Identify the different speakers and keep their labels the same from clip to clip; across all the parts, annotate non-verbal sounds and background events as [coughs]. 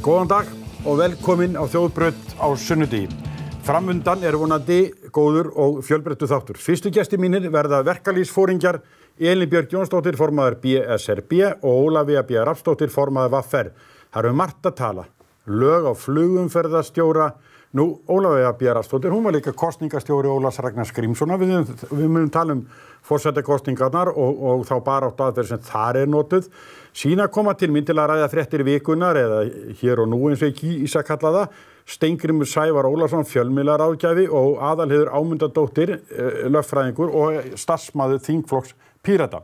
Speaker 1: Góðan dag og velkomin á þjóðbrönd á sunnudí. Framundan er vonandi góður og fjölbrettu þáttur. Fyrstu gæsti mínir verða verkalýsfóringjar Elin Björg Jónsdóttir formaður BSRB og Ólafía B. Rapsdóttir formaður VFR. Það eru um margt að tala. Lög á flugumferðastjóra. Nú, Ólafía B. Rapsdóttir, hún var líka kostningastjóri Ólas Ragnar Skrímsson. Við, við munum tala um fórsetakostingarnar og, og þá barátt aðferð sem þar er notuð. Sína koma til mín til að ræða fréttir vikunar eða hér og nú eins og ekki ísakallaða Stengrimur Sævar Ólarsson fjölmilar ágjafi og aðalheður ámyndadóttir eh, löffræðingur og starfsmaður Þingflokks Pírata.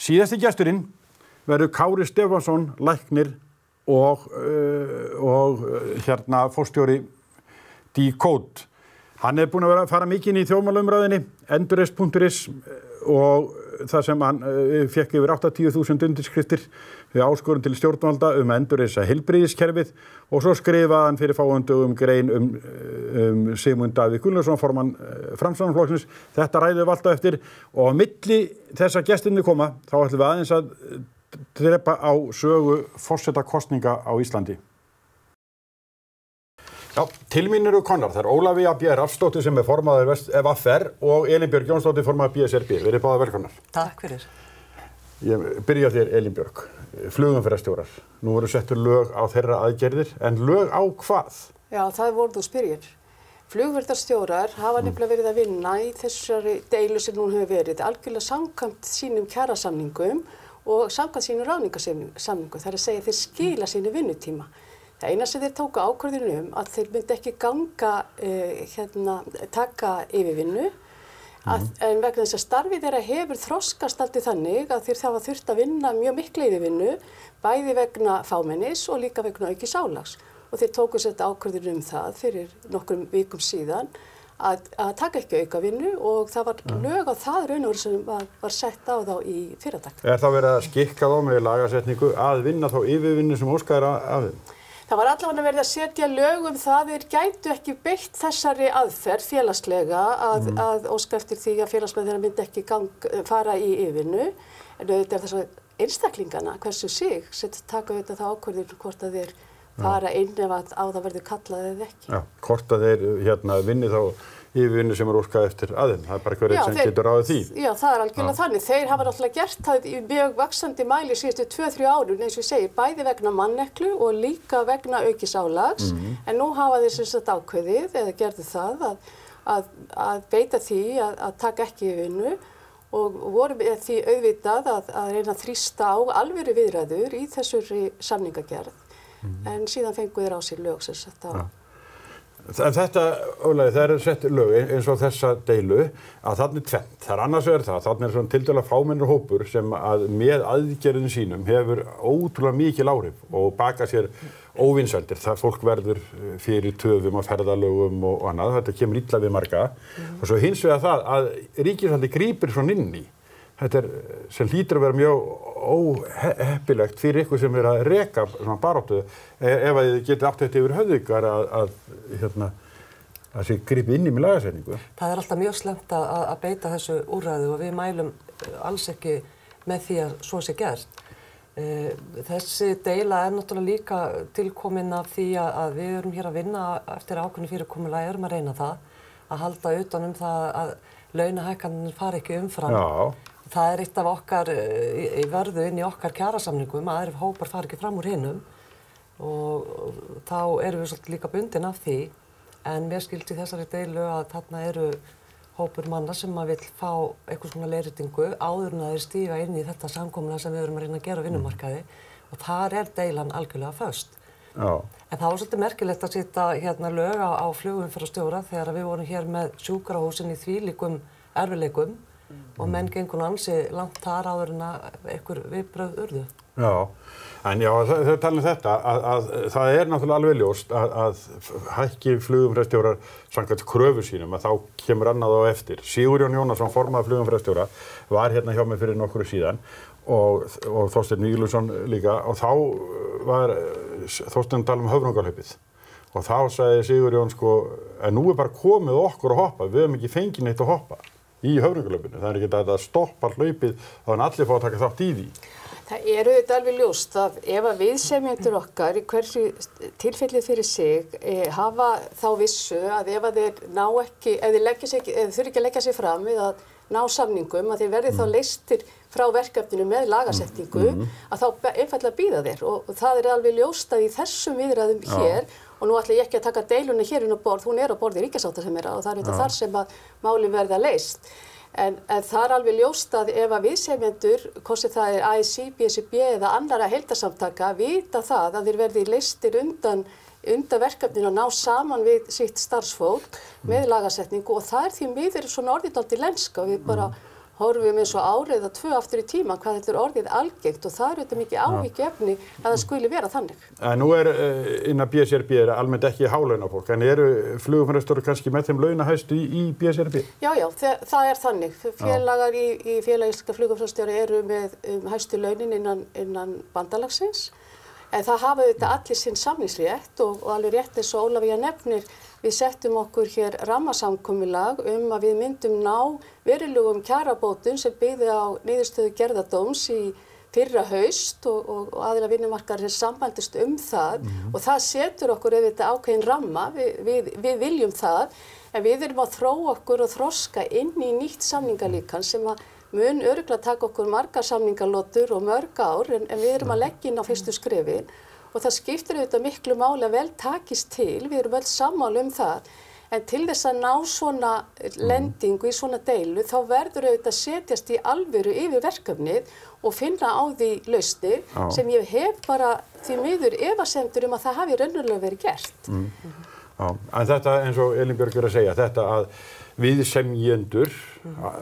Speaker 1: Síðasti gesturinn verður Kári Stefansson, læknir og, eh, og eh, hérna fórstjóri D. Kótt. Hann er búin að vera að fara mikinn í þjómalumröðinni, endurist.is og það sem hann eh, fekk yfir 80.000 undirskriftir við áskorun til stjórnvalda um að endur þess að hilbriðiskerfið og svo skrifaði hann fyrir fáundu um grein um, eh, um Sigmund Davík Gullarsson formann eh, framstofnflóknins þetta ræðum við alltaf eftir og á milli þess að gestinni koma þá ætlum við aðeins að trepa á sögu fórsetta kostninga á Íslandi Já, til mín eru konar. Það er Ólavi A.B. Rafsdóttir sem er formadur eh, FFR og Elin Björg Jónsdóttir formadur BSRB. Við erum báða velkonar. Takk fyrir. Ég byrja þér Elin Björg, flugumferðarstjórar. Nú voru settur lög á þeirra aðgerðir, en lög á hvað?
Speaker 2: Já, það voru þú spyrjir. Flugverðarstjórar hafa mm. nefnilega verið að vinna í þessari deilu sem nú hefur verið. Algjörlega samkant sínum kjærasamningum og samkant sínum ráningasamningu. Það er að segja þeir skila sínu vinnutíma. Það eina sem þeir tóku ákvörðinu um að þeir myndi ekki ganga, uh, hérna, taka yfirvinnu að, mhm. en vegna þess að starfið þeirra hefur þroskast allt í þannig að þeir þarf að þurft að vinna mjög miklu yfirvinnu bæði vegna fámennis og líka vegna auki sálags og þeir tóku sér þetta ákvörðinu um það fyrir nokkrum vikum síðan að, að taka ekki aukavinnu og það var ja. Mhm. lög á það raun og orð sem var, var sett á þá í fyrirtak.
Speaker 1: Er það verið að skikka þá með lagasetningu að vinna þá yfirvinnu sem óskæðir af
Speaker 3: þeim?
Speaker 2: Það var allavega verið að setja lögum það þeir gætu ekki beitt þessari aðferð félagslega að, mm. að óska eftir því að félagslega þeirra myndi ekki gang, eh, fara í yfinu en auðvitað er þess að einstaklingana hversu sig setja taka auðvitað það ákvörðin um hvort að þeir fara inn ef að á það verður kallað eða ekki.
Speaker 1: Já, hvort að þeir hérna, vinni þá yfirvinni sem er orkað eftir aðeins. Það er bara hverjum sem þeir, getur áður því.
Speaker 2: Já, það er algjörlega já. þannig. Þeir hafa náttúrulega gert það í mjög vaksandi mæli síðustu 2-3 árun, eins og ég segi, bæði vegna manneklu og líka vegna aukisálags, mm -hmm. en nú hafa þeir sem sagt ákveðið, eða gerðu það, að, að, að beita því að, að taka ekki yfirvinnu og voru því auðvitað að reyna að þrýsta á alveru viðræður í þessari samningagerð, mm -hmm. en síðan fenguð
Speaker 1: En þetta, Ólaði, það er sett lög e- eins og þessa deilu að þarna er tvent. Það er annars vegar það, þarna er svona til dæla fámennur hópur sem að með aðgerðin sínum hefur ótrúlega mikið lárif og baka sér óvinsöldir. Það fólk verður eh, fyrir töfum og ferðalögum og annað, þetta kemur illa við marga. Mm. Og svo hins vegar það að ríkisfaldi grýpir svona inn í þetta er, sem hlýtur að vera mjög óheppilegt fyrir ykkur sem er að reka svona baróttuðu e, ef að þið geta aftur þetta yfir höfðvíkar að, að hérna, að sé gripi inn í með lagasendingu.
Speaker 4: Það er alltaf mjög slemt að, að beita þessu úrræðu og við mælum e, alls ekki með því að svo sé gert. E, þessi deila er náttúrulega líka tilkomin af því að við erum hér að vinna eftir ákveðinu fyrirkomulega erum að reyna það að halda utanum það að launahækkanir fari ekki umfram. Já það er eitt af okkar eh, í, í vörðu inn í okkar kjærasamningum að aðeins hópar fari ekki fram úr hinnum og, og þá erum við svolítið líka bundin af því en mér skildi þessari deilu að þarna eru hópur manna sem að vil fá eitthvað svona leiritingu áður en að þeir stífa inn í þetta samkomuna sem við erum að reyna að gera á vinnumarkaði og þar er deilan algjörlega föst. Já. En það var svolítið merkilegt að sýta hérna lög á, á flugum fyrir að stjóra þegar við vorum hér með sjúkrahúsin í þvílikum erfileikum og menn gengur hansi langt þar áður en að einhver viðbröð urðu.
Speaker 1: Já, en já, þau tala um þetta að, að það er náttúrulega alveg ljóst að, að hækki flugumfræstjórar sannkvæmt kröfu sínum að þá kemur annað á eftir. Sigurjón Jónasson, formaða flugumfræstjóra, var hérna hjá mig fyrir nokkru síðan og, og Þorstein Víglusson líka og þá var Þorstein að tala um höfrungarhaupið og þá sagði Sigurjón sko, en nú er bara komið okkur að hoppa, við hefum ekki fengið neitt að hoppa í höfrungalöfinu. Það er ekki þetta að stoppa hlaupið þá en allir fá að taka þátt í því.
Speaker 2: Það eru þetta alveg ljóst að ef að viðsemjendur okkar í hverju tilfellið fyrir sig eh, hafa þá vissu að ef að þeir ná ekki, ef þeir, þeir þurfi ekki að leggja sig fram við að ná samningum að þeir verði mm. þá leistir frá verkefninu með lagasettingu mm. mm. að þá einfallega býða þeir og það er alveg ljóst að í þessum viðræðum hér og nú ætla ég ekki að taka deilunni hér inn á borð, hún er á borði ríkisáttar sem er á og það er þetta þar sem að máli verða leist. En, en það er alveg ljóst að ef að viðsefjendur, hvorsi það er AIC, BSB eða annara heildarsamtaka, vita það að þeir verði leistir undan, undan verkefninu að ná saman við sitt starfsfólk með lagasetningu og það er því miður svona orðinaldi lenska og við bara mm horfum eins og áriða tvö aftur í tíma hvað þetta er orðið algengt og það eru þetta mikið ávíkjöfni að það skuli vera þannig.
Speaker 1: En nú er eh, innan BSRB er almennt ekki hálauna fólk en eru flugumræðstoru kannski með þeim launahæstu í, í BSRB?
Speaker 2: Já, já, það, það er þannig. Félagar í, í félagilska flugumræðstoru eru með um, hæstu launin innan, innan bandalagsins en það hafa þetta allir sinn samningsrétt og, og alveg rétt eins og Ólaf ég nefnir við settum okkur hér ramasamkomilag um að við myndum ná verilugum kjarabótum sem byggði á niðurstöðu gerðadóms í fyrra haust og, og, og aðila vinnumarkarir sambandist um það mm -hmm. og það setur okkur ef þetta ákveðin ramma, við, við, við viljum það en við erum að þróa okkur og þroska inn í nýtt samningalíkan sem að mun öruglega taka okkur marga samningalótur og mörg ár en, en við erum að mhm. leggja inn á fyrstu skrifin og það skiptir auðvitað miklu máli að vel takist til, við erum öll sammálu um það, en til þess að ná svona mm. lendingu í svona deilu þá verður auðvitað setjast í alveru yfir verkefnið og finna á því lausnir Já. sem ég hef bara því miður efasendur um að það hafi raunulega verið gert.
Speaker 1: Mm. Já, en þetta eins og Elin Björg verið að segja, þetta að við semjendur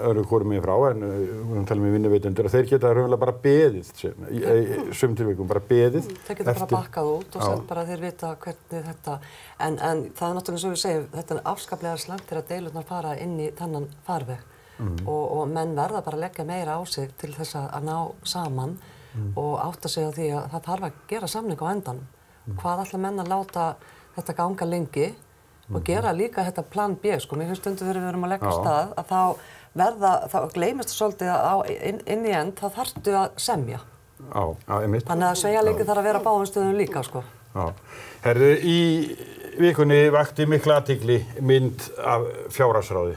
Speaker 1: eru hvorum við frá en eh, við talum um vinnuveitendur að þeir geta raunverulega bara beðið sem, í, í, í sum tilvægum bara beðið mm, þeir geta eftir... bara bakkað
Speaker 4: út og sem bara þeir vita hvernig þetta en, en það er náttúrulega svo við segjum þetta er afskaplega slangtir að deilurnar fara inn í þannan farveg mm. og, og menn verða bara að leggja meira á sig til þess að ná saman mm. og átta sig á því að það þarf að gera samning á endan mm. hvað ætla menn að láta þetta ganga lengi og mhm. gera líka þetta plan B sko, mér finnst stundu þegar við verum að leggja stað að þá verða, þá gleymist svolítið að inn, inn í end þá þartu að semja á, á, þannig að segja líka þarf að vera báðanstöðum líka sko
Speaker 1: á. Herðu, í vikunni vakti miklu aðtíkli mynd af fjárasráði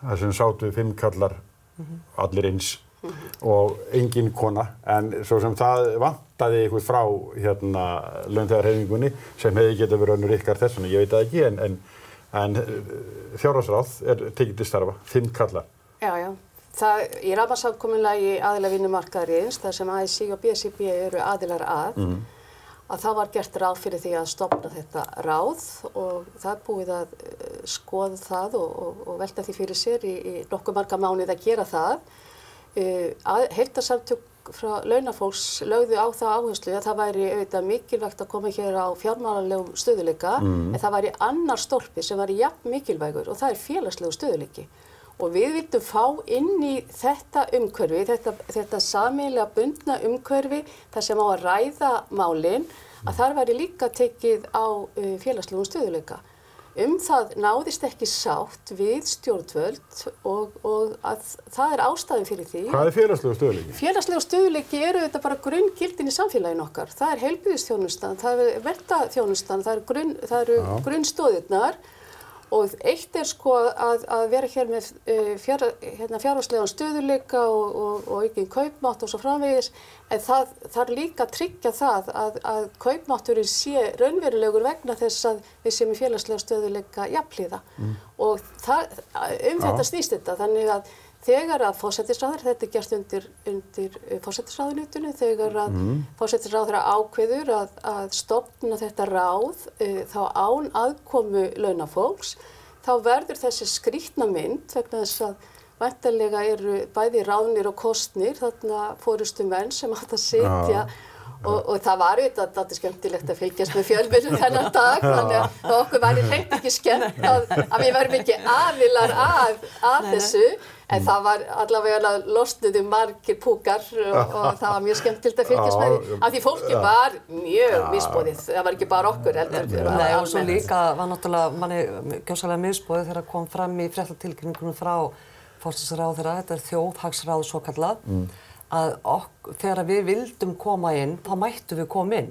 Speaker 1: þar sem sátu fimm kallar mm -hmm. allir eins og engin kona en svo sem það vantaði ykkur frá hérna launþegarhefingunni sem hefði getið verið önnur ykkar þess vegna, ég veit að ekki en, en, en eh, fjárhásráð er tekið til starfa, þinn kallar.
Speaker 2: Já, já. Það í rafarsáttkominlagi aðila vinnumarkaðriðins, það sem ASI og BSIB eru aðilar að, mm. að það var gert ráð fyrir því að stopna þetta ráð og það búið að eh, skoða það og, og, og velta því fyrir sér í, í nokkuð marga mánuð að gera það Uh, heildarsamtök frá launafólks lögðu á það áherslu að það væri auðvitað mikilvægt að koma hér á fjármálarlegum stöðuleika mm. en það væri annar stólpi sem væri jafn mikilvægur og það er félagslegu stöðuleiki og við vildum fá inn í þetta umhverfi, þetta, þetta samilega bundna umhverfi þar sem á að ræða málinn að þar væri líka tekið á uh, félagslegum stöðuleika um það náðist ekki sátt við stjórnvöld og, og að það er ástæðin fyrir því. Hvað er félagslegu stöðleiki? Félagslegu stöðleiki eru þetta bara grunngildin í samfélagin okkar. Það er heilbíðistjónustan, það er vertaþjónustan, það eru grunnstóðirnar grunn og eitt er sko að, að vera hér með eh, fjár, hérna, fjárhagslegan stöðuleika og, og, og ekki kaupmátt og svo framvegis en það þarf líka að tryggja það að, að kaupmátturinn sé raunverulegur vegna þess að við séum í fjárhagslegan stöðuleika jafnliða mm. og það, um Já. þetta snýst þetta þannig að Þegar að fósættisræður, þetta er gert undir, undir eh, fósættisræðunutinu, þegar að mm. fósættisræður ákveður að, að stopna þetta ráð e, þá án aðkomu launafólks, þá verður þessi skrítna mynd vegna þess að vantarlega eru bæði ráðnir og kostnir, þarna fórustu menn sem átt að sitja ja. Og, og það var auðvitað alltaf skemmtilegt að fylgjast með fjölmjörnum þennan dag þannig að okkur var í hreint ekki skemmt að, að við verðum ekki aðvilar af, af þessu En mm. það var allavega losnuðu margir púkar og, og [laughs] það var mjög skemmtild að fylgjast með því. Af því fólki var mjög misbóðið, það var ekki bara okkur heldur. Nei og svo líka
Speaker 4: var náttúrulega manni gjósalega misbóðið þegar kom fram í frettatilkynningunum frá fórstinsráð þeirra, þetta er þjóðhagsráð svo kallað, mm. að ok, þegar við vildum koma inn, þá mættu við koma inn.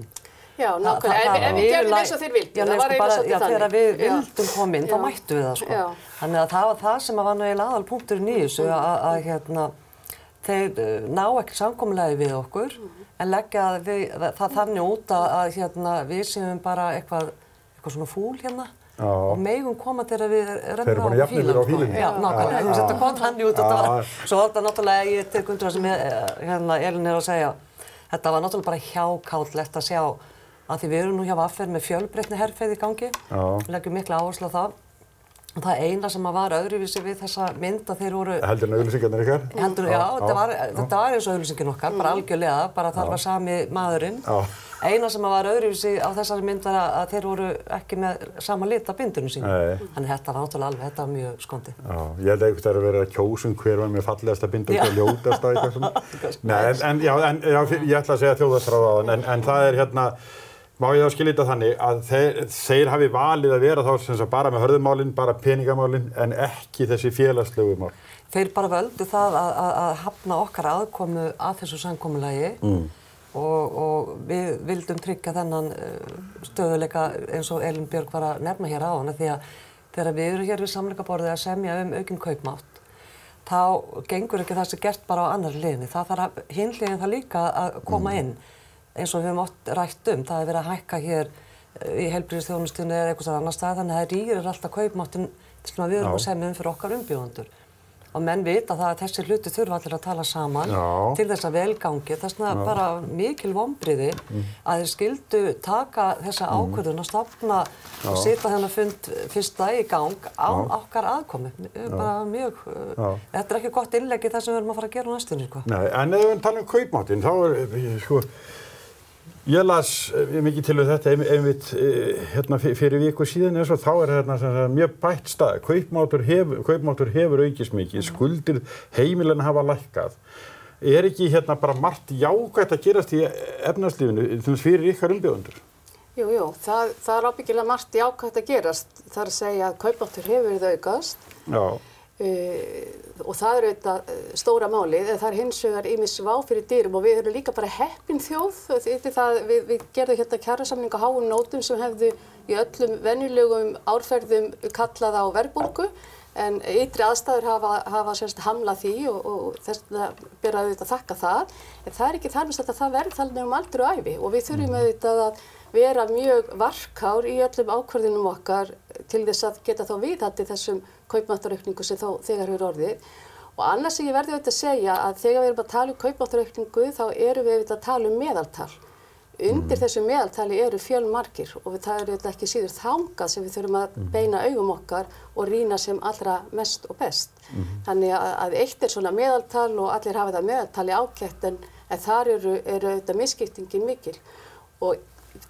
Speaker 4: Já, nákvæmlega, ef við gerum þess að þeir vildi, það var sko, eiginlega svolítið þannig. Já, þegar við vildum koma inn, þá mættu við það, sko. Þannig að það var það sem var náttúrulega aðal punkturinn í þessu, mm. að hérna, þeir eh, ná ekkert samkomlega við okkur, mm. en leggja það þannig út að hérna, við séum bara eitthvað, eitthvað svona fúl hérna, Já. og megum koma þegar við röndum á fílum sko. Já, nákvæmlega, við setjum kont hann í út og það, svo alltaf náttúrulega ég tek undir það sem eh, hérna, Elin er að segja þetta var náttúrulega bara hjákállegt að sjá að því við erum nú hjá aðferð með fjölbreytni herrfeið í gangi, við leggjum mikla áherslu á það. Og það eina sem var öðruvísi við þessa mynd að þeir voru... Heldur en
Speaker 1: auðlýsingarnir ykkar? Heldur, já, þetta var,
Speaker 4: var eins og auðlýsingin okkar, bara mm. algjörlega, bara þar var sami maðurinn. Eina sem var öðruvísi á þessari mynd var að þeir voru ekki með sama lit af bindunum sínum. Þannig þetta var náttúrulega alveg, þetta var mjög skondið.
Speaker 1: Já, ég held eitthvað að það verið að kjósum hver var mjög fallegast að binda og ljótast á eitthvað svona. [laughs] Nei, en, en, já, en já, ég ætla að segja þjóðastráðaðan, en, en það er hérna Má ég þá skilita þannig að þeir, þeir hafi valið að vera þá sagt, bara með hörðumálinn, bara peningamálinn en ekki þessi félagslegu mál?
Speaker 4: Þeir bara völdu það að, að, að hafna okkar aðkomu að þessu sangkomulagi mm. og, og við vildum tryggja þennan eh, stöðuleika eins og Elin Björg var að nefna hér á hana því að þegar við erum hér við samleikaborðið að semja um aukinn kaupmátt þá gengur ekki það sem gert bara á annar liðni. Það þarf hinlegin það líka að koma mm. inn eins og við höfum oft rætt um, það er verið að hækka hér eh, í helbriðstjónustunni eða eitthvað annar stað, þannig að það rýrir alltaf kaupmáttin sem við höfum semjum fyrir okkar umbjóðandur. Og menn vita það að þessi hluti þurfa allir að tala saman Já. til þessa velgangi. Þess vegna bara mikil vonbriði mm. að þeir skildu taka þessa mm. ákvörðun og stafna og setja þennan fund fyrsta í gang á Já. okkar aðkomi. Bara mjög, eh, Já. þetta er ekki gott innleggi þar sem við erum að fara að gera næstunni. Sko.
Speaker 1: Nei, en ef við talum um kaupmáttin, þá er, eh, sko, Ég las eh, mikið til við þetta einmitt eh, hérna, fyrir viku síðan eins og þá er hérna sem, mjög bætt stað. Kaupmáttur hefur, hefur aukist mikið, skuldir heimilin hafa lækkað. Er ekki hérna bara margt jákvægt að gerast í efnarslífinu þess fyrir ykkar umbyggundur?
Speaker 2: Jú, jú, það, það er ábyggilega margt jákvægt að gerast. Það er að segja að kaupmáttur hefur aukast. Já. Eh, og það er auðvitað eh, stóra málið það er hins vegar ímis vá fyrir dýrum og við erum líka bara heppin þjóð það, við, við gerðum hérna kjærasamninga háum nótum sem hefðu í öllum venjulegum árferðum kallað á verðbúrgu en ytri aðstæður hafa, hafa sérst hamla því og, og þess að bera auðvitað þakka það en það er ekki þar með þetta að það verð þannig um aldru og æfi og við þurfum mm. auðvitað að vera mjög varkár í öllum ákverðinum okkar til þess að geta þá viðhaldið þessum kaupmáttaraukningu sem þá þegar hefur orðið. Og annars sem ég verði auðvitað að segja að þegar við erum að tala um kaupmáttaraukningu þá erum við auðvitað að tala um meðaltal. Undir mm. þessu meðaltali eru fjölmarkir og við það eru auðvitað ekki síður þángað sem við þurfum að mhm. beina augum okkar og rína sem allra mest og best. Mm. Þannig að, að eitt er svona meðaltal og allir hafa það meðaltali ákvæmt en, en þar eru, eru auðvitað misskiptingin mikil. Og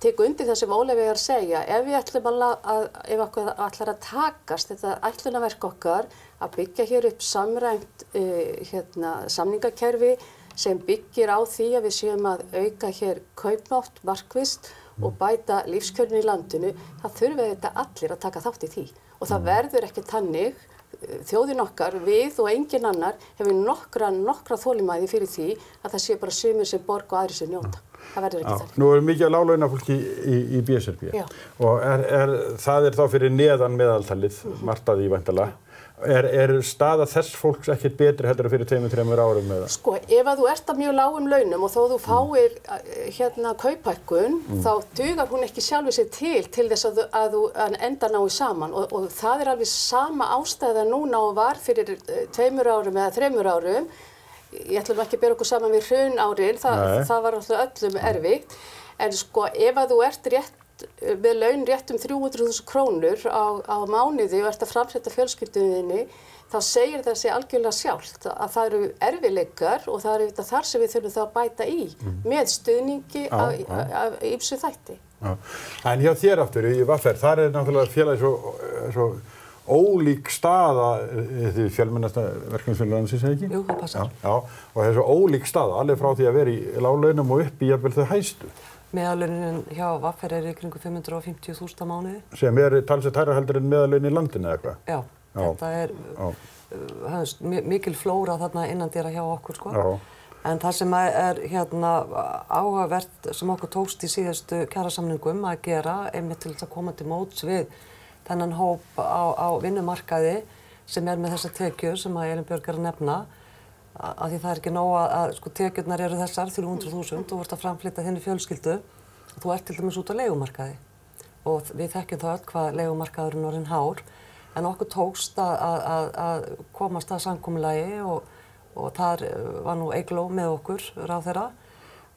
Speaker 2: teku undir það sem Ólef er að segja, ef við ætlum að, að ef okkur ætlar að takast þetta ætlunaverk okkar að byggja hér upp samræmt uh, hérna, samningakerfi sem byggir á því að við séum að auka hér kaupmátt, markvist og mm. bæta lífskjörnum í landinu, það þurfa þetta allir að taka þátt í því og það mm. verður ekki tannig eh, þjóðin okkar, við og engin annar hefur nokkra, nokkra þólimæði fyrir því að það sé bara sumir sem borg og aðri sem njóta það verður ekki
Speaker 1: þannig. Nú er mikið láglaunafólki í, í, í BSRB og er, er, það er þá fyrir neðan meðaltalið, mm -hmm. margt að því væntala. Er, er staða þess fólks ekkert betri heldur fyrir 2-3 árum með það?
Speaker 2: Sko, ef að þú ert að mjög lágum launum og þó þú fáir mm. hérna kaupækkun, mm. þá dugar hún ekki sjálfur sér til til þess að, að þú að enda náðu saman og, og það er alveg sama ástæða núna og var fyrir 2 eh, árum eða 3 árum ég ætlum ekki að bera okkur saman við hrun árin, Þa, það var alltaf öllum erfitt, en sko ef að þú ert rétt, með laun rétt um 300.000 krónur á, á mánuði og ert að framsetta fjölskylduðinni, þá segir það sig algjörlega sjálft að það eru erfileikar og það eru þar sem við þurfum þá að bæta í mm. með stuðningi af ymsu þætti.
Speaker 1: Já. En hjá þér aftur í Vaffer, þar er náttúrulega félags og, og ólík staða eh, eh, því fjölmennasta verkefnsfélagansis eða ekki? Jú, það passar. Já, já, og þessu ólík staða, alveg frá því að vera í lálaunum og upp í jafnvel þau hæstu.
Speaker 4: Meðalaunin hjá Vaffer er í kringu 550.000 mánuði.
Speaker 1: Sem er talsett hæra heldur en meðalaunin í landinu eða eitthvað? Já, já, þetta
Speaker 4: er uh, mikil flóra þarna innan dýra hjá okkur sko. Já. En það sem er hérna áhugavert sem okkur tókst í síðustu kærasamningum að gera einmitt til þess að koma til móts við þennan hóp á, á vinnumarkaði sem er með þessa tekjur sem að Elin Björg er að nefna að því það er ekki nóga að sko tekjurnar eru þessar 300.000 og vart að framflita þinni fjölskyldu og þú ert til dæmis út á leigumarkaði og við þekkjum það öll hvað leigumarkaðurinn orðin hár en okkur tókst að, að, að komast að sankumulagi og, og þar eh, var nú Eigló með okkur ráð þeirra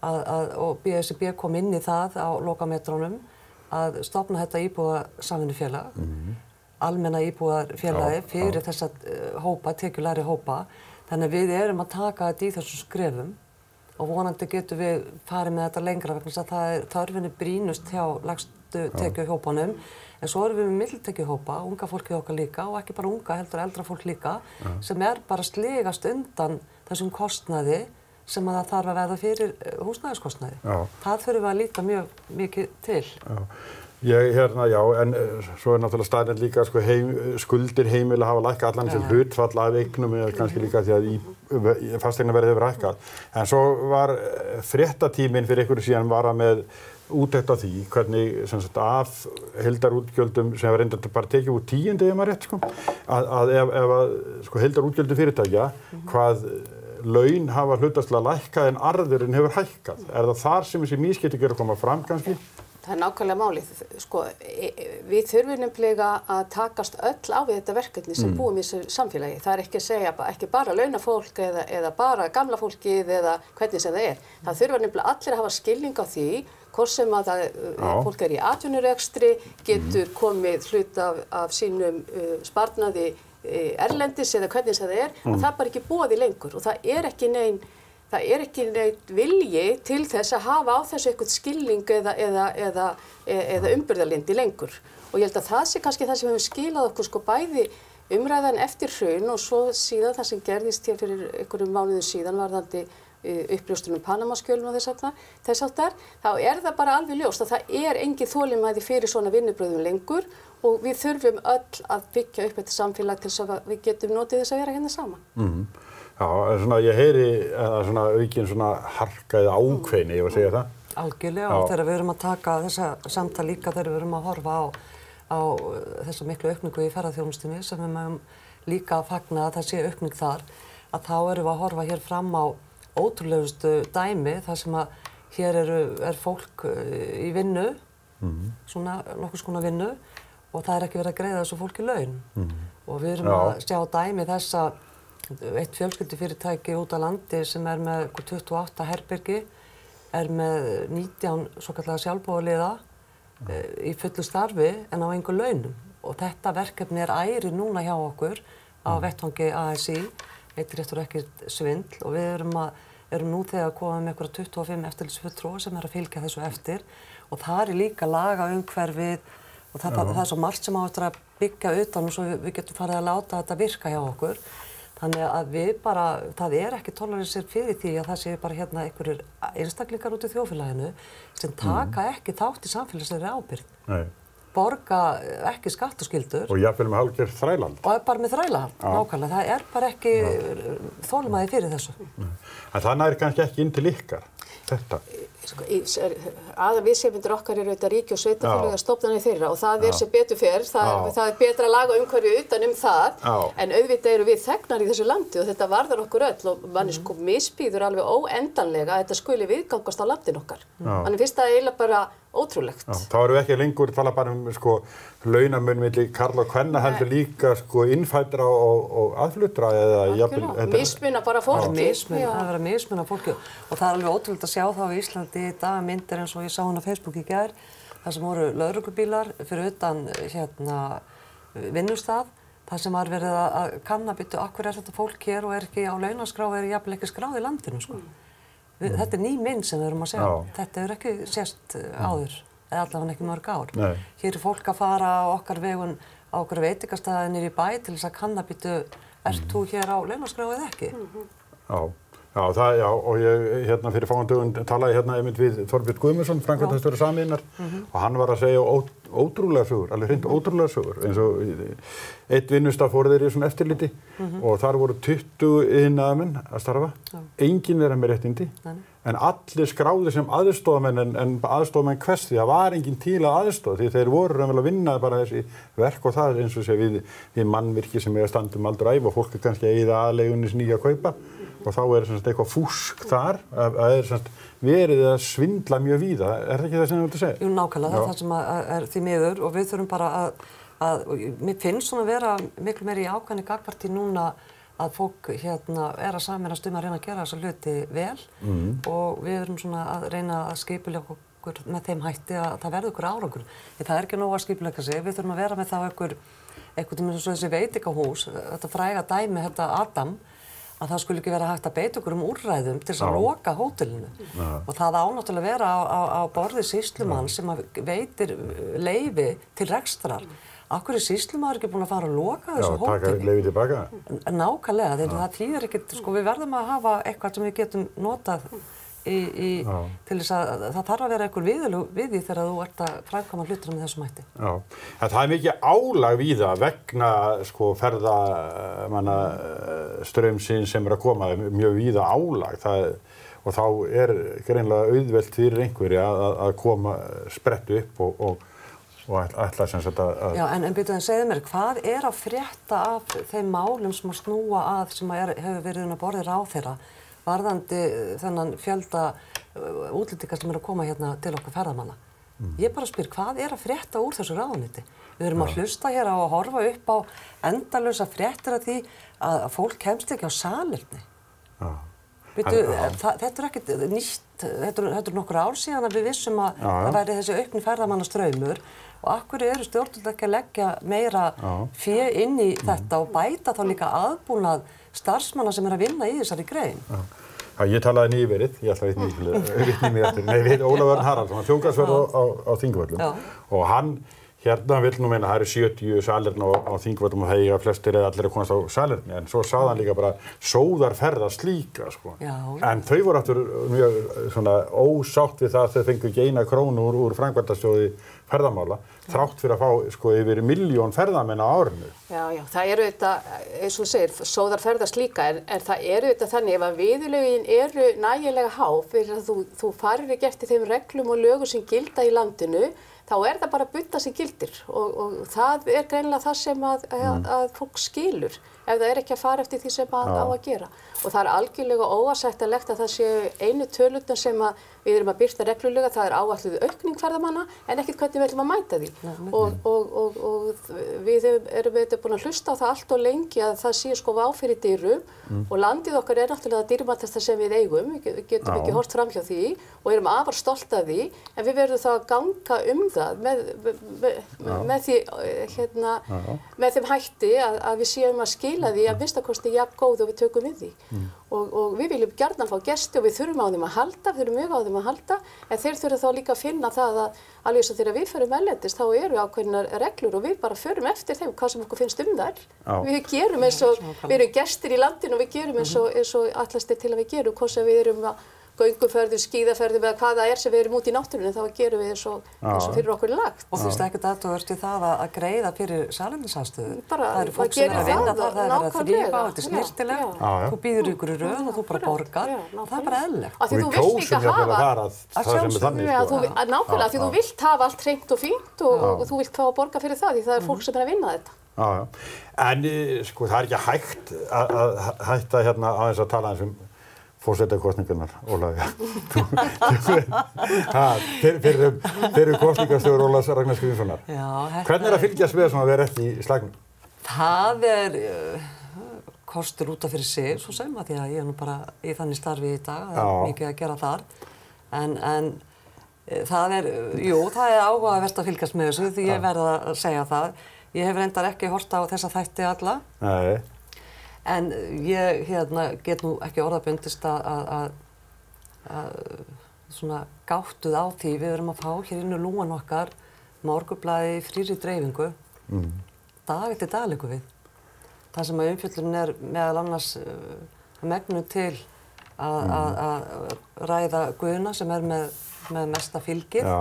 Speaker 4: að, og BSB kom inn í það á lokametrónum að stopna þetta íbúa saminufélag mm -hmm. almenna íbúa félagi fyrir á. þessa eh, hópa, tekjulari hópa þannig að við erum að taka þetta í þessu skrefum og vonandi getur við farið með þetta lengra vegna þess að það er þörfinni brínust hjá lagstu tekjuhópanum en svo erum við með milltekjuhópa, unga fólki okkar líka og ekki bara unga heldur eldra fólk líka Já. sem er bara sligast undan þessum kostnaði sem að það þarf að veða fyrir eh, húsnæðiskostnaði. Já. Það þurfum að líta mjög mikið til.
Speaker 1: Já, ég, hérna, já, en eh, svo er náttúrulega stærnir líka sko, heim, skuldir heimilega hafa lækka allan sem hlutfalla af eignum eða kannski líka því að í, fasteigna verði hefur hækkað. En svo var eh, fréttatíminn fyrir einhverju síðan var að með útætt á því hvernig sagt, af heldarútgjöldum sem var reynda bara tekið úr tíundi ef maður rétt sko, að, að ef, ef að sko, heldarútgjöldum fyrirtækja, mm -hmm. hvað laun hafa hlutastlega lækkað en arðurinn hefur hækkað. Er það þar sem þessi mískipting eru komað fram kannski?
Speaker 2: Það er nákvæmlega málið. Sko, e, e, við þurfum nefnilega að takast öll á við þetta verkefni sem mm. búum í þessu samfélagi. Það er ekki að segja ekki bara launafólk eða, eða bara gamla fólkið eða hvernig sem það er. Það þurfa nefnilega allir að hafa skilning á því hvort sem að það, e, fólk er í atvinnuregstri, getur komið hlut af, af sínum uh, sparnaði E, erlendis eða hvernig það er, mm. að það bara ekki bóði lengur og það er ekki neinn það er ekki neitt vilji til þess að hafa á þessu eitthvað skilning eða, eða, eða, e, eða umbyrðalindi lengur. Og ég held að það sé kannski það sem hefur skilað okkur sko bæði umræðan eftir hraun og svo síðan það sem gerðist hér fyrir einhverjum mánuðu síðan varðandi Eh, uppljóstunum Panamaskjölum og þess aftar, þá er það bara alveg ljóst að það er engið þólimæði fyrir svona vinnubröðum lengur og við þurfum öll að byggja upp þetta samfélag til
Speaker 4: að við getum notið þess að vera hérna saman.
Speaker 1: Mm. Já, svona, ég heyri svona, aukin svona harkaðið ákveini, ég var að segja það.
Speaker 4: Algjörlega Já. og þegar við erum að taka þessa samtal líka þegar við erum að horfa á, á eh, þessa miklu aukningu í ferðarþjónustinni sem við mögum líka að fagna að það sé aukning þar að þá erum við að horfa hér fram á ótrúlegustu dæmi þar sem að hér eru, er fólk eh, í vinnu, mm -hmm. svona nokkur skona vinnu og það er ekki verið að greiða þessu fólki laun mm -hmm. og við erum Já. að sjá dæmi þess að eitt fjölskyldufyrirtæki út á landi sem er með 28 herbyrgi er með 19 svo kallega sjálfbóðaliða eh, í fullu starfi en á einhver launum og þetta verkefni er æri núna hjá okkur á mhm. vettvangi ASI eitt réttur ekkert svindl og við erum, að, erum nú þegar að koma með eitthvað 25 eftirlýsfulltróa sem er að fylgja þessu eftir og það er líka laga umhverfið og það, það, það er svo margt sem áttur að byggja utan og svo við, við getum farið að láta þetta virka hjá okkur. Þannig að við bara, það er ekki toleransir fyrir því að það sé bara hérna einhverjir einstaklingar út í þjófélaginu sem mm. taka mm. ekki þátt í samfélagsleiri ábyrgð borga eh, ekki skatt og skildur. Og
Speaker 1: jáfnveil með hálfgerð þræland.
Speaker 4: Og bara með þræland, ja. nákvæmlega. Það er bara ekki ja. Eh, þólmaði fyrir þessu. En
Speaker 1: það næri kannski ekki inn til ykkar, þetta.
Speaker 2: Sko, aðal viðsefndur okkar eru auðvitað ríki og sveitafélag að stopna niður þeirra og það er sem betur fyrr, það er, það er betra að laga umhverju utan um það Já. en auðvitað eru við þegnar í þessu landi og þetta varðar okkur öll og manni mhm. sko misbýður alveg óendanlega að þetta skuli viðgangast á landin okkar. Þannig finnst það eiginlega bara ótrúlegt. Já,
Speaker 1: þá eru við ekki lengur að tala bara um sko launamönn millir Karla og Kvenna heldur líka sko innfættra og, og aðflutra eða jafnvel... Mísmuna
Speaker 4: bara fólki. Já, það er að vera mísmuna fólki og það er alveg ótrúlegt að sjá þá í Íslandi í dag myndir eins og og ég sá hann á Facebook í gerð þar sem voru laurugubílar fyrir utan hérna, vinnustaf þar sem var verið að kannabyttu akkur er þetta fólk hér og er ekki á launaskrá og er jafnvel ekki skráð í landinu sko. mm. þetta er ný mynd sem við erum að segja Já. þetta er ekki sérst eh, mm. áður eða allavega ekki mörg ár Nei. hér er fólk að fara á okkar vegun á okkar veitikastæðinir í bæ til þess að kannabyttu ert mm. þú mm. hér á launaskrá eða ekki mm
Speaker 1: -hmm. Já, það, já, og ég, hérna, fyrir fáandugund talaði hérna einmitt við Þorbjörn Guðmundsson, Frankværtastöru Samínar, mm -hmm. og hann var að segja ó, ótrúlega sögur, alveg hreint ótrúlega sögur, eins og eitt vinnustaf voru þeirri í svona eftirliti mm -hmm. og þar voru 20 yðnaðamenn að starfa, ja. enginn er að með réttindi, Þannig. en allir skráði sem aðstofamenn en, en aðstofamenn hvers því að var enginn til að aðstofa því þeir voru raunvel að vinna bara þessi verk og það eins og sé við, við mannvirki sem er að standum aldrei æf og fólk er kannski að eða aðlegunis nýja að kaupa og þá er svona eitthvað fúsk þar að það er svona verið að svindla mjög víða, er það ekki það sem þú vildi segja? Jú, nákvæmlega, það er það
Speaker 4: sem er því miður og við þurfum bara að, að mér finnst svona að vera miklu meiri ákvæmni gagparti núna að fólk hérna er að saminast um að reyna að gera þessa hluti vel mm. og við erum svona að reyna að skipilja okkur með þeim hætti að það verður okkur árangur. Það er ekki nóg að skipilja eitthvað sig, við þurfum að vera með þá einhver, einhvern veginn eins og þessi veitikahús, þetta fræga dæmi, þetta Adam, að það skulle ekki vera hægt að beita okkur um úrræðum til þess að loka hótelinu ja. og það ánáttúrulega vera á, á, á borði síslumann ja. sem veitir uh, leiði til rekstrar Akkur er síslumann ekki búin að fara að loka þessu hótelinu? Já, taka leiði tilbaka Nákvæmlega, þegar ja. það týðir ekkert, sko við verðum að hafa eitthvað sem við getum notað í, í, til þess að það þarf að vera einhver viðlug við því þegar þú ert að framkama hlutur með þessum hætti.
Speaker 1: Já, en það er mikið álag við það vegna sko ferðaströmsin eh, eh, sem er að koma, mjög við það álag það, og þá er greinlega auðvelt fyrir einhverja að, að koma eh, sprettu upp og, og og ætla sem sagt að... Já,
Speaker 4: en, en byrjuð en segðu mér, hvað er að frétta af þeim málum sem að snúa að sem að er, hefur verið unna borðir á þeirra varðandi eh, þennan fjölda eh, útlýtingar sem er að koma hérna til okkar ferðamanna. Mm. Ég bara spyr, hvað er að frétta úr þessu ráðuniti? Við erum ja. að hlusta hér á að horfa upp á endalösa fréttir af því að fólk kemst ekki á salirni. Ja. Veitu, þetta er ekkert nýtt, þetta eru nokkur ár síðan að við vissum að já, já. það væri þessi aukni ferðamannaströymur og akkur eru stjórnulegt ekki að leggja meira fjö inn í mm. þetta og bæta þá líka aðbúnað starfsmanna sem er að vinna í þessari grein.
Speaker 1: Já. Já, ég talaði nýverið, ég ætla að vitni mér eftir, nei, við Ólafur Haraldsson, hann þjókarsverð á, á, á Þingvöllum Já. og hann, hérna vil nú meina, það eru 70 salerni á, á Þingvöllum og það eiga flestir eða allir að komast á salerni, en svo sað hann líka bara, sóðar ferðast líka, sko. Já. En þau voru aftur mjög svona ósátt við það að þau fengið geina krónu úr, úr frangværtastjóði ferðamála þrátt fyrir að fá sko yfir miljón ferðamenn á árinu.
Speaker 2: Já, já, það eru þetta, eins og þú segir, sóðar ferðast líka en, en það eru þetta þannig ef að viðlögin eru nægilega háf fyrir að þú, þú farir ekki eftir þeim reglum og lögu sem gilda í landinu þá er það bara að bytta sem gildir og, og það er greinlega það sem að, að, mm. að fólk skilur ef það er ekki að fara eftir því sem það á að gera. Og það er algjörlega óasættilegt að það séu einu tölutna sem við erum að byrta reglulega, það er áalluðu aukning hverðamanna en ekkert hvernig við ætlum að mæta því. Nei, nei. Og, og, og, og við erum við búin að hlusta á það allt og lengi að það séu sko váfyrir dýrum mm. og landið okkar er náttúrulega dýrmatesta sem við eigum, við getum Já. ekki hort fram hjá því og erum afar stolt af því en við verðum þá að ganga um það með, með, með, því, eh, hérna, með þeim hætti að, að við séum að skilja skila því að minnstakosti jafn góð og við tökum við því mm. og, og við viljum gerna fá gesti og við þurfum á þeim að halda, við þurfum mjög á þeim að halda en þeir þurfum þá líka að finna það að alveg eins og þegar við förum ellendist þá eru ákveðinar reglur og við bara förum eftir þeim hvað sem okkur finnst um þær ah. við gerum eins og, við erum gestir í landin og við gerum eins og, eins og allastir til að við gerum hvað sem við erum að gönguferðu, skíðaferðu eða hvað það er sem við erum út í náttúrunni þá gerum við svo, eins og fyrir okkur lagt.
Speaker 4: Og þú veist ekki að þú ert í það að greiða fyrir salinnisástuðu? Það eru fólk sem er að vinna þar, það er að þrýpa, þetta er snirtilegt, þú býður ykkur í raun og þú bara borgar, það er bara eðlegt.
Speaker 2: Sko. Því þú vilt líka hafa, nákvæmlega, því þú vilt hafa allt reynd og fínt og þú vilt fá að borga fyrir það því það er fólk mm. sem er að vinna þetta.
Speaker 1: En eh, sko það er ekki hægt að hætta hérna aðeins að tala eins um fórsetakostningarnar, Ólaði. Þeir [laughs] eru kostningarstjóður Ólaðs Ragnar Skrifinssonar. Hvernig er að fylgjast við þessum að vera eftir í slagnum?
Speaker 4: Það er uh, kostur útaf fyrir sig, svo sem að ég er nú bara í þannig starfi í dag, það er mikið að gera þar. En, en uh, það er, uh, jú, það er áhugavert að fylgjast með þessu því ég verða að segja það. Ég hef reyndar ekki horta á þessa þætti alla. Nei en ég hérna, get nú ekki orðaböndist að svona gáttuð á því við verum að fá hér innu lúan okkar morgublaði frýri dreifingu mm. dag eftir dag leikum við. Það sem að umfjöldun er meðal annars uh, megnum til að mm. ræða guðuna sem er með, með mesta fylgir Já.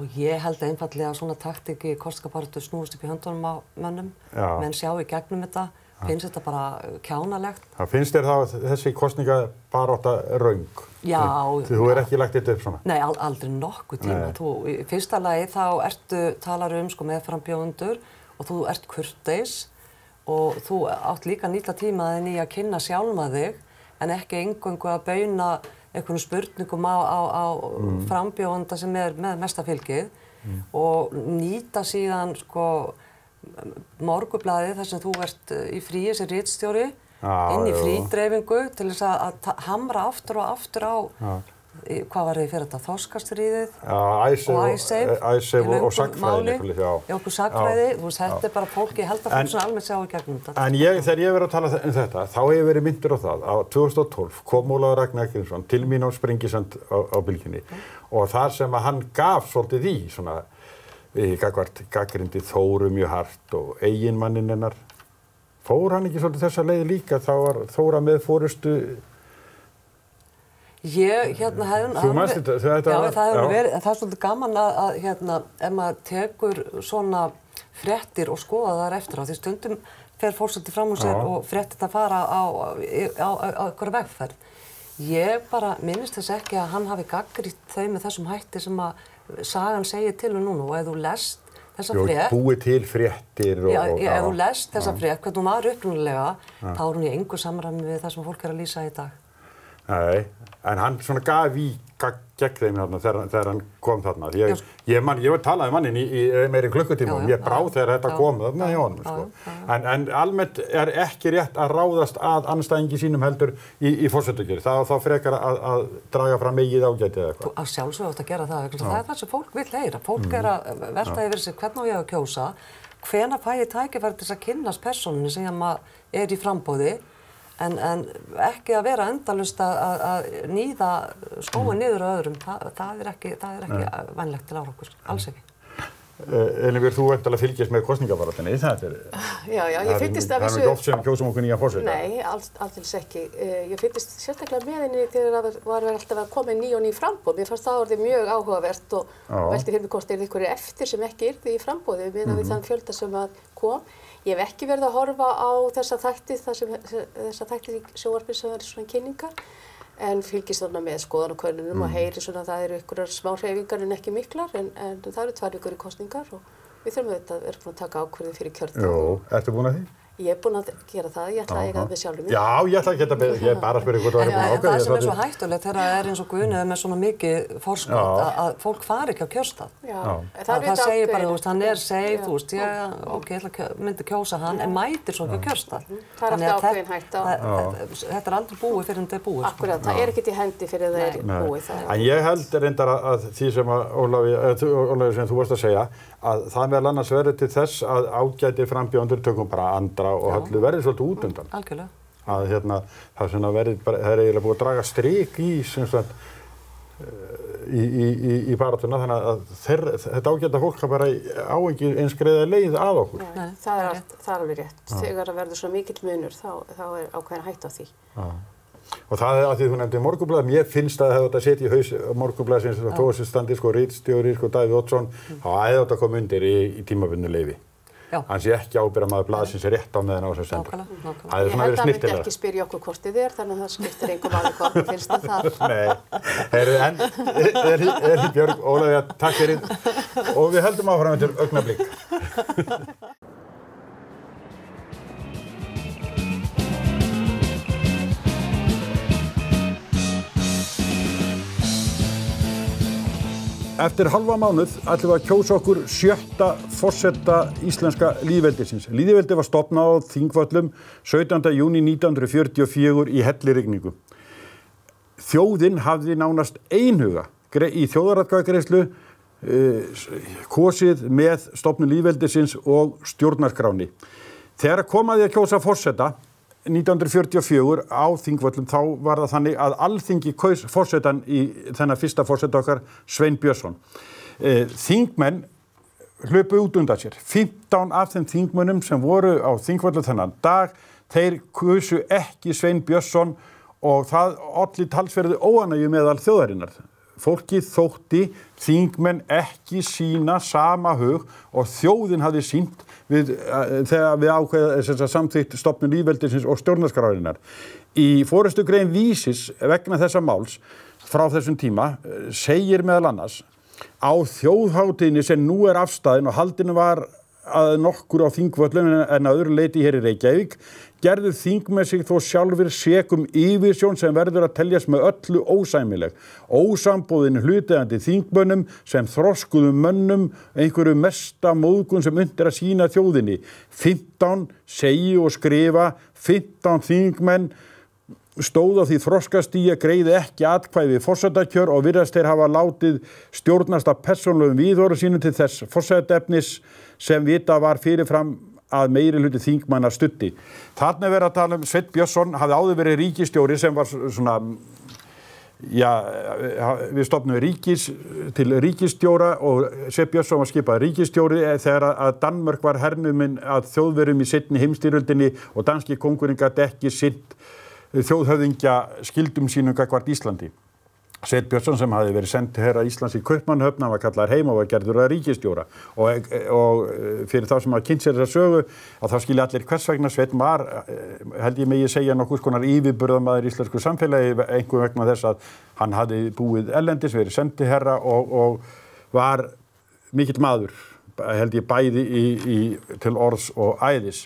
Speaker 4: og ég held einfallega að svona taktik í korskapartu snúist upp í höndunum á mönnum, Já. menn sjá í gegnum þetta finnst þetta bara uh, kjánalegt.
Speaker 1: Það finnst þér þá þessi kostninga bara átt að raung?
Speaker 4: Já. Þú, þú er
Speaker 1: ekki lagt þetta upp svona?
Speaker 4: Nei, aldrei nokkuð tíma. Nei. Þú, í fyrsta lagi þá ertu, talar um sko meðframbjóðundur og þú ert kurteis og þú átt líka nýta tímaðin í að kynna sjálma þig en ekki engungu að bauna einhvern spurningum á, á, á mm. frambjóðanda sem er með mestafylgið mm. og nýta síðan sko morgublaði þar sem þú ert eh, í fríi sem rítstjóri
Speaker 1: ah,
Speaker 2: inn í
Speaker 4: frídreifingu til þess að hamra aftur og aftur á ah. í, hvað var þið fyrir þetta þorskastriðið
Speaker 1: og æsef og sagfræði eh, í
Speaker 4: okkur sagfræði, þú veist þetta er bara fólki held að fólk sem almennt sjá í gegnum þetta
Speaker 1: En ég, þegar ég verið að tala um þetta þá hefur ég verið myndur á það að 2012 kom Ólaður Ragnar Ekkinsson til mín á Springisand á, á bylginni mm. og þar sem að hann gaf svolítið í svona Eh, gaggrindi Þóru mjög hart og eiginmannin hennar. Fór hann ekki svolítið þessa leið líka? Þá var Þóra með fórustu...
Speaker 4: Ég, hérna, hefðun... Þú mætti þetta? Já, var, það hefur verið, það er svolítið gaman að, að hérna, ef maður tekur svona frettir og skoða þar eftir á því stundum fer fórsöldi fram úr sér já. og frettir það fara á eitthvað vegferð. Ég bara minnist þess ekki að hann hafi gaggrítt þau með þessum hætti sem að sagan segir til og um núna og ef þú lest þessa frétt... Jú,
Speaker 1: búið til fréttir og... Já, og, ef þú lest þessa
Speaker 4: frétt, hvernig hún var uppnulega, þá er hún í engu samræmi við það sem fólk er að lýsa í dag.
Speaker 1: Nei, en hann svona gaf í gegn þeim hérna þegar hann kom þarna. Ég, ég, man, ég talaði mannin í, í meiri klukkutímum, ég brá þegar þetta kom þarna hjá honum. Sko. En, en almennt er ekki rétt að ráðast að anstæðingi sínum heldur í, í fórsöndugir. Þá frekar að, að draga fram megið ágæti eða eitthvað.
Speaker 4: Að sjálfsögur átt að gera það. Það er það sem fólk vil heyra. Fólk mm. er að verta yfir sig hvernig á ég að kjósa, hvena fæ ég tækifæri til þess að kynnast personinu sem ég er í frambóði En, en ekki að vera endalust að, að, að nýða skóa niður á öðrum, Þa, það er ekki, það er ekki vennlegt til ára okkur, alls ekki.
Speaker 1: Eh, Elnibjörg, þú endala fylgjast með kostningafaratinni, það er...
Speaker 2: Já,
Speaker 4: já, ég fylgist af þessu... Það er mjög oft sem
Speaker 1: kjósum okkur nýja fórsveita. Nei,
Speaker 2: alltils ekki. Eh, ég fylgist sérstaklega með henni þegar það var verið alltaf að koma ný og ný frambóð. Mér fannst það orðið mjög áhugavert og veldi fyrir mig hvort er það ykkur eftir sem ekki yrði í frambóði meðan við mhm. þann fjölda sem að kom. Ég hef ekki verið að horfa á þessa þætti, sem, þessa þætti sjóarfinn sem verður svona kynningar en fylgist þarna með skoðanakönnunum mm. og heyri svona að það eru einhverjar smá hreyfingar en ekki miklar en, en það eru tvær vikur í kostningar og við þurfum auðvitað að vera búin að taka ákverði fyrir kjörðan. Jó, ertu búin að því? Ég hef búin að gera
Speaker 4: það, ég ætla að eiga það með sjálfum mér.
Speaker 1: Já, ég ætla að geta með, ég er bara að spyrja hvort þú erum búin að ákvæða. Það sem er svo
Speaker 4: hættulegt þegar það er eins og guðinuð með svona mikið fórskot að fólk fari ekki á kjörstað. Það, það segir bara, þú veist, hann er safe, þú veist, ég, ok, ég ætla að myndi kjósa hann, en mætir svo ekki á kjörstað. Mhm. Það er alltaf ákveðin hætt á. Þetta er aldrei búið fyrir en þetta er búið. Sko. Akkurat, það er
Speaker 2: ekkert í hendi fyrir það er búið.
Speaker 1: En ég held reyndar að því sem Ólafi, eh, þú varst að segja, að það meðal annars verður til þess að ágæti frambjóndur tökum bara andra og höllu verður svolítið út undan. Mm, algjörlega. Að hérna það svona verður, það er eiginlega búið að draga stryk í sem sagt eh, í, í, í, í baratuna þannig að þeir, þetta ágæta fólk bara á ekki eins greiða leið að okkur.
Speaker 2: Nei, það er, það er alveg rétt. Þegar það verður svo mikill munur þá, þá er ákveðin hætt á því.
Speaker 1: Að. Og það er að því þú nefndir morgunblæðum, ég finnst að það hefði átt að setja í haus morgunblæðsins og tóðsistandi, sko, Rýtstjóri, sko, Dæði Ótsson, mm. þá hefði átt að koma undir í, í tímabunnu leiði. Þannig ég ekki ábyrða maður blæðsins rétt á meðan á þessu sendu.
Speaker 2: Það hefði svona verið snittilega. Ég held að það myndi ekki spyrja okkur hvort þið er, þannig að það skiptir einhver maður hvort finnst um það það.
Speaker 1: [laughs] Nei, er þið Björg, Ólaði, takk fyrir og við heldum áfram til augnablík. [laughs] Eftir halva mánuð ætlum við að kjósa okkur sjötta fórsetta íslenska líðveldisins. Líðveldi var stopnað á Þingvallum 17. júni 1944 í hellirigningu. Þjóðinn hafði nánast einhuga í þjóðaratkvæðagreyslu eh, kosið með stopnu líðveldisins og stjórnarskráni. Þegar komaði að kjósa fórsetta 1944 á Þingvöllum þá var það þannig að allþingi kaus fórsetan í þennan fyrsta fórseta okkar Svein Björnsson. Eh, þingmenn hlöpu út undan sér. 15 af þeim þingmönnum sem voru á Þingvöllum þennan dag, þeir kausu ekki Svein Björnsson og það allir talsverði óanægju meðal þjóðarinnar. Fólkið þótti þingmenn ekki sína sama hug og þjóðin hafi sínt við, eh, þegar við ákveða eh, samþýtt stopnum lífveldisins og stjórnarskráðurinnar. Í fórustu grein vísis vegna þessa máls frá þessum tíma eh, segir meðal annars á þjóðháttinni sem nú er afstæðin og haldinu var að nokkur á þingvöldum en að öðru leiti hér í Reykjavík gerðu þingmenn sig þó sjálfur sekum yfirsjón sem verður að teljast með öllu ósæmileg. Ósambóðin hlutiðandi þingmönnum sem þroskuðu mönnum einhverju mesta móðgun sem undir að sína þjóðinni. 15 segi og skrifa, 15 þingmenn stóð á því þroskastíja greiði ekki atkvæði fórsetarkjör og virðast þeir hafa látið stjórnasta personlöfum viðhóru sínum til þess fórsetefnis sem vita var fyrirfram að meiri hluti þingmanna stutti. Þarna verður að tala um Svett Björnsson, hafði áður verið ríkistjóri sem var svona, já, við stopnum ríkis, til ríkistjóra og Svett Björnsson var skipað ríkistjóri eh, þegar að Danmörk var hernuminn að þjóðverum í sittni heimstýröldinni og danski kongurinn gæti ekki sitt þjóðhöfðingja skildum sínum kakvart Íslandi. Sveit Björnsson sem hafi verið sendt herra Íslands í Kaupmannhöfn, hann var kallar heim og var gerður að ríkistjóra og, eh, og eh, fyrir þá sem hafa kynnt sér þess að sögu að þá skilja allir hvers vegna Sveit var, eh, held ég mig að segja nokkuð skonar yfirburðamæður í íslensku samfélagi einhver vegna þess að hann hafi búið ellendis, verið sendi herra og, og var mikill maður, held ég bæði í, í, til orðs og æðis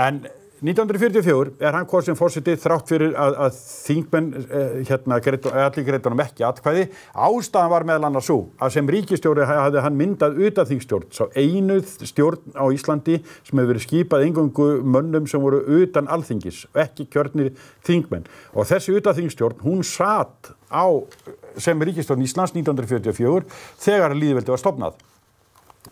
Speaker 1: en 1944 er hann hvað sem fórsiti þrátt fyrir að, að þingmenn eh, hérna, greit, eh, allir greitunum ekki atkvæði. Ástæðan var meðal annars svo að sem ríkistjóri hafði hann myndað utan þingstjórn, svo einuð stjórn á Íslandi sem hefur verið skipað engungu mönnum sem voru utan alþingis, ekki kjörnir þingmenn. Og þessi utan þingstjórn, hún satt á sem ríkistjórn Íslands 1944 þegar líðveldi var stopnað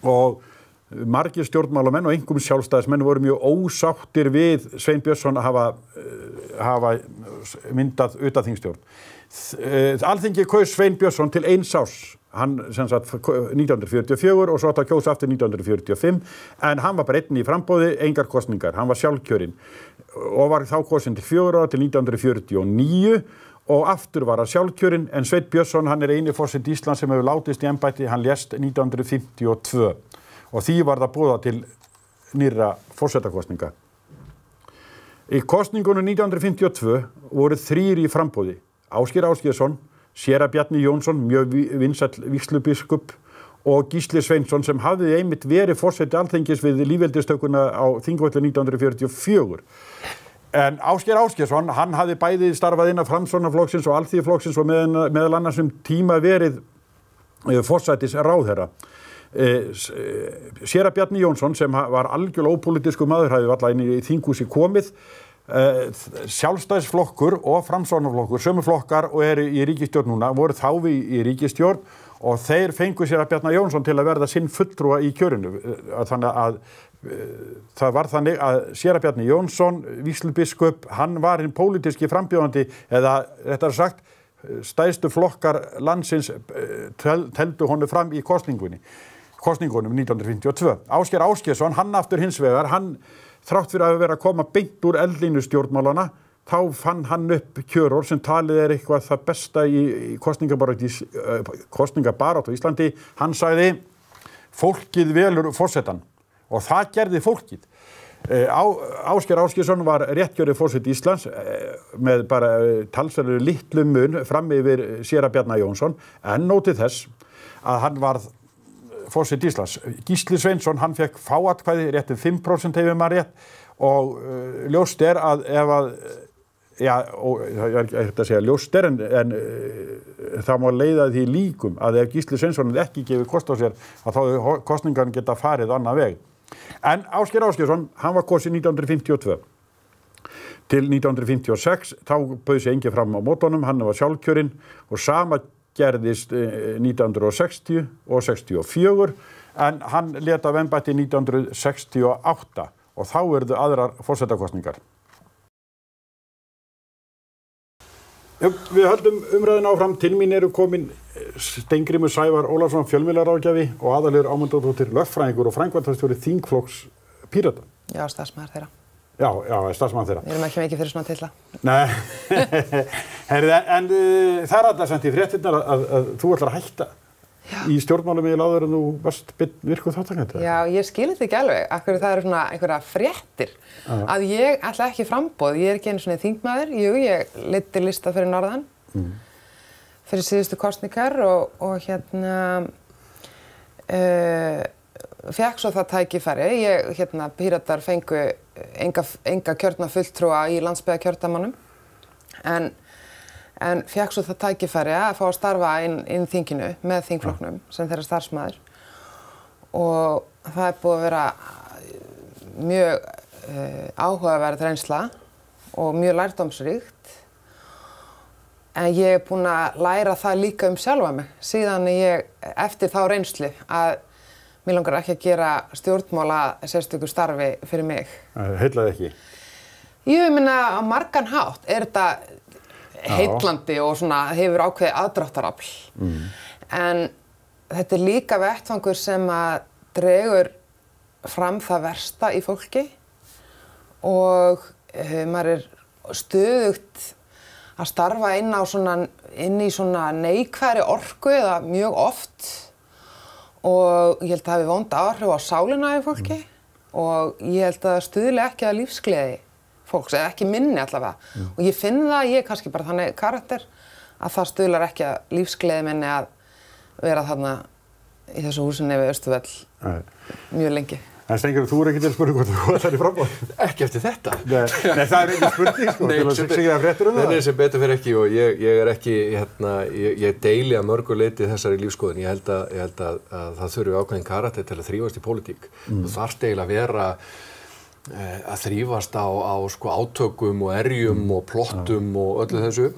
Speaker 1: og margir stjórnmálamenn og einhverjum sjálfstæðismenn voru mjög ósáttir við Svein Björnsson að hafa, eh, hafa myndað utaþingstjórn. Eh, Alþingi kaus Svein Björnsson til eins ás, hann sem sagt 1944 og svo átt að kjósa aftur 1945 en hann var bara einn í frambóði, engar kostningar, hann var sjálfkjörinn og var þá kosinn til fjóra til 1949 og aftur var að sjálfkjörinn en Svein Björnsson hann er eini fórsett í Ísland sem hefur látist í ennbætti, hann lést 1952 og því var það búða til nýra fórsetakostninga. Í kostningunum 1952 voru þrýr í frambóði. Ásker Áskersson, Sera Bjarni Jónsson, mjög vinsall vikslubiskup og Gísli Sveinsson sem hafði einmitt verið fórseti alþengis við lífveldistökunna á Þingvöldu 1944. En Ásker Áskersson, hann hafði bæði starfað inn að Framsvonarflóksins og Alþýðflóksins og meðal annars um tíma verið eh, fórsetis ráðherra. Eh, Sera eh, Bjarni Jónsson sem var algjörlega ópolítisku maður, hafið alltaf inn í þinghúsi komið eh, sjálfstæðsflokkur og framsvonarflokkur sömu flokkar og eru í ríkistjórn núna voru þá við í ríkistjórn og þeir fengu sér að Bjarnar Jónsson til að verða sinn fulltrúa í kjörinu þannig að það var þannig að sér að Bjarnar Jónsson víslubiskup, hann var hinn pólitiski frambjóðandi eða þetta er sagt stæðstu flokkar landsins teldu honu fram í kostningunni kostningunum 1952. Ásker Áskesson, hann aftur hins vegar, hann þrátt fyrir að vera að koma beint úr eldlínu stjórnmálana, þá fann hann upp kjörur sem talið er eitthvað það besta í kostningabarátt á Íslandi. Hann sagði, fólkið velur fórsetan og það gerði fólkið. Á, Ásker Áskesson var réttgjörðið fórsett Íslands með bara talsverður litlum mun fram yfir Sérabjarnar Jónsson en nótið þess að hann varð fósitt Íslas. Gísli Sveinsson, hann fekk fáatkvæði réttið 5% hefur maður rétt og uh, ljóst er að ef að, eh, já, og, það er ekkert að segja ljóst er en, en uh, það má leiða því líkum að ef Gísli Sveinsson ekki gefið kost á sér að þá kostningarn geta farið annað veg. En Ásker Áskersson, hann var kosið 1952. Til 1956 þá bauði sig engi fram á mótonum, hann var sjálfkjörinn og sama gerðist 1960 eh, og 64 en hann leta vembætti 1968 og þá verðu aðrar fórsetakostningar. Við höldum umræðin áfram, til mín eru komin eh, Stengrimur Sævar Ólarsson fjölmilarákjafi og aðalegur ámundadóttir löffræðingur og frængvartarstjóri Þingflokks Pírata. Já, stafsmæðar þeirra. Já, já, starfsmann þeirra.
Speaker 3: Við erum ekki mikið fyrir svona tilla.
Speaker 1: Nei, [laughs] Herið, en uh, það er alltaf sendið fréttinnar að, að, að þú ætlar að hætta já. í stjórnmálum í láður en þú varst virkuð
Speaker 3: þáttakandi. Já, ég skilir þetta ekki alveg, akkur það eru svona einhverja fréttir Aha. að ég ætla ekki frambóð, ég er ekki einu svona þingmaður, jú, ég liti lista fyrir norðan, mm. fyrir síðustu kostningar og, og hérna... Uh, fekk svo það tækifæri. Ég, hérna, pýratar fengu enga, enga kjörna fulltrúa í landsbyðakjördamanum en, en fekk svo það tækifæri að fá að starfa inn, inn þinginu með þingfloknum sem þeirra starfsmæður og það er búið að vera mjög uh, áhugaverð reynsla og mjög lærdomsríkt en ég er búin að læra það líka um sjálfa mig síðan ég eftir þá reynsli að mér langar ekki að gera stjórnmála sérstöku starfi fyrir mig. Heitlaði ekki? Jú, ég minna á margan hátt er þetta heitlandi og svona hefur ákveði aðdráttarafl. Mm. En þetta er líka vettfangur sem að dregur fram það versta í fólki og eh, maður er stöðugt að starfa inn, svona, inn í svona neikværi orgu eða mjög oft og ég held að það hefði vonda áhrif á sálina í fólki mm. og ég held að stuðilega ekki að lífsgleði fólks, eða ekki minni allavega mm. og ég finn það, ég er kannski bara þannig karakter að það stuðlar ekki að lífsgleði minni að vera þarna í þessu húsinni við Östuvell right. mjög lengi.
Speaker 1: En Stengur, þú er ekki til að spyrja um hvort þú ætlar
Speaker 3: í framboð? Ekki
Speaker 1: eftir þetta. Nei,
Speaker 5: nei það er ekki
Speaker 4: spurning, sko, til að segja það fréttur um það. Nei,
Speaker 5: sem betur fyrir ekki og ég, ég er ekki, hérna, ég, ég deili að mörguleiti þessari lífskoðin. Ég held að, ég held að, að það þurfi ákveðin karate til að þrýfast í pólitík. Mm. Þú þarft eiginlega að vera eh, að þrýfast á, á sko, átökum og erjum mm. og plottum ja. og öllu þessu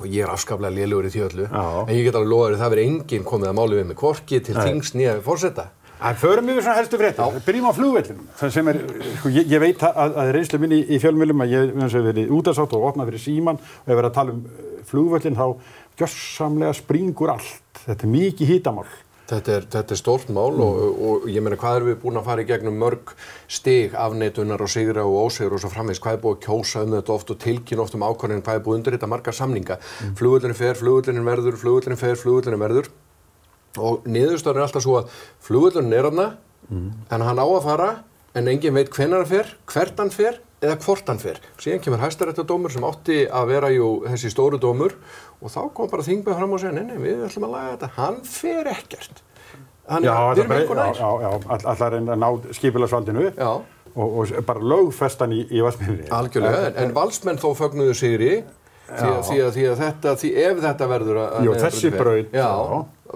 Speaker 5: og ég er afskaplega liðlugur í því öllu. Ja. En ég get alveg loðið að það verði enginn komið að máli við mig kvorki til þings
Speaker 1: nýja fórsetta. Það förum yfir svona helstu fréttum. Byrjum á flugveldinum. Það sem er, sko, ég, ég veit að, að reynslu minni í, í fjölmjölum að ég hef verið útansátt og opnað fyrir síman og hef verið að tala um eh, flugveldin þá gössamlega springur allt. Þetta er mikið hítamál.
Speaker 5: Þetta er, þetta er stórt mál og, og ég meina hvað er við búin að fara í gegnum mörg stig afneitunar og sigra og ósigur og svo framvegs hvað er búin að kjósa um þetta oft og tilkynna oft um ákvæmlega hvað er búin að undirrita marga samninga. Mm. Flugvöldinu fer, flugvöldinu verður, flugvöldinu fer, flugvöldinu verður og niðurstöðan er alltaf svo að flugullun er aðna, mm. en hann á að fara en engin veit hvenar hann fer, hvert hann fer eða hvort hann fer. Síðan kemur hæstarættadómur sem átti að vera jú, þessi stóru dómur og þá kom bara þingbeð fram og segja, nei, nei, við ætlum að laga þetta, hann fer ekkert.
Speaker 1: Hann, já, við erum einhvern veginn. Já, já, já, allar en að ná skipilarsvaldinu og, og bara lögfestan í, í valsmenninni. Algjörlega, en, en valsmenn þó fögnuðu sigri því að, því, að, því að þetta, því ef þetta verður
Speaker 5: að... Jú, þessi braun, já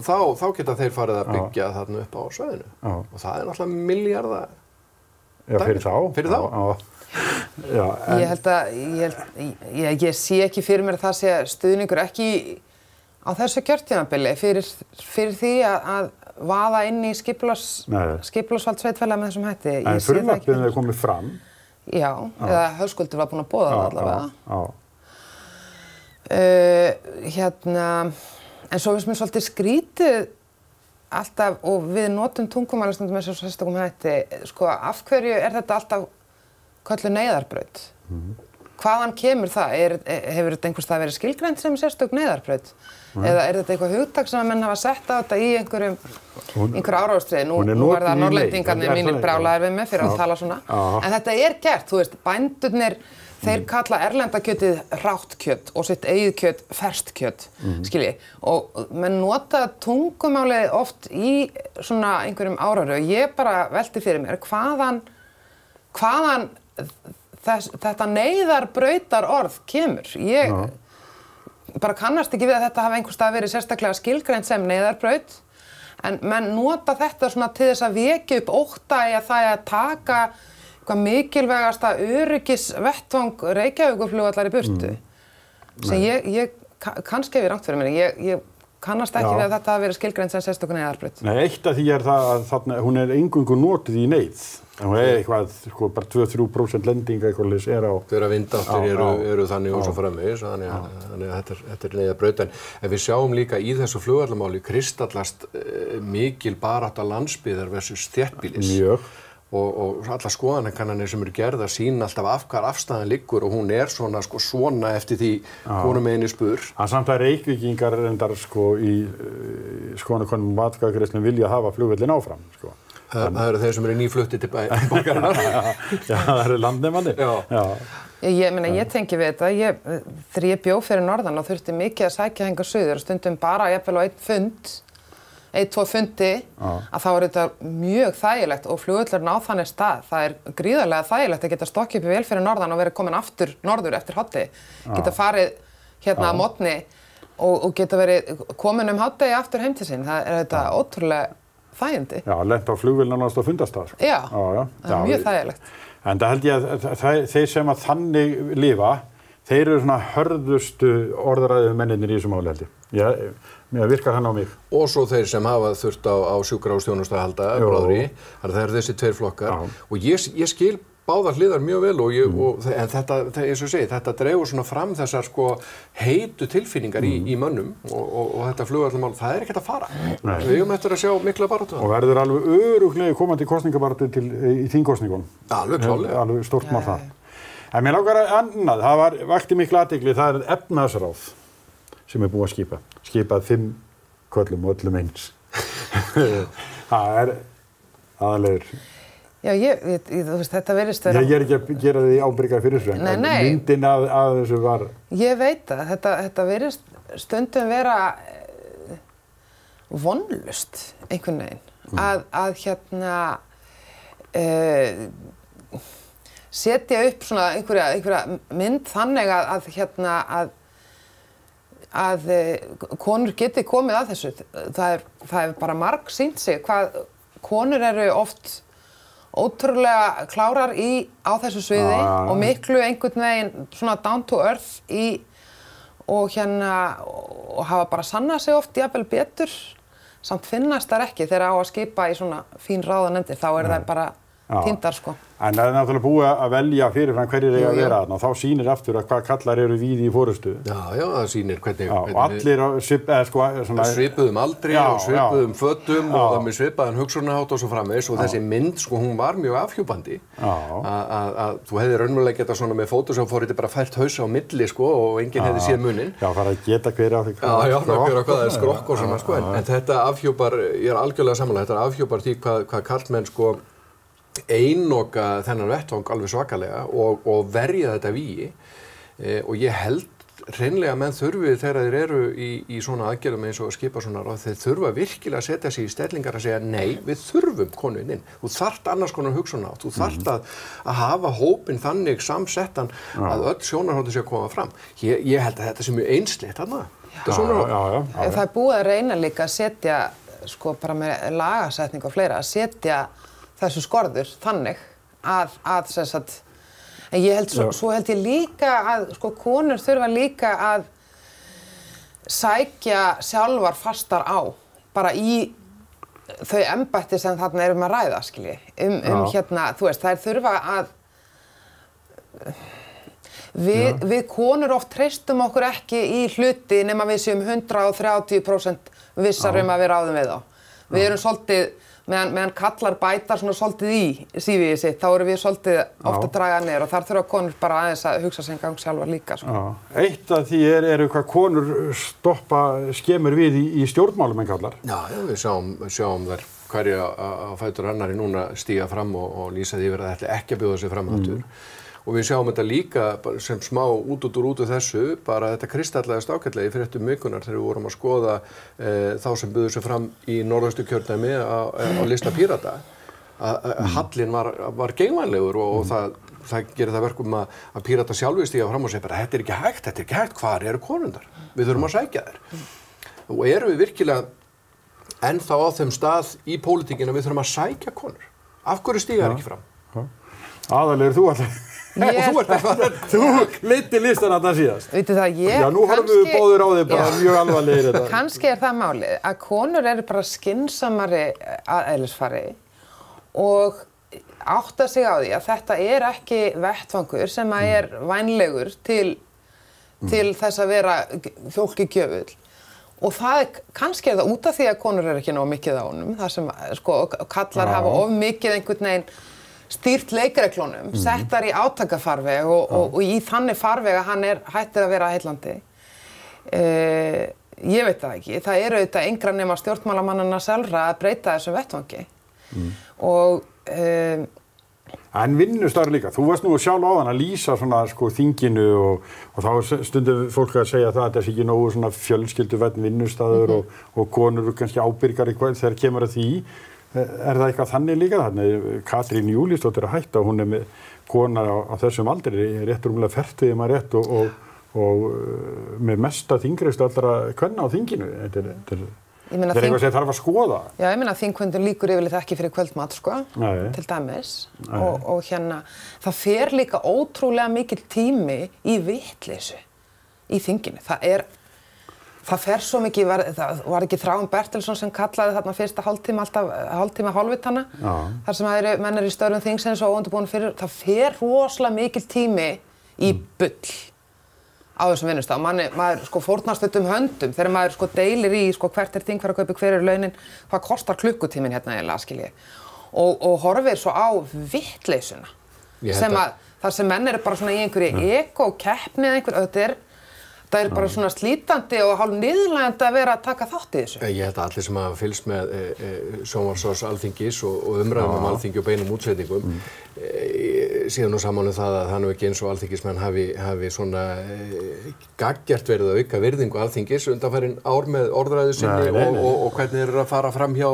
Speaker 5: þá, þá geta þeir farið að byggja þarna upp á sveðinu
Speaker 3: og það er náttúrulega miljardar
Speaker 1: Já, fyrir þá. Fyrir þá. Já, já. já
Speaker 3: en... Ég held að, ég, held, ég, ég sé ekki fyrir mér að það sé stuðningur ekki á þessu kjörtjánabili fyrir, fyrir því að, að vaða inn í
Speaker 1: skiplasvald
Speaker 3: sveitfæla með þessum hætti. Ég en frumvarpinu
Speaker 1: er komið fram.
Speaker 3: Já, eða höfskuldur var búin að bóða það allavega. Já, já. Uh, hérna... En svo finnst mér svolítið skrítið alltaf, og við notum tungumælastundum eins og sérstakum hætti, sko, af hverju er þetta alltaf köllu neyðarbröð? Mm -hmm. Hvaðan kemur það? Er, hefur þetta einhvers það verið skilgrænt sem sérstök neyðarbröð? Mm -hmm. Eða er þetta eitthvað hugtak sem að menn hafa sett á þetta í einhverjum, einhverjum áráðstriði? Nú, nú er það norrlendingarnir mínir brálaðar við mig fyrir á. að tala svona. Á. En þetta er gert, þú veist, bændurnir Þeir mm. kalla erlendakjötið ráttkjött og sitt eigið kjött ferstkjött, mm. skilji. Og menn nota tungumálið oft í svona einhverjum áraröðu. Ég bara velti fyrir mér hvaðan, hvaðan þess, þetta neyðarbröytar orð kemur. Ég Ná. bara kannast ekki við að þetta hafa einhver stað verið sérstaklega skilgreint sem neyðarbröyt. En menn nota þetta svona til þess að vekja upp óttægi að það er að taka hvað mikilvægasta öryggisvettvang Reykjavíkuflugvallar í burtu mm. sem ég, ég kannski hefur rangt fyrir mér, ég, ég kannast ekki Já. við að þetta hafi verið skilgrænt sem sérstökunni í aðarbrytt.
Speaker 1: Nei, eitt af því er það að þarna, hún er engungu nótið í neyð en hún er eitthvað, sko, bara 2-3% lendinga eitthvað leys er á... Þeirra vindáttir eru, eru þannig og svo
Speaker 5: framvegis og þannig að, þannig að þetta er, þetta er leiða braut en við sjáum líka í þessu flugvallamáli kristallast uh, mikil barátta landsbyðar versus þjertbílis. Mjög og, og alla skoðanakannanir sem eru gerða sín alltaf af hvar afstæðan
Speaker 1: liggur og hún er svona, sko, svona eftir því húnum einni spur. Það samt að reykvikingar reyndar sko í eh, skoðanakonum matkaðgreifslinn vilja hafa flugvellin áfram sko.
Speaker 5: Það, það eru þeir sem eru nýflutti til bókarinnar.
Speaker 1: [laughs] Já, það eru landnefandi.
Speaker 3: Ég, minna, ég tengi við þetta, ég, eh, þegar ég bjóð fyrir norðan og þurfti mikið að sækja hengar söður og stundum bara, ég fæl á einn fund ein, tvo fundi Já. að þá er þetta mjög þægilegt og flugullarinn á þannig stað það er gríðarlega þægilegt að geta stokkið upp í velferði norðan og verið komin aftur norður eftir hátti geta farið hérna Já. að mótni og, og geta verið komin um hátti aftur heim til sín það er þetta ótrúlega þægindi.
Speaker 1: Já, lenda á flugvillinu náttúrulega að fundast það. Sko. Já, já, já, mjög þægilegt. En það held ég að það, þeir sem að þannig lifa, þeir eru svona hörðustu orðaræðum menninir í þessum álega held ég. Já, með að virka hann á mig. Og svo
Speaker 5: þeir sem hafa þurft á, á sjúkra og stjónustæðahalda, bráðri, þannig að það eru þessi tveir flokkar Já. og ég, ég skil báðar hliðar mjög vel og, ég, mm. og en þetta, eins og segi, þetta dregur svona fram þessar sko heitu tilfinningar mm. í, í mönnum og, og, og þetta flugallumál, það er ekkert að fara. Nei. Við höfum eftir að sjá mikla baráttu. Og
Speaker 1: verður alveg öruglega komandi kostningabaráttu til í þingkostningunum. Alveg klálega. Eh, alveg stort mál það. En mér lákar að annað, það var, vakti miklu aðdegli, það er efnaðsráð sem er búið að skipa. Skipað fimm köllum og öllum eins. það [laughs] er aðalegur.
Speaker 3: Já, ég, ég, þú veist, þetta verðist vera... Ég er ekki
Speaker 1: að gera því ábyrgar fyrir þessu, en myndin að, að þessu var...
Speaker 3: Ég veit það, þetta, þetta verðist stundum vera eh, vonlust, einhvern veginn. Mm. Að, að hérna uh, setja upp svona einhverja, einhverja mynd þannig að, að hérna að að eh, konur geti komið að þessu. Það er, það er bara marg sínt sig hvað konur eru oft ótrúlega klárar í á þessu sviði ah. og miklu einhvern veginn svona down to earth í og hérna og hafa bara sanna sig oft jafnvel betur samt finnast þar ekki þegar á að skipa í svona fín ráðanendi þá er ja. það bara tindar sko.
Speaker 1: En það er náttúrulega búið að velja fyrirfram hverjir eiga að vera þarna og þá sýnir aftur að hvað kallar eru við í fórustu. Já, já, það sýnir hvernig... Já, og allir á svip, eða sko... Svona, svipuðum aldri já, og svipuðum
Speaker 5: já. föttum og það með svipaðan hugsunahátt og svo framvegs og þessi mynd sko hún var mjög afhjúbandi að þú hefði raunverulega getað svona með fótosáforriti bara fælt hausa á milli sko og enginn hefði séð munin. Já, það er að geta hverja einoka þennan vettvang alveg svakalega og, og verja þetta víi e, og ég held reynlega menn þurfi þegar þeir eru í, í svona aðgerðum eins og skipa svona ráð þeir þurfa virkilega að setja sér í stellingar að segja nei við þurfum konun inn þú þart annars konar hugsun á þú þart mhm. að, að hafa hópin þannig samsettan ja. að öll sjónarhóttu sé að koma fram ég, ég held að þetta sé mjög einsleitt hann að
Speaker 3: það er búið að reyna líka að setja sko bara með lagasetning og fleira að setja þessu skorður þannig að, að sagt, en ég held, svo, svo held ég líka að sko konur þurfa líka að sækja sjálfar fastar á bara í þau embætti sem þarna erum að ræða skilji, um, um hérna, þú veist, þær þurfa að Við, við konur oft treystum okkur ekki í hluti nema við séum 130% vissarum að við ráðum við þá. Við erum svolítið meðan, meðan kallar bætar svona svolítið í sífiðið sitt, þá eru við svolítið ofta dragað neður og þar þurfa konur bara aðeins að hugsa sem gang sjálfar líka. Sko.
Speaker 1: Eitt af því er, er hvað konur stoppa skemur við í, í stjórnmálum en kallar. Já, við sjáum, sjáum þar hverja að fætur
Speaker 5: annari núna stíga fram og, og lýsa því verið að þetta ekki að bjóða sig fram áttur. Mm og við sjáum þetta líka sem smá út út úr út úr þessu bara þetta kristallæðist ákveðlega í fyrirtum vikunar þegar við vorum að skoða e, þá sem buður sér fram í norðaustu kjörnæmi á lista pírata að mm. hallin var, var geimænlegur og, mm. og það, það gerir það verkum að, að pírata sjálfur stíga fram og segja bara þetta er ekki hægt, þetta er ekki hægt, hvað eru konundar? Við þurfum að sækja þér mm. og eru við virkilega ennþá á þeim stað í pólitíkinu að við þurfum að sækja konur? Af hverju stígar ja. ekki
Speaker 1: fram? Ja. Aðalega er þú alltaf Ég...
Speaker 5: Og þú
Speaker 4: ert eitthvað,
Speaker 1: [laughs] þú leiti listan að það síðast.
Speaker 3: Þú veitu það, ég... Já, nú horfum við bóður á þig bara mjög
Speaker 1: alvarlegir þetta.
Speaker 3: Kanski er það málið að konur eru bara skinsamari eh, að eðlisfari og átta sig á því að þetta er ekki vettfangur sem að er mm. vænlegur til, mm. til þess að vera fólki gjöfull. Og það er, kannski er það út af því að konur eru ekki ná mikið á honum, þar sem, sko, kallar Já. hafa of mikið einhvern veginn stýrt leikreglunum, mm. settar í átakafarveg og, ah. og, og í þannig farveg að hann er hættir að vera heillandi. Uh, e, ég veit það ekki. Það eru auðvitað yngra nema stjórnmálamannana selra að breyta þessum vettvangi. Mm.
Speaker 1: Og, um, en vinnustar líka. Þú varst nú sjálf á þann að lýsa svona, sko, þinginu og, og þá stundur fólk að segja það að þessi ekki nógu fjölskyldu venn vinnustadur mm -hmm. og konur kannski ábyrgar eitthvað þegar kemur að því. Eh, er það eitthvað þannig líka þannig? Katrín Júlísdóttir að hætta, hún er með kona á, á þessum aldri, rétt rúmlega fertið um að rétt og, og, og eh, með mesta þingreist allra kvenna á þinginu. Þetta er, þetta er,
Speaker 3: þetta er eitthvað sem þarf að skoða. Já, ég minna að þingkvöndun líkur yfirleitt ekki fyrir kvöldmat, sko, Nei. til dæmis. Og, og hérna, það fer líka ótrúlega mikil tími í vittlisu í þinginu. Það er það fer svo mikið, var, það var ekki Þráin Bertilsson sem kallaði þarna fyrsta hálftíma, alltaf hálftíma hálfvitana, Já. þar sem er, menn eru í störum þingsins og óundabúin fyrir, það fer rosalega mikil tími í mm. bull á þessum vinnustáð, maður, maður sko fórnast þetta um höndum, þegar maður sko deilir í sko hvert er þing, hver að kaupi, hver er launin, hvað kostar klukkutímin hérna eiginlega, skiljið, og, og horfir svo á vittleysuna, sem að, þar sem menn eru bara svona í einhverju ekokeppni eða einhverju, þetta er það er bara svona slítandi og hálf niðurlægandi að vera að taka þátt
Speaker 5: í þessu. Eh, ég held að allir sem hafa fylgst með e, eh, e, eh, Sjónvarsás alþingis og, og umræðum um alþingi og beinum útsetningum mm. Eh, síðan og saman um það að það nú ekki eins og alþingismenn hafi, hafi svona e, gaggjart verið að auka virðingu alþingis undanfærin ár með orðræðu sinni nei, nei, nei. Og, og, og hvernig þeir eru að fara fram hjá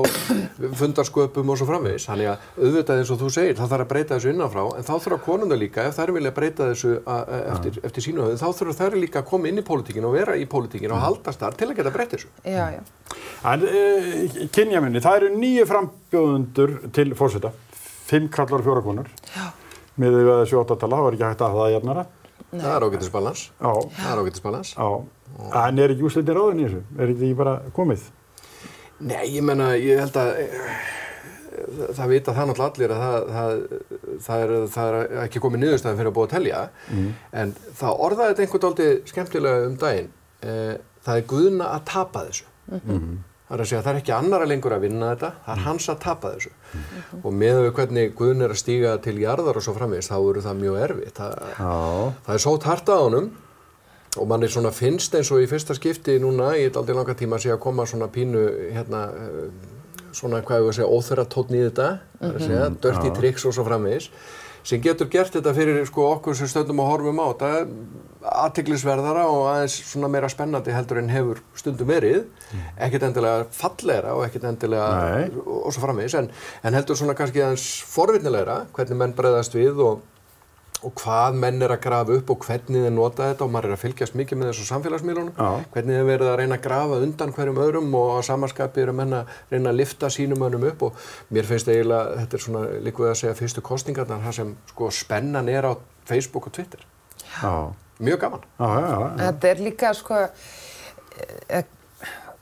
Speaker 5: fundarsköpum og svo framvegis þannig að auðvitað eins og þú segir, það þarf að breyta þessu innanfrá en þá þurfa konuna líka, ef þær vilja breyta þessu a, a, eftir, ja. eftir sínu höfðu, þá þurfa þær líka að koma inn í pólitíkinu og vera í pólitíkinu og haldast þar til að geta breytt þessu
Speaker 3: já, já.
Speaker 1: En, e, kynja minni, fimm kallar og fjóra konar með því að þessu óttatala, það var ekki hægt að það jæfnara. Það er ágættisbalans. Já. Það er ágættisbalans. Já. En er ekki úsleitir áðin í þessu? Er ekki bara komið?
Speaker 5: Nei, ég menna, ég held að eh, það vita það náttúrulega allir að það, það, það, er, það er ekki komið niðurstæðan fyrir að búa að telja mm. en það orðaði þetta einhvern dálti skemmtilega um daginn eh, það er guðna að tapa þessu mm -hmm. Þannig að segja, það er ekki annara lengur að vinna þetta, það er mm. hans að tapa þessu. Mm -hmm. Og með því hvernig Guðn er að stíga til jarðar og svo framvegist, þá eru það mjög erfitt. Það, það er sót harta á honum og mann er svona finnst eins og í fyrsta skipti núna, ég er aldrei langa tíma að segja að koma svona pínu, hérna, eh, svona hvað ég voru að segja, óþurra tótn í þetta, það er að segja, mhm. dört í triks og svo framvegist sem getur gert þetta fyrir sko, okkur sem stöndum og horfum á þetta aðtiklisverðara og aðeins svona meira spennandi heldur en hefur stundum verið ekkert endilega falleira og ekkert endilega Nei. og svo framins en, en heldur svona kannski aðeins forvinnilegra hvernig menn breyðast við og og hvað menn er að grafa upp og hvernig þeir nota þetta og maður er að fylgjast mikið með þessu samfélagsmiðlunum hvernig þeir verða að reyna að grafa undan hverjum öðrum og að samanskapi eru menna að reyna að lifta sínum önum upp og mér finnst eiginlega, þetta er svona líkuð að segja fyrstu kostningarnar, það sem sko spennan er á Facebook og Twitter já. mjög gaman já, já,
Speaker 3: Þetta er líka sko eh,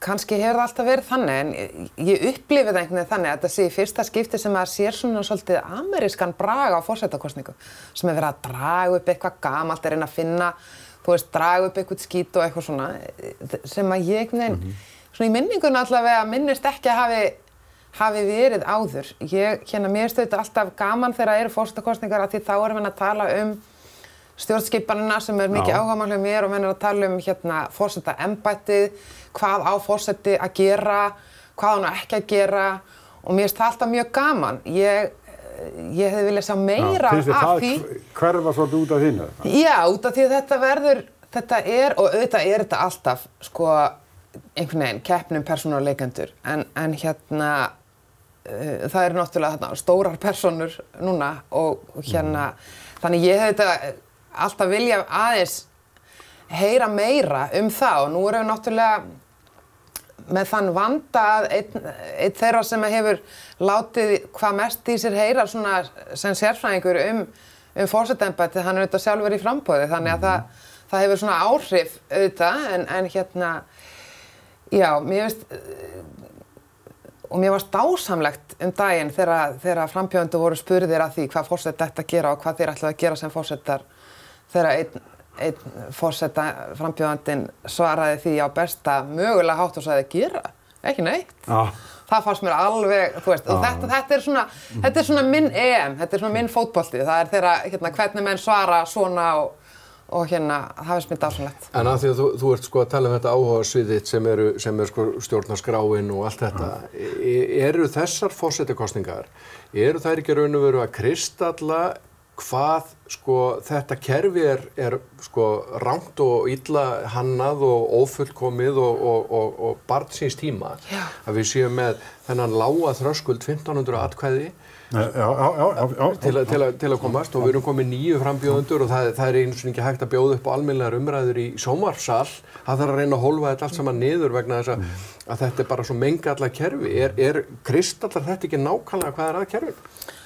Speaker 3: kannski hefur það alltaf verið þannig en ég upplifið það einhvern veginn þannig að það sé í fyrsta skipti sem maður sér svona svolítið amerískan braga á fórsetakostningu sem er verið að draga upp eitthvað gamalt, er einn að finna, þú veist, draga upp eitthvað skít og eitthvað svona sem að ég einhvern veginn, mm -hmm. svona í minningunum allavega minnist ekki að hafi, hafi verið áður. Ég, hérna, mér stöður alltaf gaman þegar það eru fórsetakostningar að því þá erum við að tala um stjórnskipanina sem er mikið áhuga málum mér og mennir að tala um hérna fórseta ennbættið hvað á fórseti að gera, hvað hann ekki að gera og mér finnst það alltaf mjög gaman. Ég, ég hefði viljað sjá meira já, af því.
Speaker 1: Hver var svolítið út af þínu?
Speaker 3: Já, út af því að þetta verður, þetta er, og auðvitað er þetta alltaf, sko, einhvern veginn, keppnum persónuleikendur, en, en hérna, uh, það eru náttúrulega þarna, stórar personur núna og hérna, mm. þannig ég hefði þetta alltaf viljað aðeins heyra meira um það og nú erum við náttúrulega með þann vanda að einn, einn þeirra sem hefur látið hvað mest í sér heyra svona sem sérfræðingur um, um fórsetembætti, hann er auðvitað sjálfur í frambóði þannig að mm. það, það hefur svona áhrif auðvitað en, en hérna, já, mér veist, og mér varst ásamlegt um daginn þegar frambjóðandi voru spurðir að því hvað fórset þetta gera og hvað þeir ætlaði að gera sem fórsetar þegar einn einn fórsetta frambjöðandin svaraði því á besta mögulega hátt og sæði gera, ekki neitt ah. það fannst mér alveg, þú veist ah. þetta, þetta, er svona, þetta er svona minn EM þetta er svona minn fótbolli, það er þeirra hérna, hvernig menn svara svona og, og hérna, það finnst mér dásunlegt En að
Speaker 5: því að þú, þú ert sko að tala um þetta áhugaðsviðið sem eru, sem eru sko stjórnarskráin og allt þetta, ah. eru þessar fórsettakostningar, eru þær ekki raun og veru að kristalla hvað sko, þetta kerfi er, er sko, rámt og illa hannað og ofullkomið og, og, og, og barn síns tíma já. að við séum með þennan lága þröskuld 1500 atkvæði já, já, til, a, til, a, til að komast og við erum komið nýju frambjóðundur og það, það er eins og ekki hægt að bjóða upp á almeinlegar umræður í sómarsal það þarf að reyna að holfa þetta allt saman niður vegna þess að, að þetta er bara svo menga allar kerfi er, er kristallar þetta ekki nákvæmlega hvað er að kerfinu?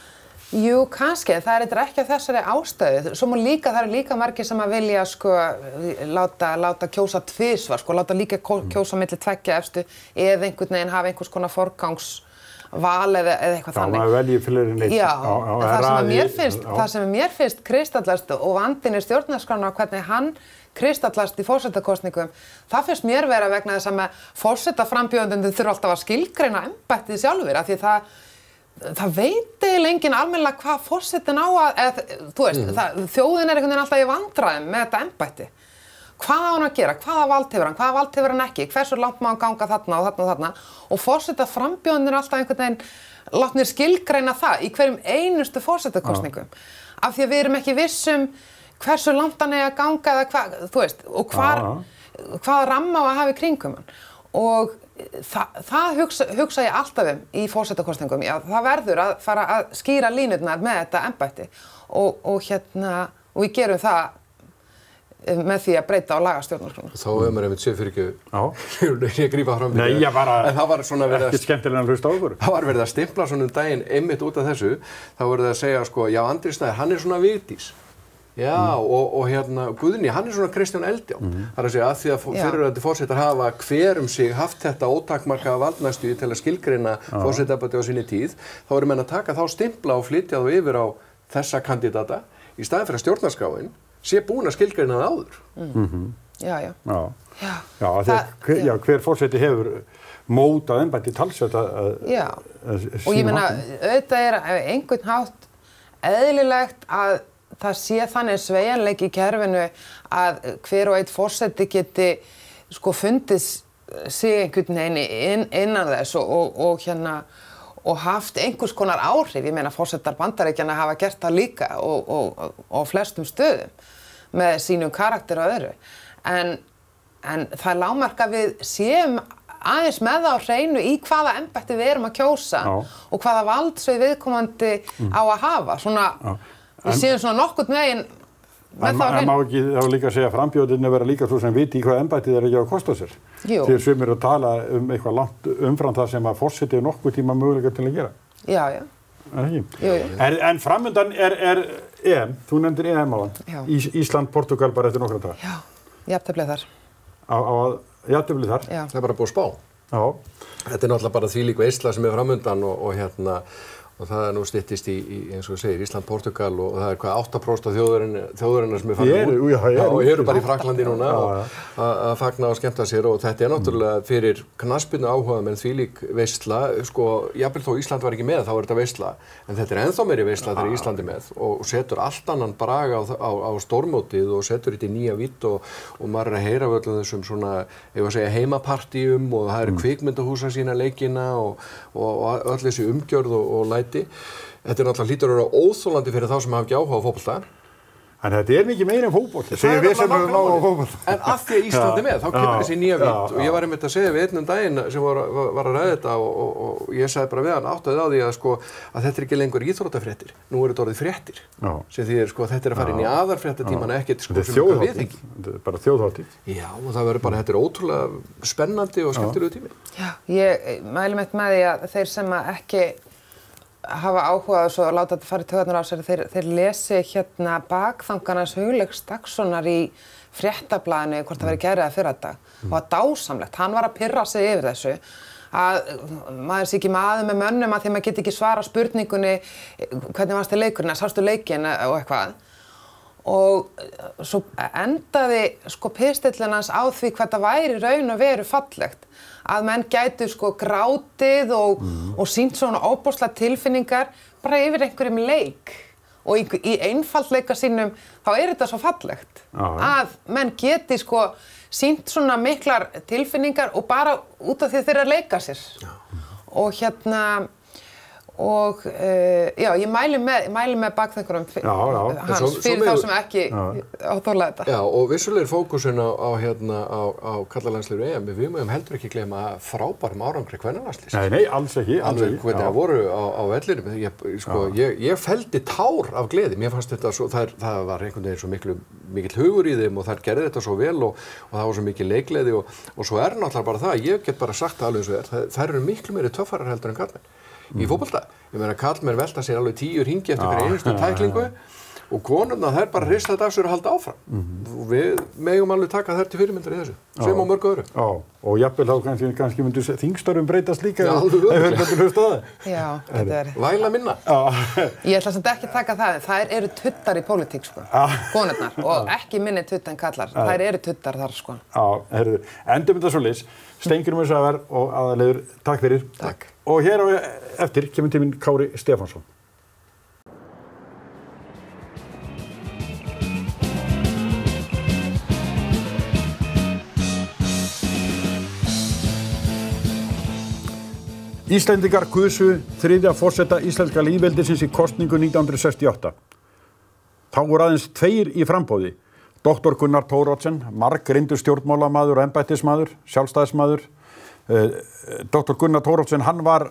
Speaker 3: Jú, kannski, það er eitthvað ekki af þessari ástöðu, svo múið líka, það eru líka margir sem að vilja, sko, láta, láta kjósa tvísvar, sko, láta líka mm. kjósa millir tveggja efstu eða einhvern veginn hafa einhvers konar forgangs val eða eitthvað þannig. Já,
Speaker 1: maður veljið fyrir einn eitt. Já, en það sem mér finnst, það
Speaker 3: sem mér finnst kristallast og vandin er stjórnarskrána á hvernig hann kristallast í fórsetakostningum, það finnst mér vera vegna þess að með fórsetaframbjöndunum þurfa alltaf að skilgreina ennbættið sjálfur, af því það það veit eiginlega enginn almenna hvað fórsetin á að, eð, þú veist, mm. það, þjóðin er einhvern veginn alltaf í vandraðum með þetta ennbætti. Hvað á hann að gera, hvaða vald hefur hann, hvaða vald hefur hann ekki, hversu langt má hann ganga þarna og þarna og þarna og fórseta frambjóðinir alltaf einhvern veginn látt mér skilgreina það í hverjum einustu fórsetakostningum ah. af því að við erum ekki vissum hversu langt hann er að ganga eða hvað, þú veist, og hvar, ah. hvaða ramma á að hafa í kringum hann og Þa, það hugsa, hugsa ég alltaf um í fórsetakostningum, já það verður að fara að skýra línutnar með þetta ennbætti og, og hérna og við gerum það eh, með því að breyta á lagastjórnarklunum.
Speaker 5: Þá hefur maður einmitt séð fyrir ekki að [laughs] grípa fram því. Nei, ég var að, það var svona verið að, ekki skemmtilega að hlusta á okkur. Það var verið að stimpla svona um daginn einmitt út af þessu, þá verið að segja sko, já Andri Snæður, hann er svona vitís. Já, mm. og, og hérna Guðni, hann er svona Kristján Eldjón, mm. þar að segja að því að fyriröndi fórsetar hafa hverjum sig haft þetta ótakmarka valdnæstuði til að skilgreina fórsetabati á sinni tíð, þá erum við að taka þá stimpla og flytja þú yfir á þessa kandidata í staðin fyrir að stjórnarskráin sé búin að
Speaker 1: skilgreina það áður. Mm. -hmm. Já, já. Já, já. já þegar, hver, já. hver fórseti hefur mótað ennbætti talsvöld að sína hann. Já, og ég menna,
Speaker 3: auðvitað er einhvern hátt eðlilegt að það sé þannig sveianleik í kerfinu að hver og eitt fórseti geti sko fundið sig einhvern veginn inn, innan þess og, og, og, hérna, og haft einhvers konar áhrif. Ég meina fórsetar bandarækjana hafa gert það líka og flestum stöðum með sínum karakter og öðru. En, en það er lámarka við séum aðeins með það á hreinu í hvaða ennbætti við erum að kjósa Já. og hvaða vald svo í viðkomandi mm. á að hafa. Svona, Já. Við séum svona nokkurt meginn
Speaker 1: með það að vinna. Það má ekki þá líka segja að frambjóðinni vera líka svo sem viti í hvað ennbættið er ekki að kosta sér. Jú. Þeir sem eru að tala um eitthvað langt umfram það sem að fórsetið nokkuð tíma möguleika til að gera. Já, já. Er ekki? Jú, jú. Er, en framöndan er, er EM, þú nefndir EM á hann. Ís, Ísland, Portugal bara eftir nokkra dag. Já, jæftaflið þar. Á, á, jæftaflið þar. Já. Það er bara búið spá. Já.
Speaker 5: Þetta er náttúrulega bara því líka Ísla sem er framöndan og, og hérna og það er nú stittist í, í eins og segir, Ísland, Portugal og það er hvað 8% af þjóðurinnar sem er fannir út og eru bara í Fraklandi núna að fagna og skemta sér og þetta er náttúrulega fyrir knaspinu áhuga með því lík veistla, sko, jápil þó Ísland var ekki með þá er þetta veistla, en þetta er enþá meiri veistla þegar Íslandi með og setur allt annan braga á, á, á stormótið og setur þetta í nýja vitt og, og maður er að heyra völdum þessum svona, ef að segja heimapartíum og það er mm. kvikmyndahúsa sína leikina og, og, og öll þessi umgjörð og læ sæti. Þetta er náttúrulega hlítur að vera óþólandi fyrir þá sem hafa ekki áhuga á fókbalta. Þannig að þetta er mikið meira en fókbalta. Það er alveg makka
Speaker 3: áhuga. En af því að Íslandi ja, með, þá kemur
Speaker 5: ja, þessi nýja vitt. Ja, og ég var einmitt að segja við einnum daginn sem var, var að ræða þetta og, og, og ég sagði bara við hann áttuðið á því að, sko, að þetta er ekki lengur íþrótafréttir. Nú er þetta orðið fréttir. Sem því sko, þetta er að fara inn í aðarfréttatíman ekkert sko, sem við
Speaker 3: ekki. Þetta hafa áhuga og svo láta þetta fara í töðanar á sér þeir, þeir lesi hérna bakþangarnas huglegs Dagssonar í fréttablaðinu hvort það veri gerðið að fyrra dag mm. og að dásamlegt, hann var að pyrra sig yfir þessu að maður sé ekki maður með mönnum að því maður geti ekki svara spurningunni hvernig varst þið leikurinn, sástu leikin og eitthvað og eh, svo endaði sko pyrstillin hans á því hvað það væri raun og veru fallegt að menn gætu sko grátið og, mm. og sínt svona óbúsla tilfinningar bara yfir einhverjum leik og í, í einfallleika sínum þá er þetta svo fallegt ah, að menn geti sko sínt svona miklar tilfinningar og bara út af því þeirra leika sér Já. og hérna og uh, já, ég mælu með, með bakþengurum hans fyrir þá sem ekki átóla þetta.
Speaker 5: Já, og vissulegur fókusun á, á, hérna, á, á kallalandsleiru EM, við mögum heldur ekki glema frábærum árangri kvennarlandslýs. Nei, nei, alls ekki. Alls ekki, hvernig það voru á vellinum. Ég, sko, ég, ég fældi tár af gleði, mér fannst þetta svo, það, er, það var einhvern veginn svo miklu, mikill hugur í þeim og þær gerði þetta svo vel og, og það var svo mikil leikleði og, og svo er náttúrulega bara það, ég get bara sagt alveg svo er, þær eru miklu meiri töffarar heldur en karlmenn í mhm. fókbalta. Ég meina, Kallmer velta sér alveg tíur hingi eftir hverja einustu tæklingu og konurna þær bara hrist þetta af sér að halda áfram. Mm -hmm. Við meðjum alveg taka þær til fyrirmyndar í þessu, sem á mörgu öru.
Speaker 1: Já, og jafnvel þá kannski, kannski myndu þingstörfum breytast líka ef höfðbættur höfst á það.
Speaker 3: Já, þetta er... Væla minna. Ég ætla svolítið ekki að taka það, þær eru tuttar í pólitík, sko, konurnar, [laughs] og ekki minni tutt en kallar. Þær eru tuttar þar, sko.
Speaker 1: Já, herruður, endur mynda svo lis, stengjum við svo að verð og aðalegur, takk fyrir. Takk. Og hér á eftir kemur tíminn Kári Stefánsson. Íslendingar guðsu þriðja fórsetta íslenska lífveldisins í kostningu 1968. Þá voru aðeins tveir í frambóði. Dr. Gunnar Tórótsen, marg reyndu stjórnmálamaður og ennbættismadur, sjálfstæðismadur. Eh, Dr. Gunnar Tórótsen, hann var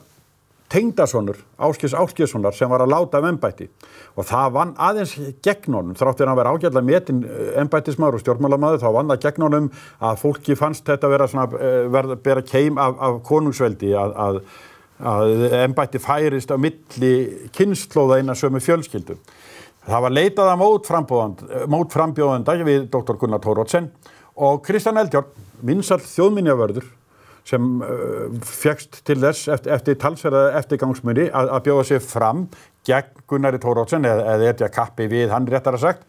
Speaker 1: tengdasonur Áskis Áskissonar sem var að láta af ennbætti og það vann aðeins gegn honum þráttir að vera ágjörlega metin ennbættismæður eh, og stjórnmálamaður þá vann það gegn honum að fólki fannst þetta vera svona, eh, verða bera keim af, af konungsveldi að, að, að ennbætti færist á milli kynnslóða innan sömu fjölskyldu. Það var leitað að mót eh, frambjóðanda við Dr. Gunnar Tórótsen og Kristján Eldjórn, vinsall þjóðminjavörður sem uh, fegst til þess eftir, eftir talsverða eftirgangsmunni að, að bjóða sér fram gegn Gunnari Tórótsen eða eð eitthvað kappi við hann réttar að sagt.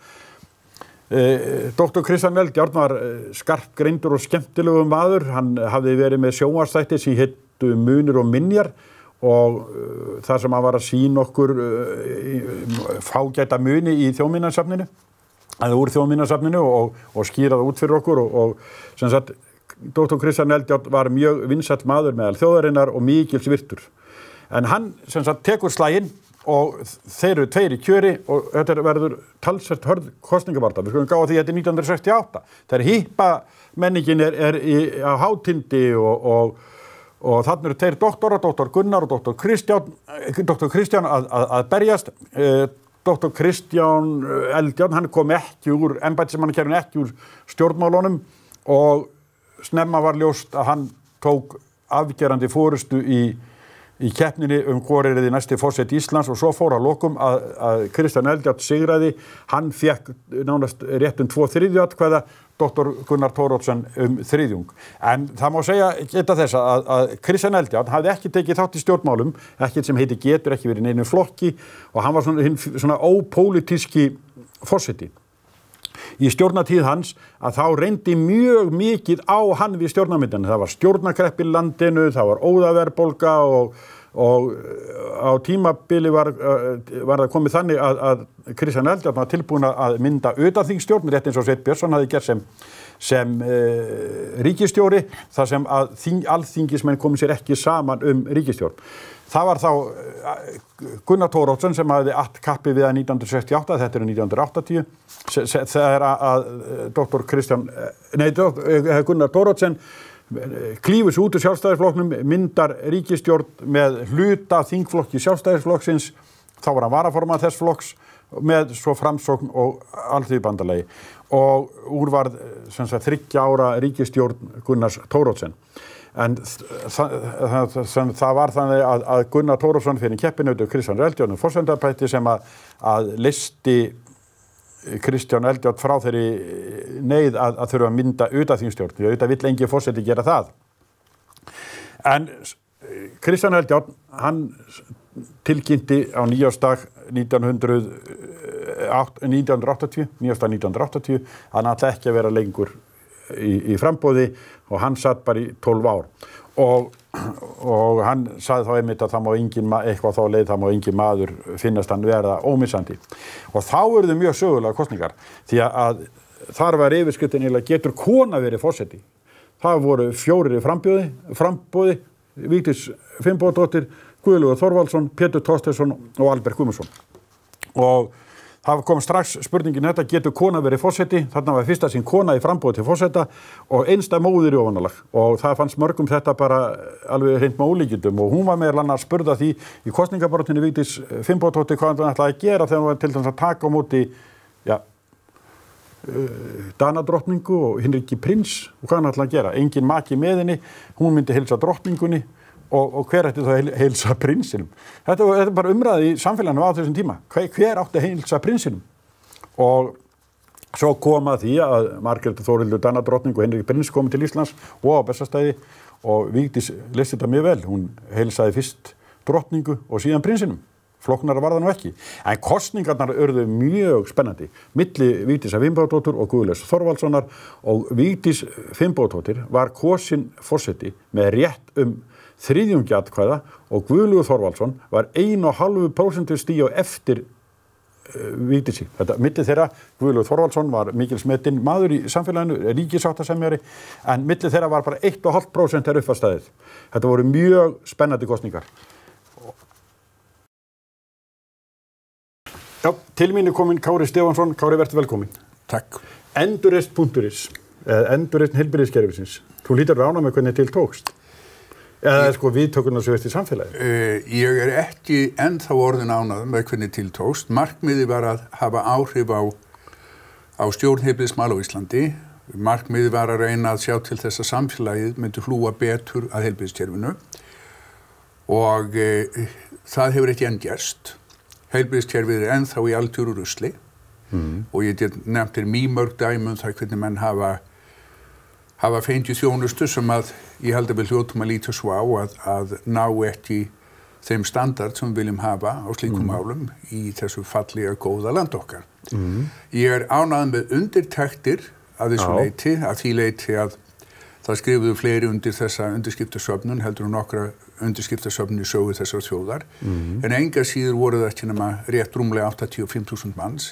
Speaker 1: Uh, Dr. Kristjan Velgjárn var skarp grindur og skemmtilegu maður, hann hafði verið með sjónvastætti sem hittu munir og minjar og uh, það sem hann var að sín okkur fágæta muni í þjóminnarsafninu, eða úr þjóminnarsafninu og, og skýraði út fyrir okkur og, og sem sagt Dr. Kristján Eldjórn var mjög vinsall maður meðal þjóðarinnar og mikils virtur. En hann sem sagt tekur slægin og þeir eru tveir í kjöri og þetta verður talsvært hörð kostningavarta. Við skulum gá að því að þetta er 1968. Það er hýpa, menningin er, er í, á hátindi og, og, og þannig eru tveir doktora, doktor Gunnar og doktor Kristján, eh, doktor Kristján að, að, að berjast. Eh, doktor Kristján eh, Eldjórn, hann kom ekki úr, ennbætt sem hann kemur ekki úr stjórnmálunum og snemma var ljóst að hann tók afgerandi fórustu í, í keppninni um hvoriðið í næsti fórsett Íslands og svo fór að lokum að, að Kristján Eldjátt sigraði, hann fekk nánast réttum tvo þriðjátt hvaða Dr. Gunnar Tórótsson um þriðjung. En það má segja eitthvað þess að, að Kristján Eldjátt hafði ekki tekið þátt í stjórnmálum, ekkert sem heiti getur, ekki verið í neinum flokki og hann var svona, svona ópólitíski fórsetti. Í stjórnatíð hans að þá reyndi mjög mikið á hann við stjórnamyndinu. Það var stjórnakreppin landinu, það var óðaverbolga og, og eh, á tímabili var, eh, var það komið þannig að, að Kristján Eldjátt var tilbúin að mynda auðanþingstjórn, rétt eins og Sveit Björnsson hafi gert sem, sem e, eh, ríkistjóri, þar sem að alþingismenn komið sér ekki saman um ríkistjórn það var þá eh, Gunnar Tórótsson sem hafði allt kappi við að 1968, þetta eru 1980 það er að eh, doktor Kristján, eh, nei Gunnar Tórótsson klífus út úr sjálfstæðisfloknum, myndar ríkistjórn með hluta þingflokki sjálfstæðisflokksins, þá var hann varaforma þess flokks með svo framsókn og allþýðbandalegi og úr var þryggja ára ríkistjórn Gunnars Tórótsson En það var þannig að, að Gunnar Tórófsson fyrir keppinautu Kristján Eldjórn fórsöndarpætti sem að, að listi Kristján Eldjórn frá þeirri neyð að, að þurfa að mynda auðvitað þingstjórn því að auðvitað vill engi fórsöndi gera það. En Kristján Eldjórn hann tilkynnti á nýjásdag 1980, 1980 nýjásdag 1980 hann ætla ekki að vera lengur í, í frambóði og hann satt bara í 12 ár og, og hann saði þá einmitt að það má engin, eitthvað þá leið, það má engin maður finnast hann verða ómissandi og þá eru þau mjög sögulega kostningar því að þar var yfirskutin eða getur kona verið fórseti það voru fjórir í frambóði, frambóði Víktis Finnbóðdóttir, Guðlúður Þorvaldsson, Pétur Tóstesson og Albert Gumusson og Það kom strax spurningin þetta, getur kona verið fósetti? Þarna var fyrsta sinn kona í frambóð til fósetta og einsta móður í ofanalag og það fannst mörgum þetta bara alveg hreint með ólíkjendum og hún var meðal annar að spurða því í kostningabortinu viktis Finnbótótti hvað hann ætlaði að gera þegar hún var til dæmis að taka á móti ja, uh, danadrottningu og Henriki Prins og hvað hann ætlaði að gera. Engin maki meðinni, hún myndi hilsa drottningunni og, og hver ætti þá að heilsa prinsinum þetta, þetta er bara umræði í samfélaginu á þessum tíma hver, hver átti að heilsa prinsinum og svo koma því að Margreð Þórildur Danadrottning og Henrik Prins komi til Íslands og á bestastæði og Víktis listi þetta mjög vel, hún heilsaði fyrst drottningu og síðan prinsinum floknara var það nú ekki, en kostningarnar örðu mjög spennandi, milli Vítis að Vimbóðdóttur og Guðleis Þorvaldssonar og Vítis Vimbóðdóttir var kosin fórseti með rétt um þriðjungi atkvæða og Guðlúður Þorvaldsson var 1,5% stíu eftir eh, vitið síg. Þetta mittið þeirra Guðlúð Þorvaldsson var mikil smettinn maður í samfélaginu, ríkisáttasemjari en mittið þeirra var bara 1,5% þeirra uppfastæðið. Þetta voru mjög spennandi kostningar. Já, til mín er komin Kári Stefansson. Kári, verður velkomin. Takk. Endurist punkturins, endurist hilbyrðiskerfisins. Þú lítar rána með hvernig til tókst eða sko viðtökunarsvert í samfélagi?
Speaker 6: Eh, ég er ekki ennþá orðin ánað með hvernig tiltókst. Markmiði var að hafa áhrif á, á stjórnheiflismal á Íslandi. Markmiði var að reyna að sjá til þess að samfélagið myndi hlúa betur að heilbíðstjörfinu og e, það hefur ekki enn gerst. Heilbíðstjörfið er ennþá í aldjúru rusli mm. og ég nefndir mýmörg dæmum þar hvernig mann hafa hafa fengið þjónustu sem að ég held að við hljóttum að lítja svo á að, að ná ekki þeim standard sem við viljum hafa á slíkum mm. álum í þessu fallega góða land okkar. Mm. Ég er ánað með undirtæktir að þessu Já. leiti, að því leiti að það skrifuðu fleiri undir þessa undirskiptasöfnun, heldur hún okkar undirskiptasöfnun í sögu þessar þjóðar, mm. en enga síður voruð það ekki nema rétt rúmlega 85.000 manns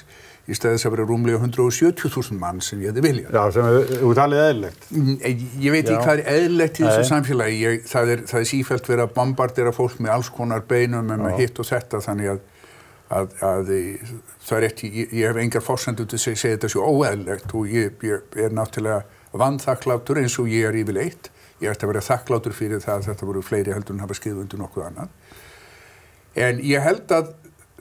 Speaker 6: í stæði þess að vera rúmlega 170.000 mann sem ég hefði
Speaker 1: viljað. Já, sem er útalið eðlilegt. Mm, ég, ég veit Já. ekki hvað er eðlilegt í þessu
Speaker 6: samfélagi. Ég, það, er, það er sífælt verið að bombardera fólk með alls konar beinum en um með hitt og þetta þannig að, að, að það er ekkert, ég, ég hef engar fórsendu til að seg, segja þetta svo óeðlilegt og ég er náttúrulega vannþakkláttur eins og ég er yfirleitt. Ég ætti að vera þakkláttur fyrir það að þetta voru fleiri heldur en hafa skriðið undir nokkuð annan. En ég held að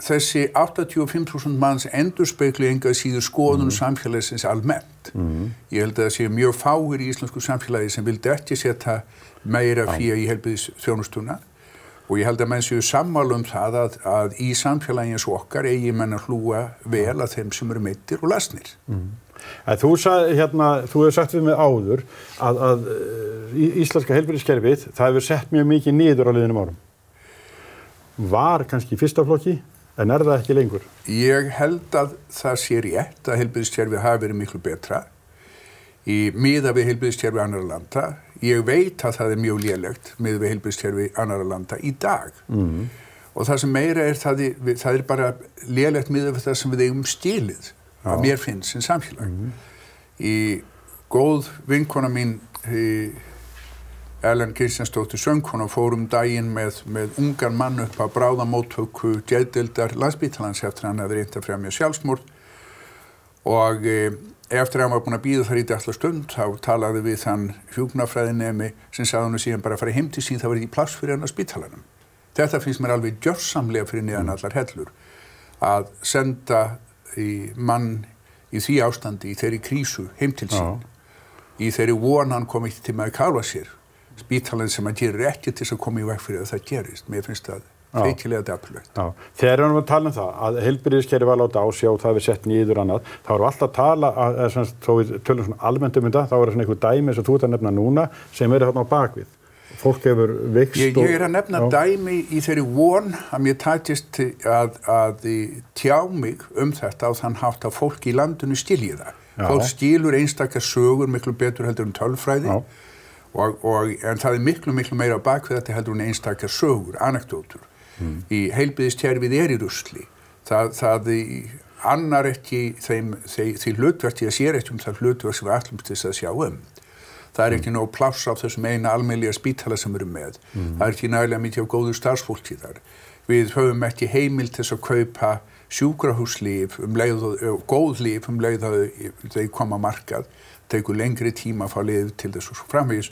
Speaker 6: þessi 85.000 manns endurspegli enga síður skoðunum mhm. mm. samfélagsins almennt. Mm. Ég held að það sé mjög fáir í íslensku samfélagi sem vildi ekki setja meira fyrir í helbiðis þjónustuna og ég held að menn séu sammálu um það að, að í samfélagins
Speaker 1: okkar eigi menn að hlúa vel að þeim sem eru mittir og lasnir. Mm. Þú, hérna, þú hefur sagt við mig áður að, að íslenska helbiðiskerfið það hefur sett mjög mikið nýður á liðinum árum. Var kannski í fyrsta flokki en
Speaker 6: er það ekki lengur? Ég held að það sé rétt að helbiðstjárfið hafi verið miklu betra í miða við helbiðstjárfið annara landa. Ég veit að það er mjög lélegt miða við helbiðstjárfið annara landa í dag mm. og það sem meira er það, það er bara lélegt miða við það sem við eigum stílið Já. að mér finnst sem samfélag. Mm. Í góð vinkona mín í Ellen Kirstensdóttir söngkona fórum daginn með, með ungan mann upp að bráða móttöku djeðdildar landsbyttalans eftir hann hefði reyndið að fremja sjálfsmórn og e, eftir að hann var búin að býða þar í þetta alltaf stund þá talaði við þann hjóknarfræðinemi sem sagði hann síðan bara að fara heim til sín það var ekki plass fyrir hann að spítalanum. Þetta finnst mér alveg gjörsamlega fyrir niðan mm. allar hellur að senda í mann í því ástandi í þeirri krísu heim til sín Já. í þeirri vonan kom eitt til með að kála sér spítalinn sem að gera ekki til þess að koma í veg fyrir að það gerist. Mér finnst það feikilega dapplögt.
Speaker 1: Þegar erum við að tala um það að heilbyrðiskeri var láta ásjá og það við sett nýður annað, þá erum við alltaf að tala, að, að, svona, þá við tölum svona almennt um þetta, þá er svona einhver dæmi sem þú ert að nefna núna sem eru hérna á bakvið. Fólk hefur vext og... Ég er að nefna já.
Speaker 6: dæmi í þeirri von að mér tætist að, að tjá mig um þetta og þann haft að fólk í landinu skilji það. Fólk skilur einstakar sögur miklu betur heldur um tölfræði. Já. Og, og, en það er miklu, miklu meira bak við þetta heldur en einstakja sögur, anekdótur. Mm. Í heilbyðistjærfið er í rusli. Það, það annar ekki þeim, þeim, þeim hlutverkt, ég sér ekkert um það hlutverkt sem við ætlum til þess að sjá um. Það er mm. ekki nóg pláss á þessum eina almeinlega spítala sem við erum með. Mm. Það er ekki nægilega mikið á góðu starfsfólki þar. Við höfum ekki heimil til þess að kaupa sjúkrahúslíf, um leið, góð líf um leið að þau koma markað tegur lengri tíma að fá liðið til þessu svo framvegis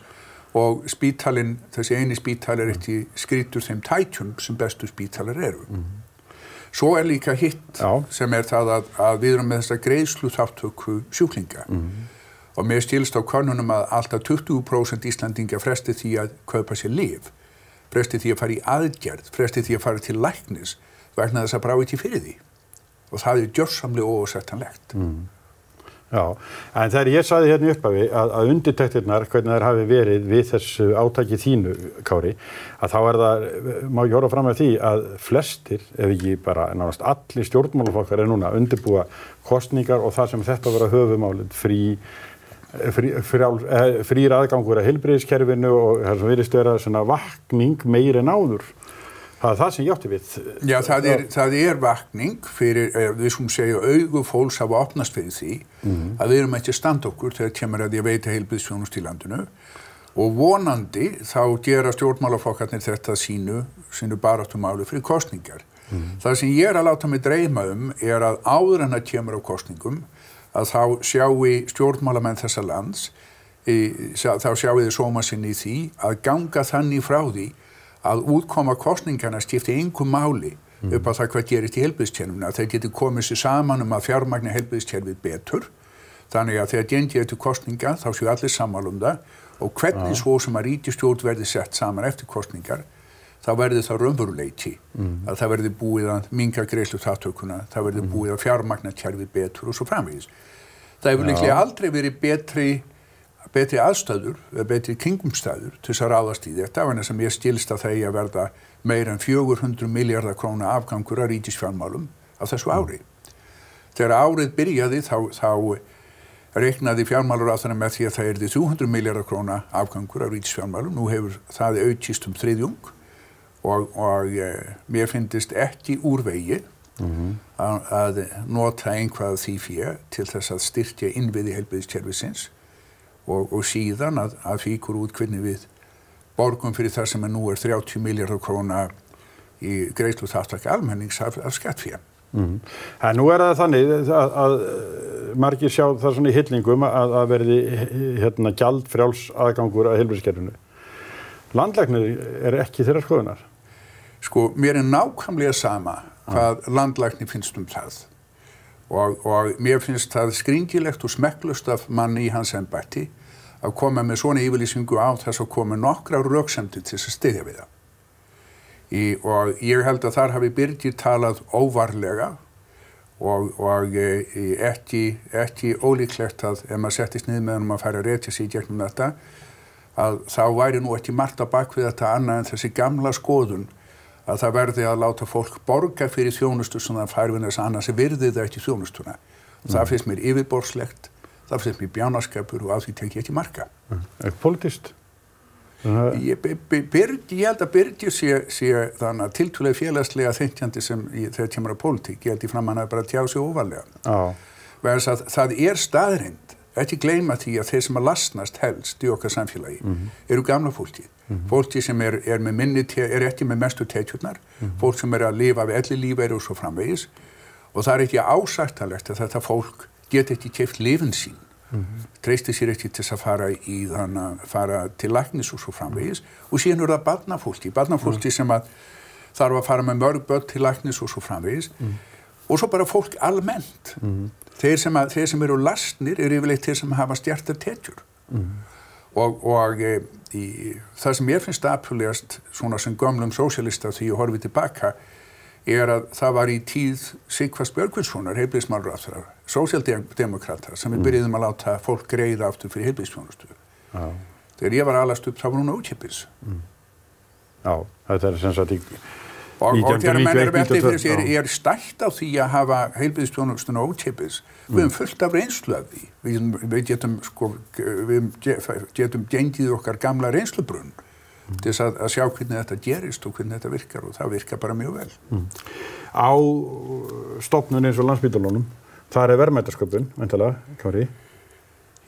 Speaker 6: og spítalinn, þessi eini spítal er ekki skrítur þeim tætjum sem bestu spítalar eru. Mm -hmm. Svo er líka hitt Já. sem er það að, að við erum með þessa greiðslu þáttöku sjúklinga mm -hmm. og mér stilst á konunum að alltaf 20% Íslandinga fresti því að kaupa sér liv, fresti því að fara í aðgerð, fresti því að fara til læknis vegna þess að brá ekki fyrir því og það er gjörsamlega ósættanlegt.
Speaker 1: Mm -hmm. Já, en þegar ég saði hérna í upphafi að, að undirtæktirnar, hvernig þær hafi verið við þessu átæki þínu, Kári, að þá er það, má ég horfa fram með því að flestir, ef ekki bara náðast allir stjórnmálufokkar er núna að undirbúa kostningar og það sem þetta verið að höfumálið frí, eh, frí, frjál, eh, frýra aðgangur að helbriðiskerfinu og það sem verist að vera svona vakning meir en áður Það er það sem ég átti við. Eh, já, það er,
Speaker 6: það er vakning fyrir, eh, við skulum segja, augu fólks hafa opnast fyrir því mm. að við erum ekki standa okkur þegar kemur að ég veita heilbíðsfjónust í landinu og vonandi þá gera stjórnmálafokkarnir þetta sínu, sínu baráttumálu fyrir kostningar. Mm. Það sem ég er að láta mig dreyma um er að áður en að kemur á kostningum að þá sjáum við stjórnmálamenn þessa lands, í, þá sjáum við sóma sinni í því að ganga þannig frá því að útkoma kostningarna skipti einhver máli mm. upp á það hvað gerist í helbiðstjernumna. Þeir geti komið sér saman um að fjármagna helbiðstjernið betur þannig að þegar gengið eftir kostninga þá séu allir sammál um það og hvernig ja. svo sem að rítistjórn verði sett saman eftir kostningar þá verður það raunveruleiki mm. að það verður búið að minga greiðslu þáttökuna, það verður mm. búið að fjármagna tjærfið betur og svo framvegis. Það hefur ja. líklega aldrei verið betri betri aðstæður, betri kingumstæður til þess að ráðast í þetta, en þess að mér stilst að það er að verða meir en 400 miljardar króna afgangur að rítisfjármálum á þessu ári. Þegar árið byrjaði þá, þá reiknaði fjármálur á þannig með því að það erði 300 miljardar króna afgangur að rítisfjármálum, nú hefur það auðtist um þriðjung og, og e, mér finnist ekki úr vegi Mm -hmm. að nota einhvað því fyrir til þess að styrkja innviði helbiðiskerfisins og, og síðan að, að fíkur út hvernig við borgum fyrir það
Speaker 1: sem nú er 30 miljardar krona í greiðslu þáttak almennings af, af skattfíja. Mm -hmm. Það nú er það þannig að, að eh, margir sjá það svona í hyllingum að, að verði eh, hérna gjald frjáls aðgangur að helbískerfinu. Landlæknir er ekki þeirra skoðunar? Sko, mér er nákvæmlega sama hvað ah. landlæknir
Speaker 6: finnst um það og, og mér finnst það skringilegt og smekklust af manni í hans ennbætti að koma með svona yfirlýsingu á þess að koma nokkra rauksemdi til þess að styðja við það. Í, og ég held að þar hafi Birgir talað óvarlega og, og e, e ekki, ekki ólíklegt að ef maður settist niður með hann og maður færi að reytja sér í gegnum þetta að þá væri nú ekki margt að bakvið þetta annað en þessi gamla skoðun að það verði að láta fólk borga fyrir þjónustu sem það fær við þess að annars virði það ekki þjónustuna. Mm. Það finnst mér yfirborslegt það finnst mér bjánaskapur og af því tek ég ekki marka. Ekkert politist? Ég, byrd, ég held að Byrgir sé, sé þannig að tiltúlega félagslega þengjandi sem þegar kemur á pólitík, ég held í framann að bara tjá sig óvalega. Ah. Að, það er staðrind, ekki gleyma því að þeir sem að lasnast helst í okkar samfélagi mm -hmm. eru gamla fólkið. Mm -hmm. Fólki sem er, er, minni, er ekki með mestu teitjurnar, mm -hmm. fólk sem er að lifa af elli lífæri og svo framvegis og það er ekki ásættalegt að þetta fólk get ekki kæft lifin sín mm -hmm. treysti sér ekki til að fara, í, hana, fara til læknis og svo framvegis og síðan eru það barnafólki, barnafólki sem að þarf að fara með mörg börn til læknis og svo framvegis og svo bara fólk almennt þeir sem, að, þeir sem eru lastnir eru yfirleitt þeir sem hafa stjartar tettjur og, og e, í, það sem ég finnst aðpjúlegast svona sem gömlum sósialista því ég horfi tilbaka er að það var í tíð Sigvars Björgvinssonar, heilbíðismálur af það sósjaldemokrata sem við mm. byrjuðum að láta fólk greiða aftur fyrir heilbíðsfjónustu. Þegar ég var alast upp þá var hún ókipis.
Speaker 1: Mm. Já, þetta er sem sagt í... Og, og þegar menn eru veldið fyrir sér,
Speaker 6: ég er stælt á því að hafa heilbíðsfjónustun ókipis. Mm. Við hefum fullt af reynsluði. Við, við getum, sko, við getum gengið okkar gamla reynslubrunn mm. til þess að, að sjá hvernig þetta gerist og hvernig þetta virkar og það virkar bara mjög vel. Mm.
Speaker 1: Á stopnun eins og landsbyttalónum Það er verðmætasköpun, veintilega, Kári.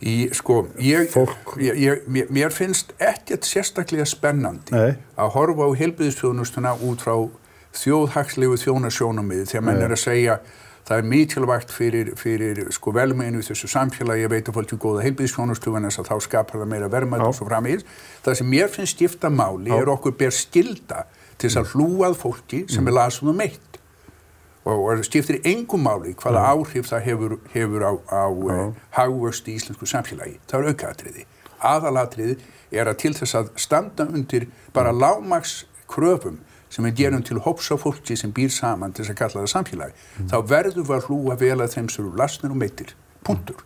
Speaker 1: Í, sko, ég,
Speaker 6: ég, ég, mér finnst ekkert sérstaklega spennandi Nei. að horfa á heilbyrðisfjónustuna út frá þjóðhagslegu þjónasjónamiði þegar mann er að segja það er mikilvægt fyrir, fyrir sko, velmeinu í þessu samfélagi að veita fólk um góða heilbyrðisfjónustu en þess að þá skapar það meira verðmætt og svo framins. Það sem mér finnst skipta máli Já. er okkur ber skilda til þess að mm. hlúað fólki sem mm. er lasum um eitt og skiptir engum máli hvaða áhrif það hefur, hefur á, á eh, hagvöxti í íslensku samfélagi. Það er aukaatriði. Aðalatriði er að til þess að standa undir bara lágmaks kröfum sem við gerum til hopsa fólki sem býr saman til þess að kalla það samfélagi, mm. þá verður við að hlúa vel að þeim sem eru lasnir og meitir. Puntur.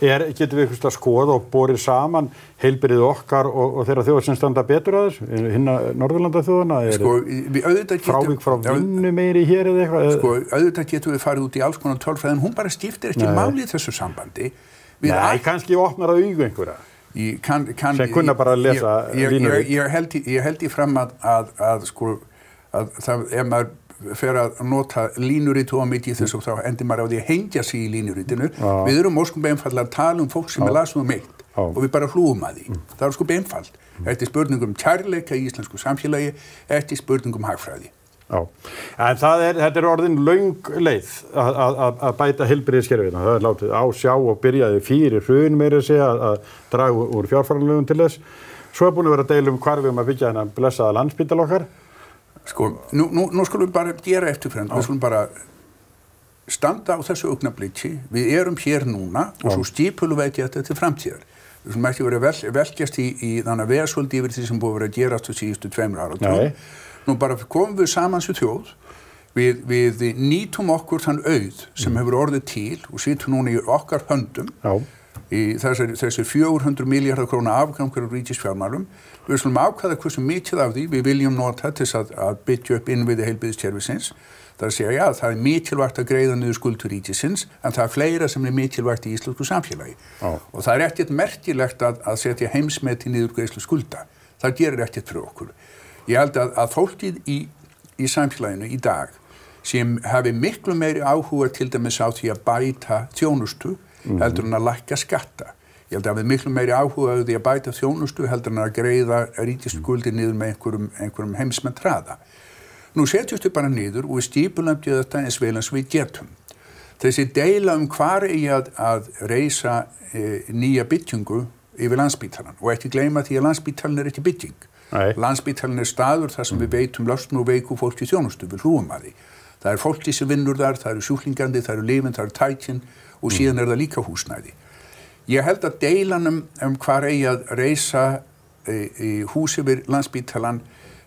Speaker 1: Er, getur við eitthvað skoð og borið saman heilbyrðið okkar og, og þeirra þjóðar sem standa betur að þess, hinna Norðurlanda þjóðana, er sko, getum, frávík frá vinnu meiri hér eða eitthvað? Sko,
Speaker 6: auðvitað getur við farið út í alls konar tölfræðin, hún bara skiptir ekki málið þessu sambandi. Við Nei, all... kannski opnar að auðvitað einhverja. Kann, kann, sem kunna bara að lesa línu. Ég, ég, ég, ég held í fram að, að, að sko, að það, ef maður fer að nota línurítu á mitt í þessu og þá endur maður á því að hengja sig í línurítinu ja. við erum óskum beinfallar að tala um fólk sem er lasnum um eitt og við bara hlúum að því mm. það er sko beinfall mm. eftir spurningum kærleika í íslensku samfélagi eftir spurningum hagfræði
Speaker 1: Já, en er, þetta er orðin laung leið að bæta helbriðiskerfina, það er látið á sjá og byrjaði fyrir hrun meira sig að draga úr fjárfæranlegum til þess svo er búin að vera að deilum hvar við um að byggja hennar blessaða landsbyttal okkar Sko, nú, nú, nú skulum við bara gera eftirfrend, við skulum bara
Speaker 6: standa á þessu augnablíti, við erum hér núna Já. og svo stípulum við þetta til framtíðar. Við skulum ekki verið vel, velkjast í, í þannig að veðsvöldi yfir því sem búið að vera að gerast á síðustu tveimur ára og tón. Nú bara komum við samans við þjóð, við, við nýtum okkur þann auð sem mm. hefur orðið til og sýtum núna í okkar höndum Já. í þessari 400 miljardar króna afgangur á ríkisfjármálum Við slum ákvæða hversu mikið af því við viljum nota til að, að byggja upp innviði heilbyrðstjærfisins. Það er að segja, já, það er mikilvægt að greiða niður skuldur rítisins, en það er fleira sem er mikilvægt í íslensku samfélagi. Ah. Og það er ekkert merkilegt að, að setja heimsmeti niður greiðslu skulda. Það gerir ekkert fyrir okkur. Ég held að, að fólkið í, í samfélaginu í dag sem hefur miklu meiri áhuga til dæmis á því að bæta þjónustu mm -hmm. heldur en að lækka skatta Ég held að við miklu meiri áhugaðu því að bæta þjónustu heldur en að greiða rítiskuldi niður með einhverjum, einhverjum heimsmenn traða. Nú setjumst við bara niður og við stípulemdi þetta eins vel eins við getum. Þessi deila um hvar er ég að, að reysa e, nýja byttingu yfir landsbítalan og ekki gleyma því að landsbítalan er ekki bytting. Landsbítalan er staður þar sem mm. við veitum lastn og veiku fólki þjónustu, við hlúum að því. Það er fólki sem vinnur þar, það eru sjúklingandi, það eru lifin, það eru tækin og mm. síðan er það líka húsnæði. Ég held að deilanum um hvað reyði að reysa e, eh, e, hús yfir landsbítalan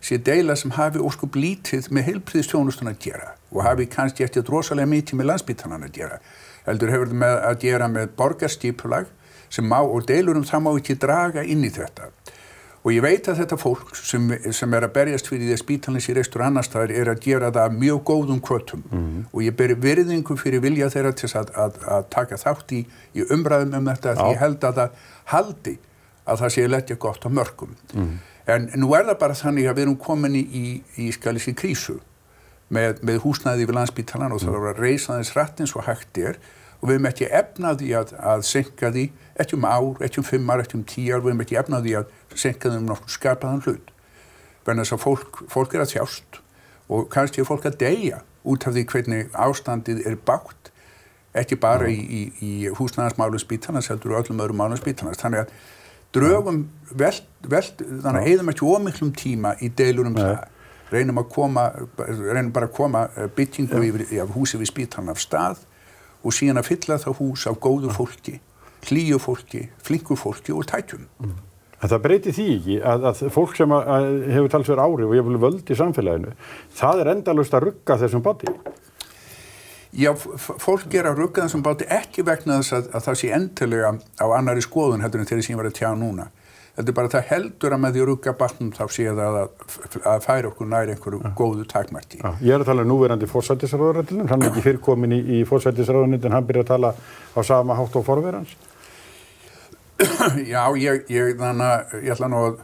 Speaker 6: sé deila sem hafi óskup lítið með heilpriðstjónustun að gera og hafi kannski eftir drosalega mítið með landsbítalan að gera. Heldur hefur það með að gera með borgarstýpulag sem má og deilur um það má ekki draga inn í þetta. Og ég veit að þetta fólk sem, sem er að berjast fyrir því að spítalins í reistur annar staðar er að gera það mjög góðum kvötum mm -hmm. og ég ber virðingu fyrir vilja þeirra til að, að, að taka þátt í, í umræðum um þetta Já. því ég held að það haldi að það sé letja gott á mörgum. Mm -hmm. En nú er það bara þannig að við erum komin í, í, í skalisir krísu með, með húsnæði við landspítalan og það voru mhm. að reysa þess rættins og hættir og við hefum ekki efnaði að, að senka því eftir um ár, eftir um fimmar, eftir um tíjar, við hefum ekki efnaði að senka því um nokkur skapaðan hlut. Þannig að fólk, fólk er að þjást og kannski er fólk að deyja út af því hvernig ástandið er bátt, ekki bara mm. í, í, í húsnæðansmálu spítanast heldur og öllum öðrum málu spítanast. Þannig að drögum vel, vel, þannig að eigðum ekki ómiklum tíma í deilur um það. Reynum, koma, reynum bara að koma eh, byggingu yfir, yfir húsi við spítan af stað og síðan að fylla það hús af góðu fólki, hlýju fólki,
Speaker 1: flinku fólki og tætjum. Mm. Það breyti því ekki að, að fólk sem að, að hefur talsverð árið og hefur völd í samfélaginu, það er endalust að rugga þessum bati. Já, fólk er að rugga þessum báti ekki vegna þess að, að það sé endilega á annari
Speaker 6: skoðun heldur en þeirri sem ég var að tjá núna. Þetta er bara það heldur að með því að rugga batnum þá sé það að, að færa okkur næri einhverju ja.
Speaker 1: góðu takmætti. Ja. Ég er að tala um núverandi fórsættisráðuröndinum, hann er ekki fyrrkomin í, í fórsættisráðunum en hann byrja að tala á sama hátt og forverans.
Speaker 6: [coughs] Já, ég, ég, þannig, ég ætla nú að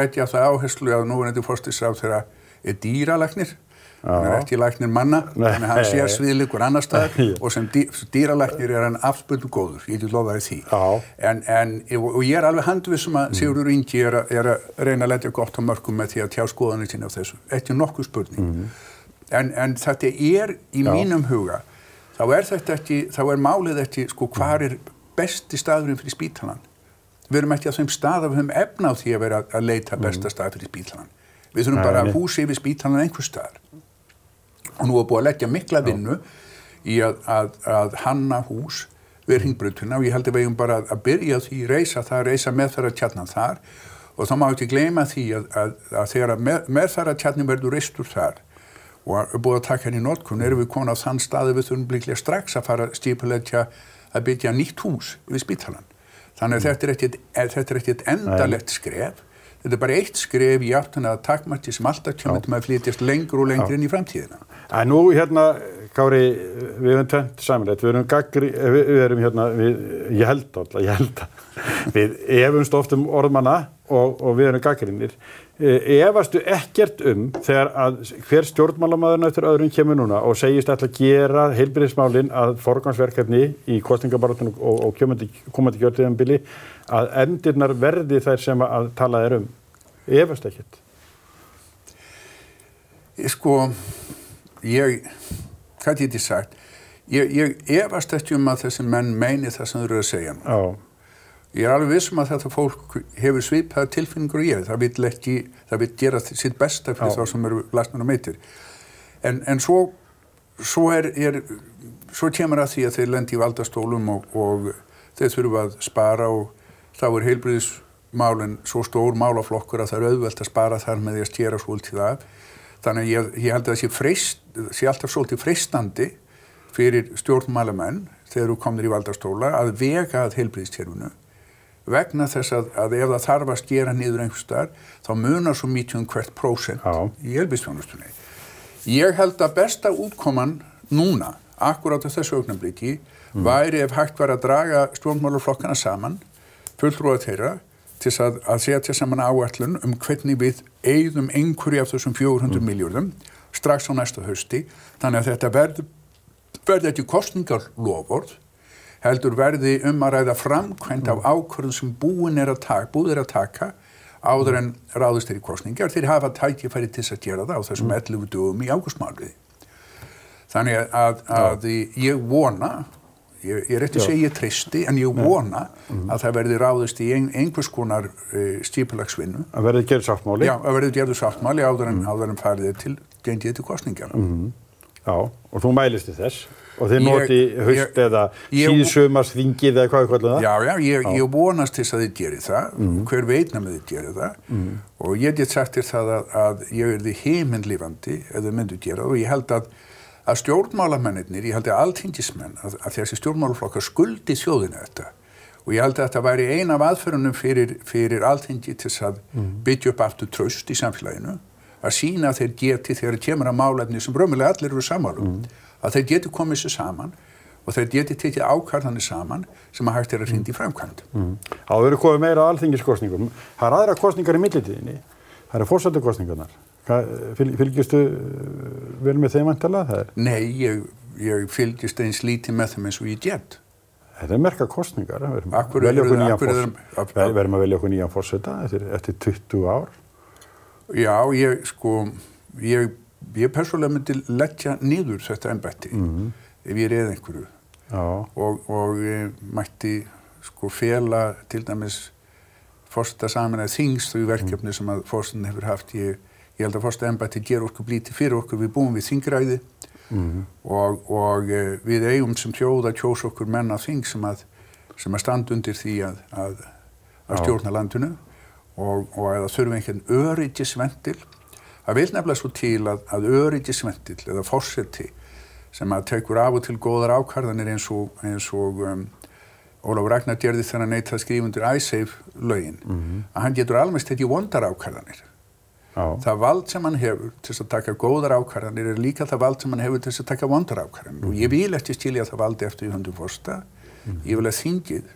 Speaker 6: leggja það áherslu að núverandi fórsættisráð þeirra er dýralæknir hann er ekki læknir manna, þannig að hann sér sviðleikur annar stað [laughs] og sem dýralæknir er hann afspöndu góður, ég get lofaði því. En, en, og ég er alveg handvið sem að mm. Sigurður Ingi er að reyna að letja gott á mörgum með því að tjá skoðanir sín af þessu, ekki nokkuð spurning. Mm. En, en þetta er í Já. mínum huga, þá er þetta ekki, þá er málið ekki, sko, hvað er besti staðurinn fyrir spítalan? Við erum ekki á þeim stað að við höfum efna á því að vera að leita mm. besta stað fyrir spítalan. Við þurfum bara að húsi yfir spítalan einhver staðar og nú er búið að leggja mikla vinnu í að, að, að hanna hús við hringbrutuna og ég held að við hefum bara að, að byrja því að reysa það, reysa meðfæra tjarnan þar og þá má ekki gleyma því að þegar með, meðfæra tjarnin verður reystur þar og búið að taka henni í nótkunn erum við konað þann staði við þurfum líklega strax að fara stípulegja að bytja nýtt hús við spítalan þannig að mm. þetta er ekkert endalegt skref þetta er bara eitt skref í áttuna að takkmarti sem alltaf kemur til að flytjast lengur og lengur Já. inn í framtíðina.
Speaker 1: Það er nú hérna, Kári, við erum tvent samanlegt, við erum gaggri, eh, við, við erum hérna, við, ég held alltaf, ég held að, [laughs] við efumst oft um orðmanna og, og við erum gaggrinnir. Eh, efastu ekkert um þegar að hver stjórnmálamæðurna eftir öðrum kemur núna og segist alltaf gera heilbyrðismálinn að forgansverkefni í kostingabartunum og, og komandi kjörtiðanbili að endirnar verði þær sem að tala er um. Efast ekkert. Sko, ég, hvað ég þið
Speaker 6: sagt, ég, ég efast ekkert um að þessi menn meini það sem þú eru að segja mér. Já. Ég er alveg vissum að þetta fólk hefur svipað tilfinningur og ég, það vil ekki, það vil gera sitt besta fyrir þá sem eru lasnar og meitir. En, en svo, svo er, er, svo kemur að því að þeir lendi í valdastólum og, og þeir þurfa að spara og þá er heilbriðismálinn svo stór málaflokkur að það er auðvelt að spara þar með því að stjera svolítið af. Þannig að ég, ég held að það sé, freist, sé alltaf svolítið freistandi fyrir stjórnmælamenn þegar þú komir í valdastóla að vega að heilbriðistjörfunu vegna þess að, að ef það þarf að skera niður einhver starf þá munar svo mítjum hvert prósent í helbíðstjónustunni. Ég held að besta útkoman núna, akkurát á þessu augnabliki, mm. væri ef hægt var að draga stjórnmálurflokkana saman fullrúa þeirra til að, að setja saman áallun um hvernig við eigðum einhverju af þessum 400 mm. miljardum strax á næsta hösti þannig að þetta verð, verði ekki kostningarloford heldur verði um að ræða framkvæmt af mm. ákvörðum sem búin er að taka, búið er að taka áður en mm. ráðist þeirri kostningar þeir hafa tækifæri til þess að gera það á þessum 11 mm. dögum í águstmáluði þannig að, að, að ég vona Ég, ég er eftir að segja ég tristi en ég mm. vona mm. að það verði ráðist í ein, einhvers konar uh, e, stípilagsvinnu.
Speaker 1: Að verði gerðu sáttmáli? Já,
Speaker 6: að verði gerðu sáttmáli
Speaker 1: áður en, mm. en færðið til gengið til kostningar. Mm. Mm-hmm. Já, og þú mælisti þess og þeir noti höst eða síðsumarsvingið eða hvað eitthvað alveg það? Já, já, ég, ég
Speaker 6: vonast þess að þið gerir það, mm-hmm. hver veitnum þið gerir það mm-hmm. og ég get sagt þér það að, að ég verði heiminlifandi eða myndu gera það og ég held að að stjórnmálamennir, ég held að alltingismenn að, að þessi stjórnmálaflokkar skuldi þjóðinu þetta og ég held að þetta væri eina af aðferðunum fyrir, fyrir alltingi til að mm. byggja upp aftur tröst í samfélaginu að sína að þeir geti þegar þeir kemur að málefni sem raunverulega allir eru samanlum mm. að þeir geti komið sér saman og þeir geti tekið ákvarðanir saman sem að hægt er að hrinda í mm. framkvæmd.
Speaker 1: Mm. Áður er komið meira að alltingiskostningum. Það er aðra kostningar í millitíðinni. Það eru fórsættu kostningarnar. Fylgjustu eh, vel með þeim antalað?
Speaker 6: Nei, ég, ég fylgjust eins lítið með þeim eins og ég get. Þetta er merka kostningar. Akkur er það?
Speaker 1: Verðum að velja okkur nýjan fórseta eftir, eftir 20 ár? Já,
Speaker 6: ég sko, ég, ég persónulega myndi leggja nýður þetta ennbætti mm -hmm. ef ég reyði einhverju. Já. Og, og ég mætti sko fela til dæmis fórseta saman að þingstu í verkefni mm. sem að fórsetin hefur haft ég ég held að fórstu ennbætti ger okkur blíti fyrir okkur, við búum við þingræði mm -hmm. og, og eh, við eigum sem sjóða kjós okkur menna þing sem að, sem að standa undir því að, að, að stjórna landinu og, og að það þurfi einhvern öryggisvendil það vil nefnilega svo til að öryggisvendil eða fórseti sem að tekur af og til góðar ákvarðanir eins og, eins og um, Ólaf Ragnar gerði þennan neitt að skrifundur æseif lögin, mm -hmm. að hann getur almest þetta í vondar ákvarðanir Já. Það vald sem hann hefur til að taka góðar ákvarðanir er líka það vald sem hann hefur til að taka vondar ákvarðanir og ég vil eftir stíli að það valdi eftir í hundum fórsta, mm. ég vil að þingið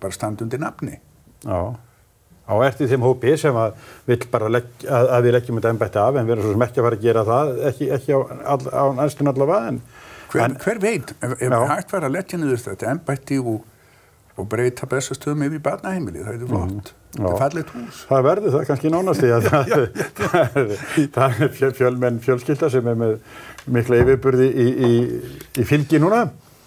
Speaker 6: bara standa undir nafni.
Speaker 1: Já, á eftir þeim hópi sem að, legg, að, að við leggjum þetta ennbætti af en við erum svo sem ekki að fara að gera það, ekki, ekki á, á næstun allavega en... Hver, en, hver veit, ef, ef hægt
Speaker 6: var að leggja niður þetta ennbætti og, og breyta bestastöðum yfir
Speaker 1: barnaheimilið, það er flott. Mm. Þetta er fallegt hús. Það verður það kannski nánast í að það, [laughs] það, það er fjölmenn fjölskylda sem er með mikla yfirburði í, í, í fylgi núna.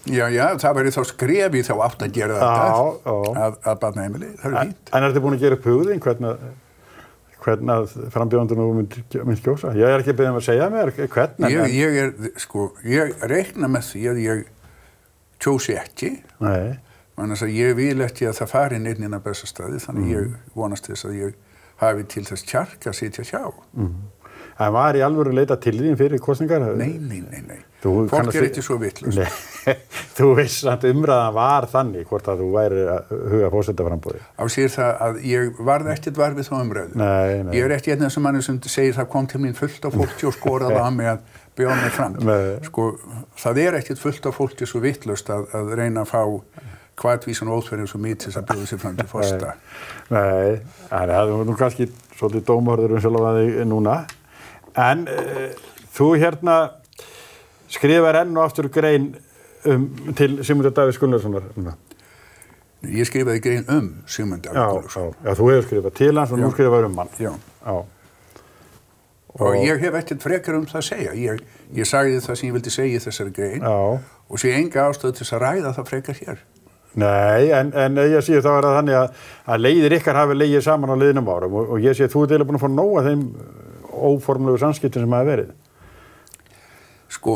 Speaker 6: Já, já, það verður þá skrefi þá átt að gera
Speaker 1: þetta að, að barnaheimili, það verður hýtt. En er þetta búin að gera upp hugðin hvernig hvernig frambjóðandunum mynd skjósa? Ég
Speaker 6: er ekki beðin um að segja mér hvernig. Ég, ég er, sko, ég reikna með því að ég tjósi ekki. Nei. Þannig að ég vil ekki að það fari nefnin að besta staði þannig mm. ég vonast þess að ég hafi til þess kjark að sitja hjá.
Speaker 1: Mm. Það var í alvöru leita til þín fyrir kostningar? Nei, nei, nei, nei. Þú Fólk er ekki svo vittlust. [laughs] þú veist að umræðan var þannig hvort að þú væri að huga fósendaframbóði.
Speaker 6: Á sér það að ég varði ekkert varfið þá umræðu. Nei, nei. Ég er ekkert einn af þessum mannum sem segir það kom til mín fullt af fólki og skoraði að mig að bjóða mig fram. Sko, það er ekkert fullt af fólki svo vittlust að, að reyna að fá hvartvísan óþverjum svo mítið sem bjóði sér fram til
Speaker 1: fórsta. Nei, það er nú kannski svolítið dómhörður um sjálf að þig núna. En e, þú hérna skrifar enn og aftur grein um, til Sigmundur Davís Gunnarssonar. Ég skrifaði grein um Sigmundur Davís Gunnarssonar. Já, já, þú hefur skrifað til hans og nú skrifaði um hann. Já. já. Og, og ég
Speaker 6: hef ekkert frekar um það að segja. Ég, ég sagði það sem ég vildi segja í þessari grein já. og sé enga ástöðu til þess að ræða það frekar hér.
Speaker 1: Nei, en, en ég sé þá er það þannig að, að leiðir ykkar hafi leiðið saman á leiðinum árum og, og ég sé að þú er deila búin að fá nóga þeim eh, óformlegu samskiptin sem hafi verið. Sko,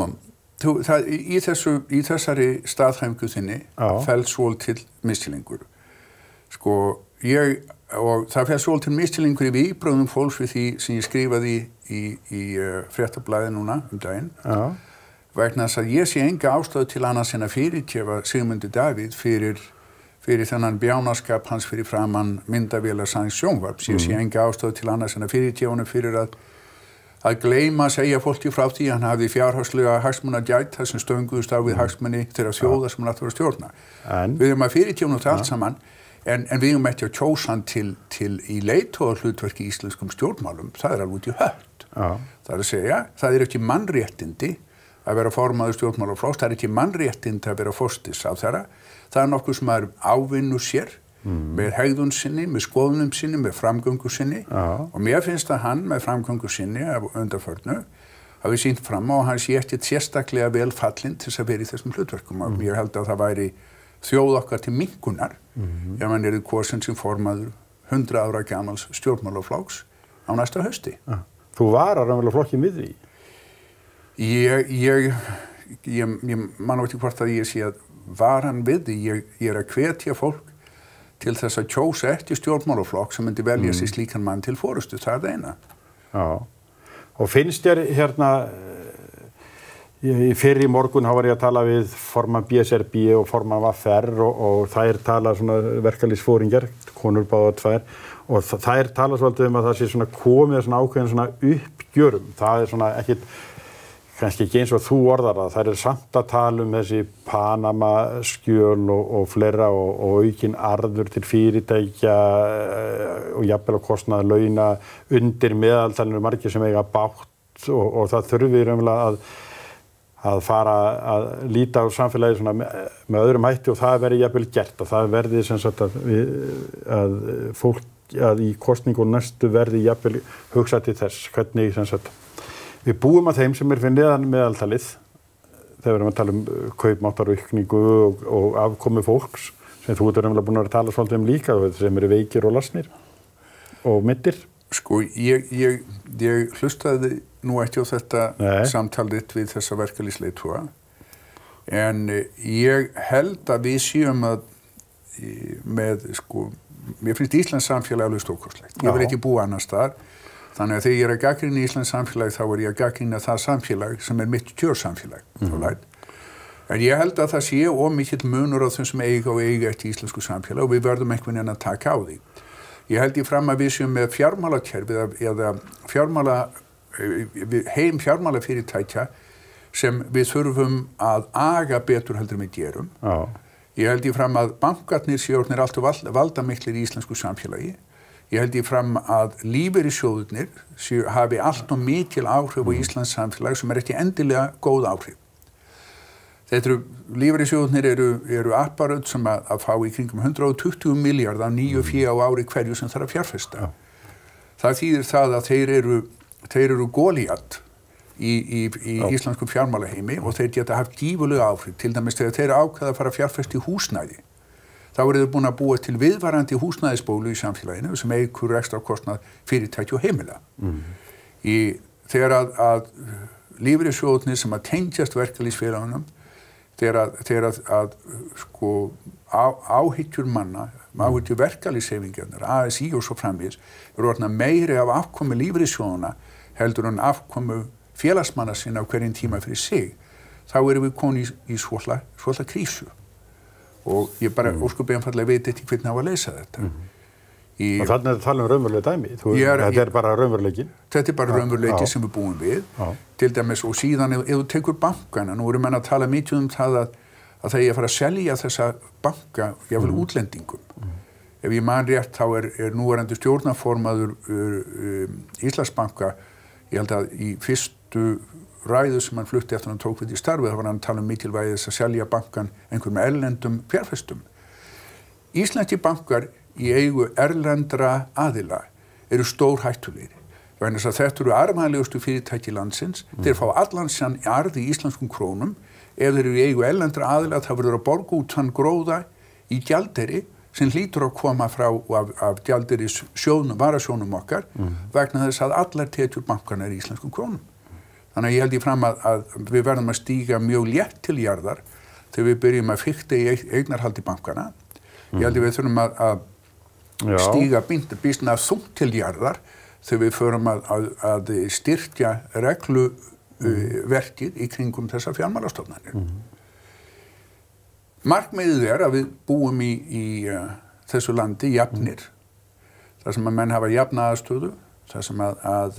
Speaker 6: þú, það, í, þessu, í þessari staðhæmgu þinni fælt svol til mistilingur. Sko, ég, og það fælt svol til mistilingur í viðbröðum fólks við því sem ég skrifaði í, í, í eh, fréttablaði núna um daginn. Já vegna þess að ég sé enga ástöð til annars en að fyrirkjöfa Sigmundi Davíð fyrir, fyrir þennan bjánaskap hans fyrir framann myndavélarsang sjónvarps. Ég sé mhm. enga ástöð til annars en að fyrirkjöfa hann fyrir að að gleima að segja fólki frá því að hann hafði fjárhagslega hagsmunna gætt þar sem stönguðust á við mhm. hagsmunni þegar þjóða sem hann ætti að vera stjórna. En, við erum að fyrirtjóna þetta allt saman en, en við erum ekki að kjósa hann til, til í leitóðar hlutverki í íslenskum stjórnmálum. Það er alveg út í höll. Það er að segja, það er ekki mannréttindi að vera formaður stjórnmálaflóks, það er ekki mannréttind að vera fórstis á þeirra. Það er nokkuð sem að ávinnu sér mm. með hegðun sinni, með skoðunum sinni, með framgöngu sinni ja. og mér finnst að hann með framgöngu sinni af undarförnu hafi sínt fram á að hann sé ekkert sérstaklega vel fallin til þess að vera í þessum hlutverkum og mm. ég held að það væri þjóð okkar til mingunar mm -hmm. ef hann er í korsin sem formaður 100 ára gamals stjórnmálaflóks á næsta hösti. Ja. Ah. Þú var að raunverulega flokki miðri í? Ég, ég, ég, ég mann veit ekki hvort að ég sé að varan við því, ég er að hvetja fólk til þess að
Speaker 1: kjósa eftir stjórnmálaflokk sem myndi velja mm. sér mm. slíkan mann til fórustu, það er það eina. Já, og finnst þér hérna, fyrir í morgun hafa ég að tala við forman BSRB og forman VFR og, og þær tala svona verkalýsfóringar, konur báða tvær, og þær tala svolítið um að það sé svona komið svona ákveðin svona uppgjörum, það er svona ekkit kannski ekki eins og þú orðar það, það er samt að tala um þessi Panama skjöl og, og flera og, og aukin arður til fyrirtækja eh, og jafnvel að kostnaða launa undir meðaltalinu margir sem eiga bátt og, og það þurfir umlega að, að fara að líta á samfélagi með, með öðrum hætti og það verði jafnvel gert og það verði sem sagt að, að fólk að í kostningu næstu verði jafnvel hugsa til þess hvernig sem sagt Við búum að þeim sem er fyrir neðan meðaltalið, þegar við erum að tala um uh, kaupmáttaraukningu og, og afkomi fólks, sem þú ert umlega búin að vera að tala svolítið um líka, sem eru veikir og lasnir og myndir. Sko, ég, ég, ég
Speaker 6: hlustaði nú ekki á þetta Nei. samtalitt við þessa verkefliðsleitua, en eh, ég held að við séum að eh, með, sko, mér finnst Íslands samfélag alveg stókoslegt. Ég verð ekki búið annars þar. Þannig að þegar ég er að gaggrína í Íslands samfélag þá er ég að gaggrína það samfélag sem er mitt tjórsamfélag. Mm -hmm. En ég held að það sé of mikill munur á þeim sem eiga og eiga eitt íslensku samfélag og við verðum einhvern veginn að taka á því. Ég held í fram að við séum með fjármálakerfið eða fjármála, eh, heim fjármálafyrirtækja sem við þurfum að aga betur heldur með gerum. Ah. Ég held í fram að bankarnir séu orðinir allt og valda miklir í íslensku samfélagi Ég held í fram að lífeyrissjóðunir hafi allt og mikil áhrif á mm. Íslands samfélag sem er eftir endilega góð áhrif. Þetta eru, lífeyrissjóðunir eru, eru apparönd sem að, að fá í kringum 120 miljard á nýju mm. fjö á ári hverju sem þarf að fjárfesta. Það þýðir það að þeir eru, eru góliðat í, í, í íslenskum fjármálaheimi og þeir geta haft gífulega áhrif til dæmis þegar þeir ákveða að fara að fjárfesta í húsnæði þá eru þau búin að búa til viðvarandi húsnæðisbólu í samfélaginu sem eigur ekstra kostnað fyrirtæki og heimila. Mm. Í, þegar að, að lífriðsjóðunir sem að tengjast verkefliðsfélagunum, þegar að, þegar að, að sko, á, áhyggjur manna, áhyggjur verkefliðshefingarnar, ASI og svo framvís, eru orðna meiri af afkomi lífriðsjóðuna heldur en afkomu félagsmanna sinna á hverjum tíma fyrir sig, þá eru við konið í, í svolla krísu og ég bara mm. óskupi einfallega veit ekki hvernig það var að leysa þetta mm.
Speaker 1: í, og þannig að það tala um raunveruleg dæmi þú, ég, þetta ég, er bara raunveruleiki
Speaker 6: þetta er bara ja, raunveruleiki ja. sem við búum við ja. til dæmis og síðan ef, ef þú tekur bankana nú eru menn að tala mítið um það að, að það er að fara að selja þessa banka jáfnveil mm. útlendingum mm. ef ég man rétt þá er, er núverandi stjórnaformaður uh, um, Íslandsbanka ég held að í fyrstu ræðu sem hann flutti eftir hann tók við í starfi þá var hann að tala um mikilvægi þess að selja bankan einhverjum erlendum fjárfestum. Íslenski bankar í eigu erlendra aðila eru stór hættulegir. Þetta eru armæðilegustu fyrirtæki landsins. Mm. Þeir fá allansan í arði í íslenskum krónum. Ef þeir eru í eigu erlendra aðila þá verður að borga út hann gróða í gjalderi sem hlýtur að koma frá af, af gjalderi sjónum, varasjónum okkar mm. vegna þess að allar tetjur bankan er í íslenskum krónum. Þannig að ég held ég fram að, að við verðum að stíka mjög létt til jarðar þegar við byrjum að fykta í eignarhaldi bankana. Ég held ég við þurfum að, að stíka býstna þungt til jarðar þegar við förum að, að styrtja regluverkið eh, í kringum þessa fjármálastofnanir. Mm -hmm. Markmiðið er að við búum í, í uh, þessu landi jafnir. Mm. Það sem að menn hafa jafna aðstöðu, það sem að, að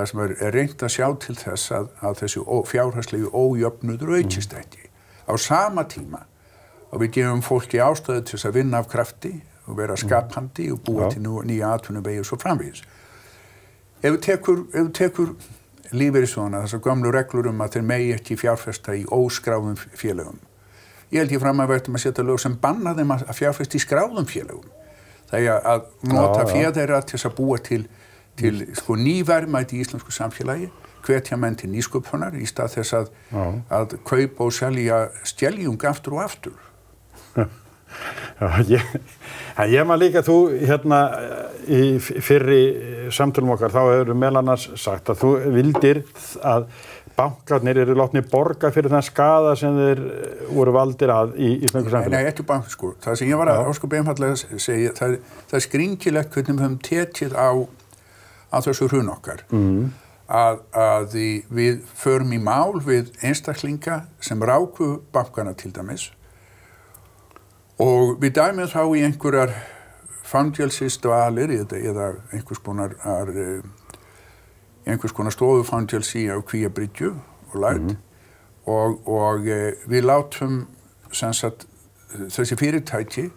Speaker 6: þar sem er, er reynd að sjá til þess að, að þessi fjárhagslegu ójöfnudur aukist mm. ekki. Á sama tíma og við gefum fólki ástöðu til þess að vinna af krafti og vera mm. skapandi og búa Já. til nú, nýja atvinnubegi og svo framvís. Ef við tekur, tekur lífeyrisvona þessar gamlu reglur um að þeir megi ekki fjárfesta í óskráðum félögum, ég held ég fram að verðum að setja lög sem banna þeim að fjárfesta í skráðum félögum. Það er að nota fjæðeira til þess að búa til til sko nýverðmætt í íslensku samfélagi hvetja menn til nýsköpunar í stað þess að, að kaupa og selja
Speaker 1: stjeljung aftur og aftur [laughs] Já, ég, ég maður líka þú hérna í fyrri samtölum okkar þá hefur meðlannars sagt að þú vildir að bankarnir eru látni borga fyrir þann skada sem þeir eh, voru valdir að í Íslands samfélag. Nei,
Speaker 6: ekki bankarskór. Það sem ég var að áskupa einfallega segja, það, það er skringilegt hvernig við höfum tétið á á þessu hrun okkar mm. að, að við förum í mál við einstaklinga sem ráku bankana til dæmis og við dæmið þá í einhverjar fangelsistvalir eða, eða einhvers konar ar, e, einhvers konar stofufangelsi á kvíabryggju og lært mm. og, og e, við látum sagt, þessi fyrirtæki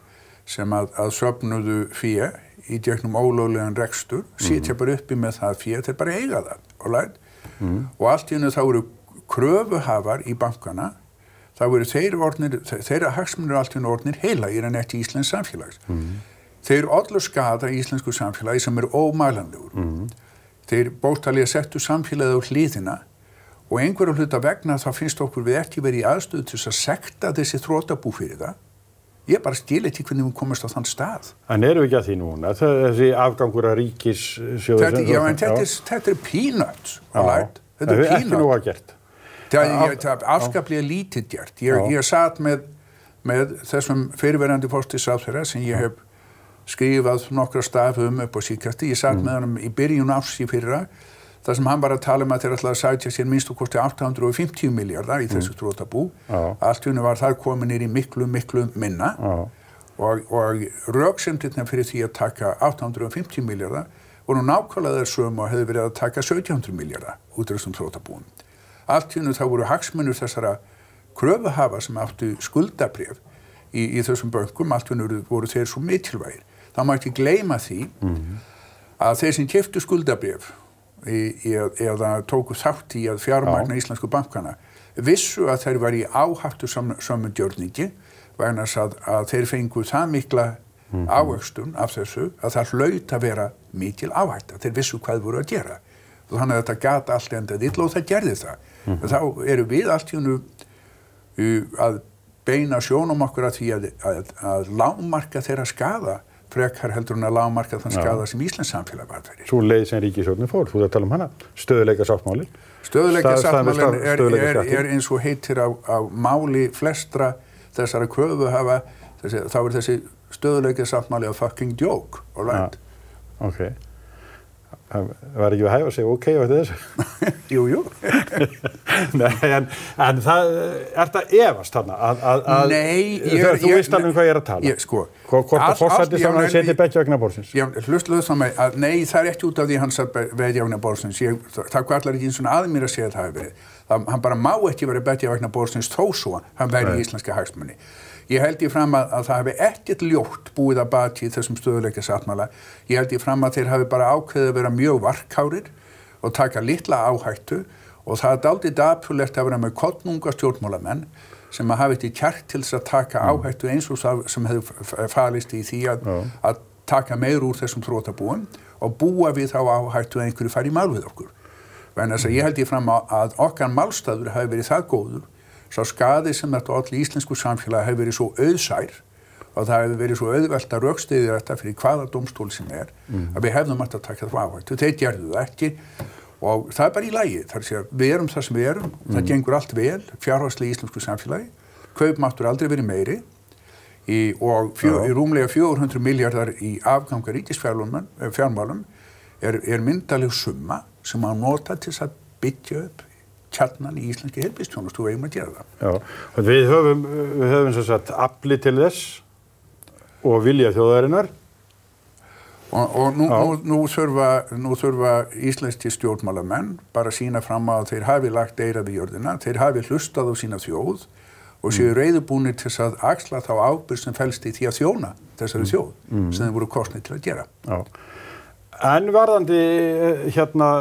Speaker 6: sem að, að söpnuðu fyrir í gegnum ólóðlegan rekstur, sitja mm. bara uppi með það fyrir þeir bara eiga það og, mm. og allt í hennu þá eru kröfuhafar í bankana þá eru þeir orðnir, þeirra hagsmunir allt í hennu orðnir heilagir en eftir Íslands samfélags mm. þeir eru allir skada í Íslensku samfélagi sem eru ómælanlegur mhm. þeir bóstallega settu samfélagi á hlýðina og einhverju hluta vegna þá finnst okkur við ekki verið í aðstöðu til þess að sekta þessi þrótabú fyrir það Ég bara skil eitthvað hvernig við komumst á þann stað.
Speaker 1: En eru við ekki að því núna? Þessi afgangur að ríkis... Þetta, já, en þetta
Speaker 6: er peanuts. Þetta er ekki nú að gert. Það er afskaplega lítið gert. Ég, ég satt með, með þessum fyrirverðandi fórstisafþurra sem ég hef skrifað nokkra stafum upp á síkasti. Ég satt mm. með hann í byrjun árs í fyrra og þar sem hann var að tala um að þeir ætlaði að sætja sér minnst og kosti 850 miljardar í þessu mm. trótabú ja. allt húnu var það kominir í miklu, miklu minna ja. og, og rauksenditna fyrir því að taka 850 miljardar voru nákvæmlega þessum og hefði verið að taka 1700 miljardar út af þessum trótabúum allt húnu þá voru hagsmunur þessara kröfuhafa sem áttu skuldabref í, í þessum böngum allt húnu voru þeir svo mitilvægir þá má ekki gleima því mm. að þeir sem kæftu skuldabref eða tóku þátt í að fjármagna íslensku bankana vissu að þeir var í áhættu saman djörningi vegna að, að þeir fengu það mikla mm -hmm. ávöxtun af þessu að það hlaut að vera mikil áhætta þeir vissu hvað voru að gera og þannig að þetta gata allt endað illa og það gerði það mm -hmm. þá eru við allt í unnu að beina sjónum okkur að því að, að, að lámarka þeirra skada frekar heldur hún að lágmarka þann skada sem Íslands samfélag var
Speaker 1: fyrir. Svo leið sem Ríkisjónin fór, þú þarf að tala um hana, stöðuleika sáttmáli. Stöðuleika sáttmálin er, er,
Speaker 6: er eins og heitir á, á máli flestra þessara kröfu hafa, þessi, þá er þessi stöðuleika sáttmáli að fucking
Speaker 1: joke, all right. Ah, okay hann var ekki að hæfa sig ok eftir þessu Jújú [laughs] [laughs] en, en það er það efast hann að þú veist alveg um hvað ég er að tala ég, sko, hvort að fórsætti saman að setja begja vegna bórsins
Speaker 6: Hlustluðu saman að nei það er ekkert út af því hann satt begja vegna bórsins ég, það kvarlar ekki eins og aðmýra að segja að það hefur verið það, hann bara má ekki verið begja vegna bórsins þó svo hann verið í íslenska hagsmunni Ég held í fram að, að það hefði ekkert ljótt búið að bati í þessum stöðuleikasatmála. Ég held í fram að þeir hafi bara ákveðið að vera mjög varkárir og taka litla áhættu og það er aldrei dapulegt að vera með kottnunga stjórnmálamenn sem að hafi þetta kjart til þess að taka mm. áhættu eins og það sem hefði falist í því að, mm. að taka meir úr þessum þrótabúum og búa við þá áhættu að einhverju fari mál við okkur. Þannig að mm. ég held í fram að okkar málstæður hafi verið það góður sá skadi sem þetta og all íslensku samfélagi hefur verið svo auðsær og það hefur verið svo auðvelt að raukstiðja þetta fyrir hvaða domstól sem er mm. að við hefðum alltaf takkað það áhættu, þeir gerðu það ekki og það er bara í lægi þar sé að við erum það sem við erum, mm. það gengur allt vel fjárháslega íslensku samfélagi kaupmáttur aldrei verið meiri í, og fjö, í rúmlega 400 miljardar í afgangar rítisfjármálum eh, er, er myndaleg summa sem að nota til þess að byggja upp kjarnan í Íslandski helbistjónust og eigum að gera það.
Speaker 1: Já, við höfum, við höfum svo sagt afli til þess og vilja þjóðarinnar.
Speaker 6: Og, og nú, nú, nú, þurfa, nú þurfa íslenski stjórnmálamenn bara að sína fram að þeir hafi lagt eirað í jörðina, þeir hafi hlustað á sína þjóð og séu mm. reyðubúinir til að axla þá ábyrg sem fælst í því að þjóna þessari mm. þjóð mm. sem þeir voru
Speaker 1: kostnið til að gera. Já. En varðandi eh, hérna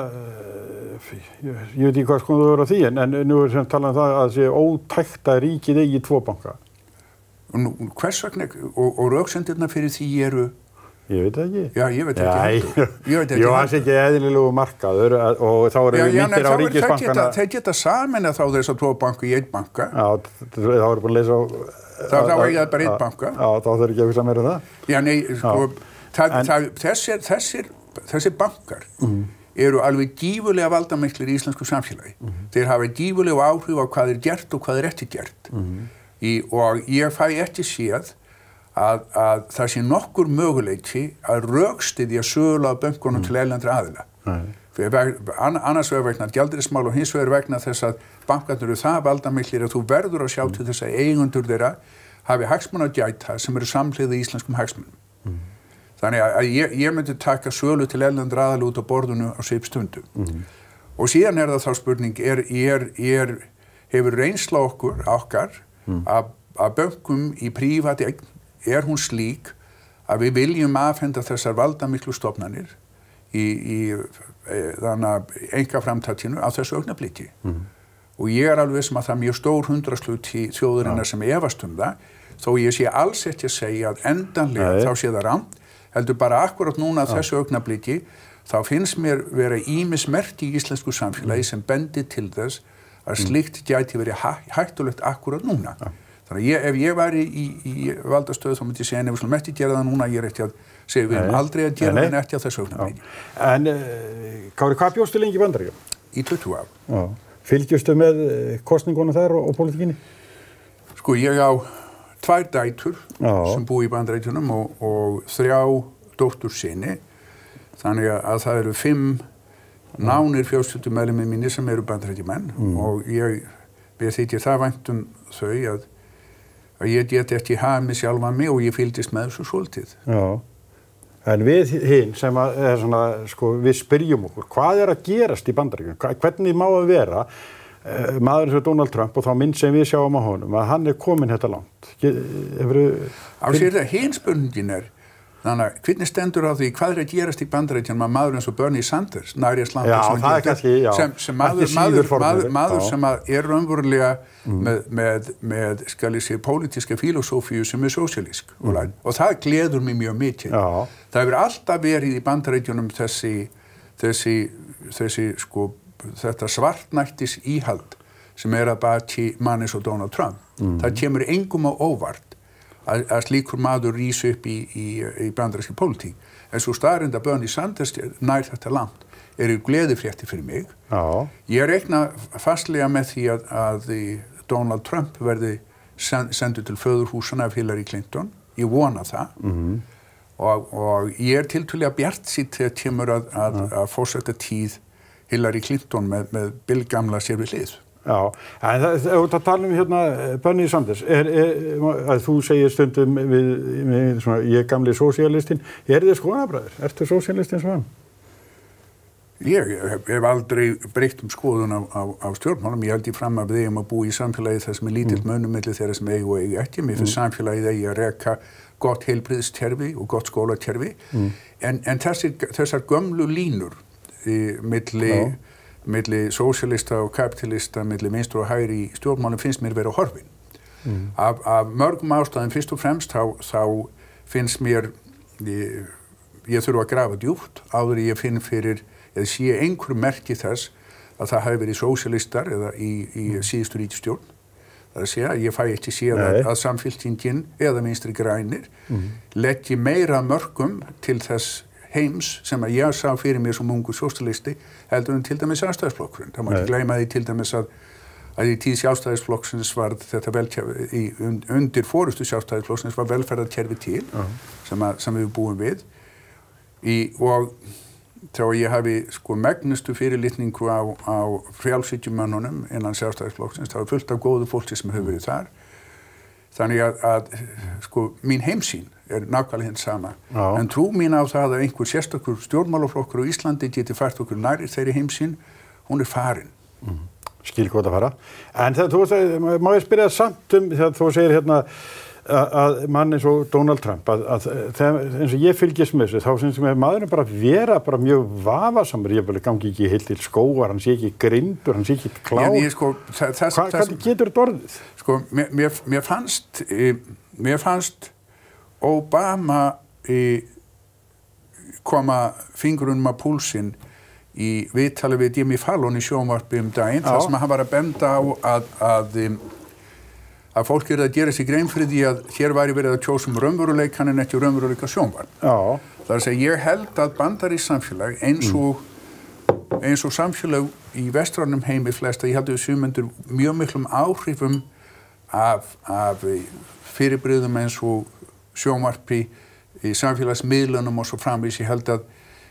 Speaker 1: ég veit ekki hvað skoðum þú að vera því en, en nú er sem talað um það að það sé ótækt að ríkið eigi tvo banka. Nú, hvers vegna og, og rauksendirna fyrir því eru? Ég veit ekki. Já, ég veit ekki. Já, ég veit [laughs] ekki. Jó, það sé ekki eðlilegu markaður og þá eru við myndir á ríkisbankana. Þeir geta
Speaker 6: samin að þá þess að tvo banku í einn banka. Já, þá
Speaker 1: eru búin að leysa á... Þá er það bara einn banka. Já, þá þurfur ekki að hugsa meira um það.
Speaker 6: Já, nei, sko, þessir bankar mm eru alveg dífulega valdamiklir í íslensku samfélagi. Mm -hmm. Þeir hafa dífulega áhrif á hvað er gert og hvað er eftir gert. Mm -hmm. í, og ég fæ eftir síðan að, að það sé nokkur möguleiki að raukstiði að sögla á böngunum mm -hmm. til eilendra aðila. An, annars vegar vegna gældrismál og hins vegar vegna þess að bankarnir eru það valdamiklir að þú verður að sjá til þess að eigundur þeirra hafi hagsmunna gæta sem eru samliðið í íslenskum hagsmunum. Þannig að ég, ég myndi taka sölu til ellendra aðal út á borðinu á sýpstundu. Mm -hmm. Og síðan er það þá spurning, er, er, er, hefur reynsla okkur, okkar, mm. að böngum í prívat egn, er hún slík að við viljum aðfenda þessar valdamiklu stofnanir í, í e, þannig enga framtættinu á þessu augnabliki. Mm -hmm. Og ég er alveg sem um að það er mjög stór hundraslut í þjóðurinnar ja. sem efast um það, þó ég sé alls ekkert að segja að endanlega ja, þá sé það rámt, heldur bara akkurát núna að þessu augnabliki þá finnst mér vera ímismert í íslensku samfélagi mm. sem bendi til þess að mm. slikt gæti verið hæ hættulegt akkurát núna. Ja. Þannig að ég, ef ég væri í, í valdastöðu þá myndi ég segja nefnum sem ekki gera það núna, ég er ekki að
Speaker 1: segja við erum aldrei að gera það en ekki að þessu augnabliki. En uh, Kári, hvað bjóstu lengi vandaríum? Í 20 af. Fylgjustu með eh, kostningunum þær og, og politíkinni?
Speaker 6: Sko ég á tvær dætur
Speaker 1: Já. sem búi
Speaker 6: í bandrætunum og, og þrjá dóttur sinni þannig að það eru fimm mm. nánir fjárstjóttum meðlemi minni sem eru bandrætjumenn mm. og ég við þýttir það væntum þau að, að ég get ekki hafa mig sjálfa mig og ég fylgist með þessu svolítið
Speaker 1: Já. En við hinn sem að, svona, sko, við spyrjum okkur hvað er að gerast í bandrætunum, hvernig má að vera Eh, maður sem Donald Trump og þá minn sem við sjáum á honum að hann er komin þetta hérna langt á
Speaker 6: sér það hinspurningin er þannig að hvernig stendur á því hvað er að gerast í bandarætjan að maður eins og Bernie Sanders næri að slanda sem, sem maður, maður, maður, maður sem er raunverulega mm. með, með, með skal ég segja pólitíska filosófíu sem er sósíalísk mm. og það gleður mér mjög mikið Já. það hefur alltaf verið í bandarætjunum þessi þessi, þessi sko þetta svartnættis íhald sem er að baki mannis og Donald Trump. Mm. Það kemur engum á óvart að, að slíkur maður rýsu upp í, í, í bandaríski pólitík. En svo starrenda Bernie Sanders nær þetta langt eru gleðifrétti fyrir mig. Já. Ég reikna fastlega með því að, að Donald Trump verði sendu til föðurhúsana af Hillary Clinton. Ég vona það. Mm. Og, og ég er tiltúlega bjart sýtt þegar kemur að, að fórsætta tíð Hillary
Speaker 1: Clinton með, með bilgamla sér við hlið. Já, en það, það, það talum við hérna, eh, Bernie Sanders, er, er, að þú segir stundum við, við svona, ég er gamli sósialistinn, er þið skoðanabræður? Ertu sósialistinn svona?
Speaker 6: Ég hef, hef aldrei breykt um skoðun á, á, á stjórnmálum, ég held ég fram að við eigum að bú í samfélagi þar sem er lítill mm. mönumill þeirra sem eigi og eigi ekki, mér finnst mm. samfélagið eigi að reyka gott heilbriðsterfi og gott skólaterfi, mm. en, en þessir, þessar gömlu línur í milli, milli sósélista og kapitalista, milli minnstur og hægri stjórnmálum finnst mér verið horfin. Mm. Af, af mörgum ástæðum fyrst og fremst þá, þá finnst mér, ég, ég þurfa að grafa djúpt áður ég finn fyrir, eða sé einhver merki þess að það hafi verið sósélistar eða í, í mm. síðustu rítistjórn. Það sé að ég fæ ekki séð að, að samféltingin eða minstri grænir mm. leggji meira mörgum til þess heims sem að ég sá fyrir mér sem ungu sóstalisti heldur en til dæmis ástæðisflokkurinn. Það má ekki gleyma því til dæmis að, að í tíðs ástæðisflokksins var þetta velkerfi, undir fórustu ástæðisflokksins var velferðarkerfi til uh -huh. sem, að, sem við búum við í, og þá ég hafi sko megnustu fyrirlitningu á, á frjálsvíkjumannunum innan ástæðisflokksins. Það var fullt af góðu fólki sem hefur verið þar. Þannig að, að sko mín heimsýn er nákvæmlega hins sama. Já. En trú mín á það að einhver sérstakur stjórnmálaflokkur á Íslandi geti fært okkur nær þeirri heimsinn,
Speaker 1: hún er farin. Mm. Skil gott að fara. En það, þú veist, má ég spyrja samt um þegar þú segir hérna að mann eins og Donald Trump, að, að þeim, eins og ég fylgjast með þessu, þá syns ég að maðurinn bara vera bara mjög vafasamur, ég vel gangi ekki heilt til skóar, hann sé ekki grindur, hann sé ekki kláð. Sko, Hvað getur þetta orðið? Sko, mér, mér,
Speaker 6: mér fannst, eh, mér fannst Obama í, koma fingrunum að púlsinn í viðtali við Jimmy Fallon í sjónvarpi um daginn þar sem hann var að benda á að, að, um, að fólk er að gera sér grein fyrir því að hér væri verið að tjósa um raunveruleik hann en ekki raunveruleika sjónvarp. Það er að segja ég held að bandar í samfélag eins mm. og, mm. eins og samfélag í vestrarnum heimi flesta ég held að þessu myndur mjög miklum áhrifum af, af fyrirbriðum eins og sjómarpi í samfélagsmiðlunum og svo framvís ég held að,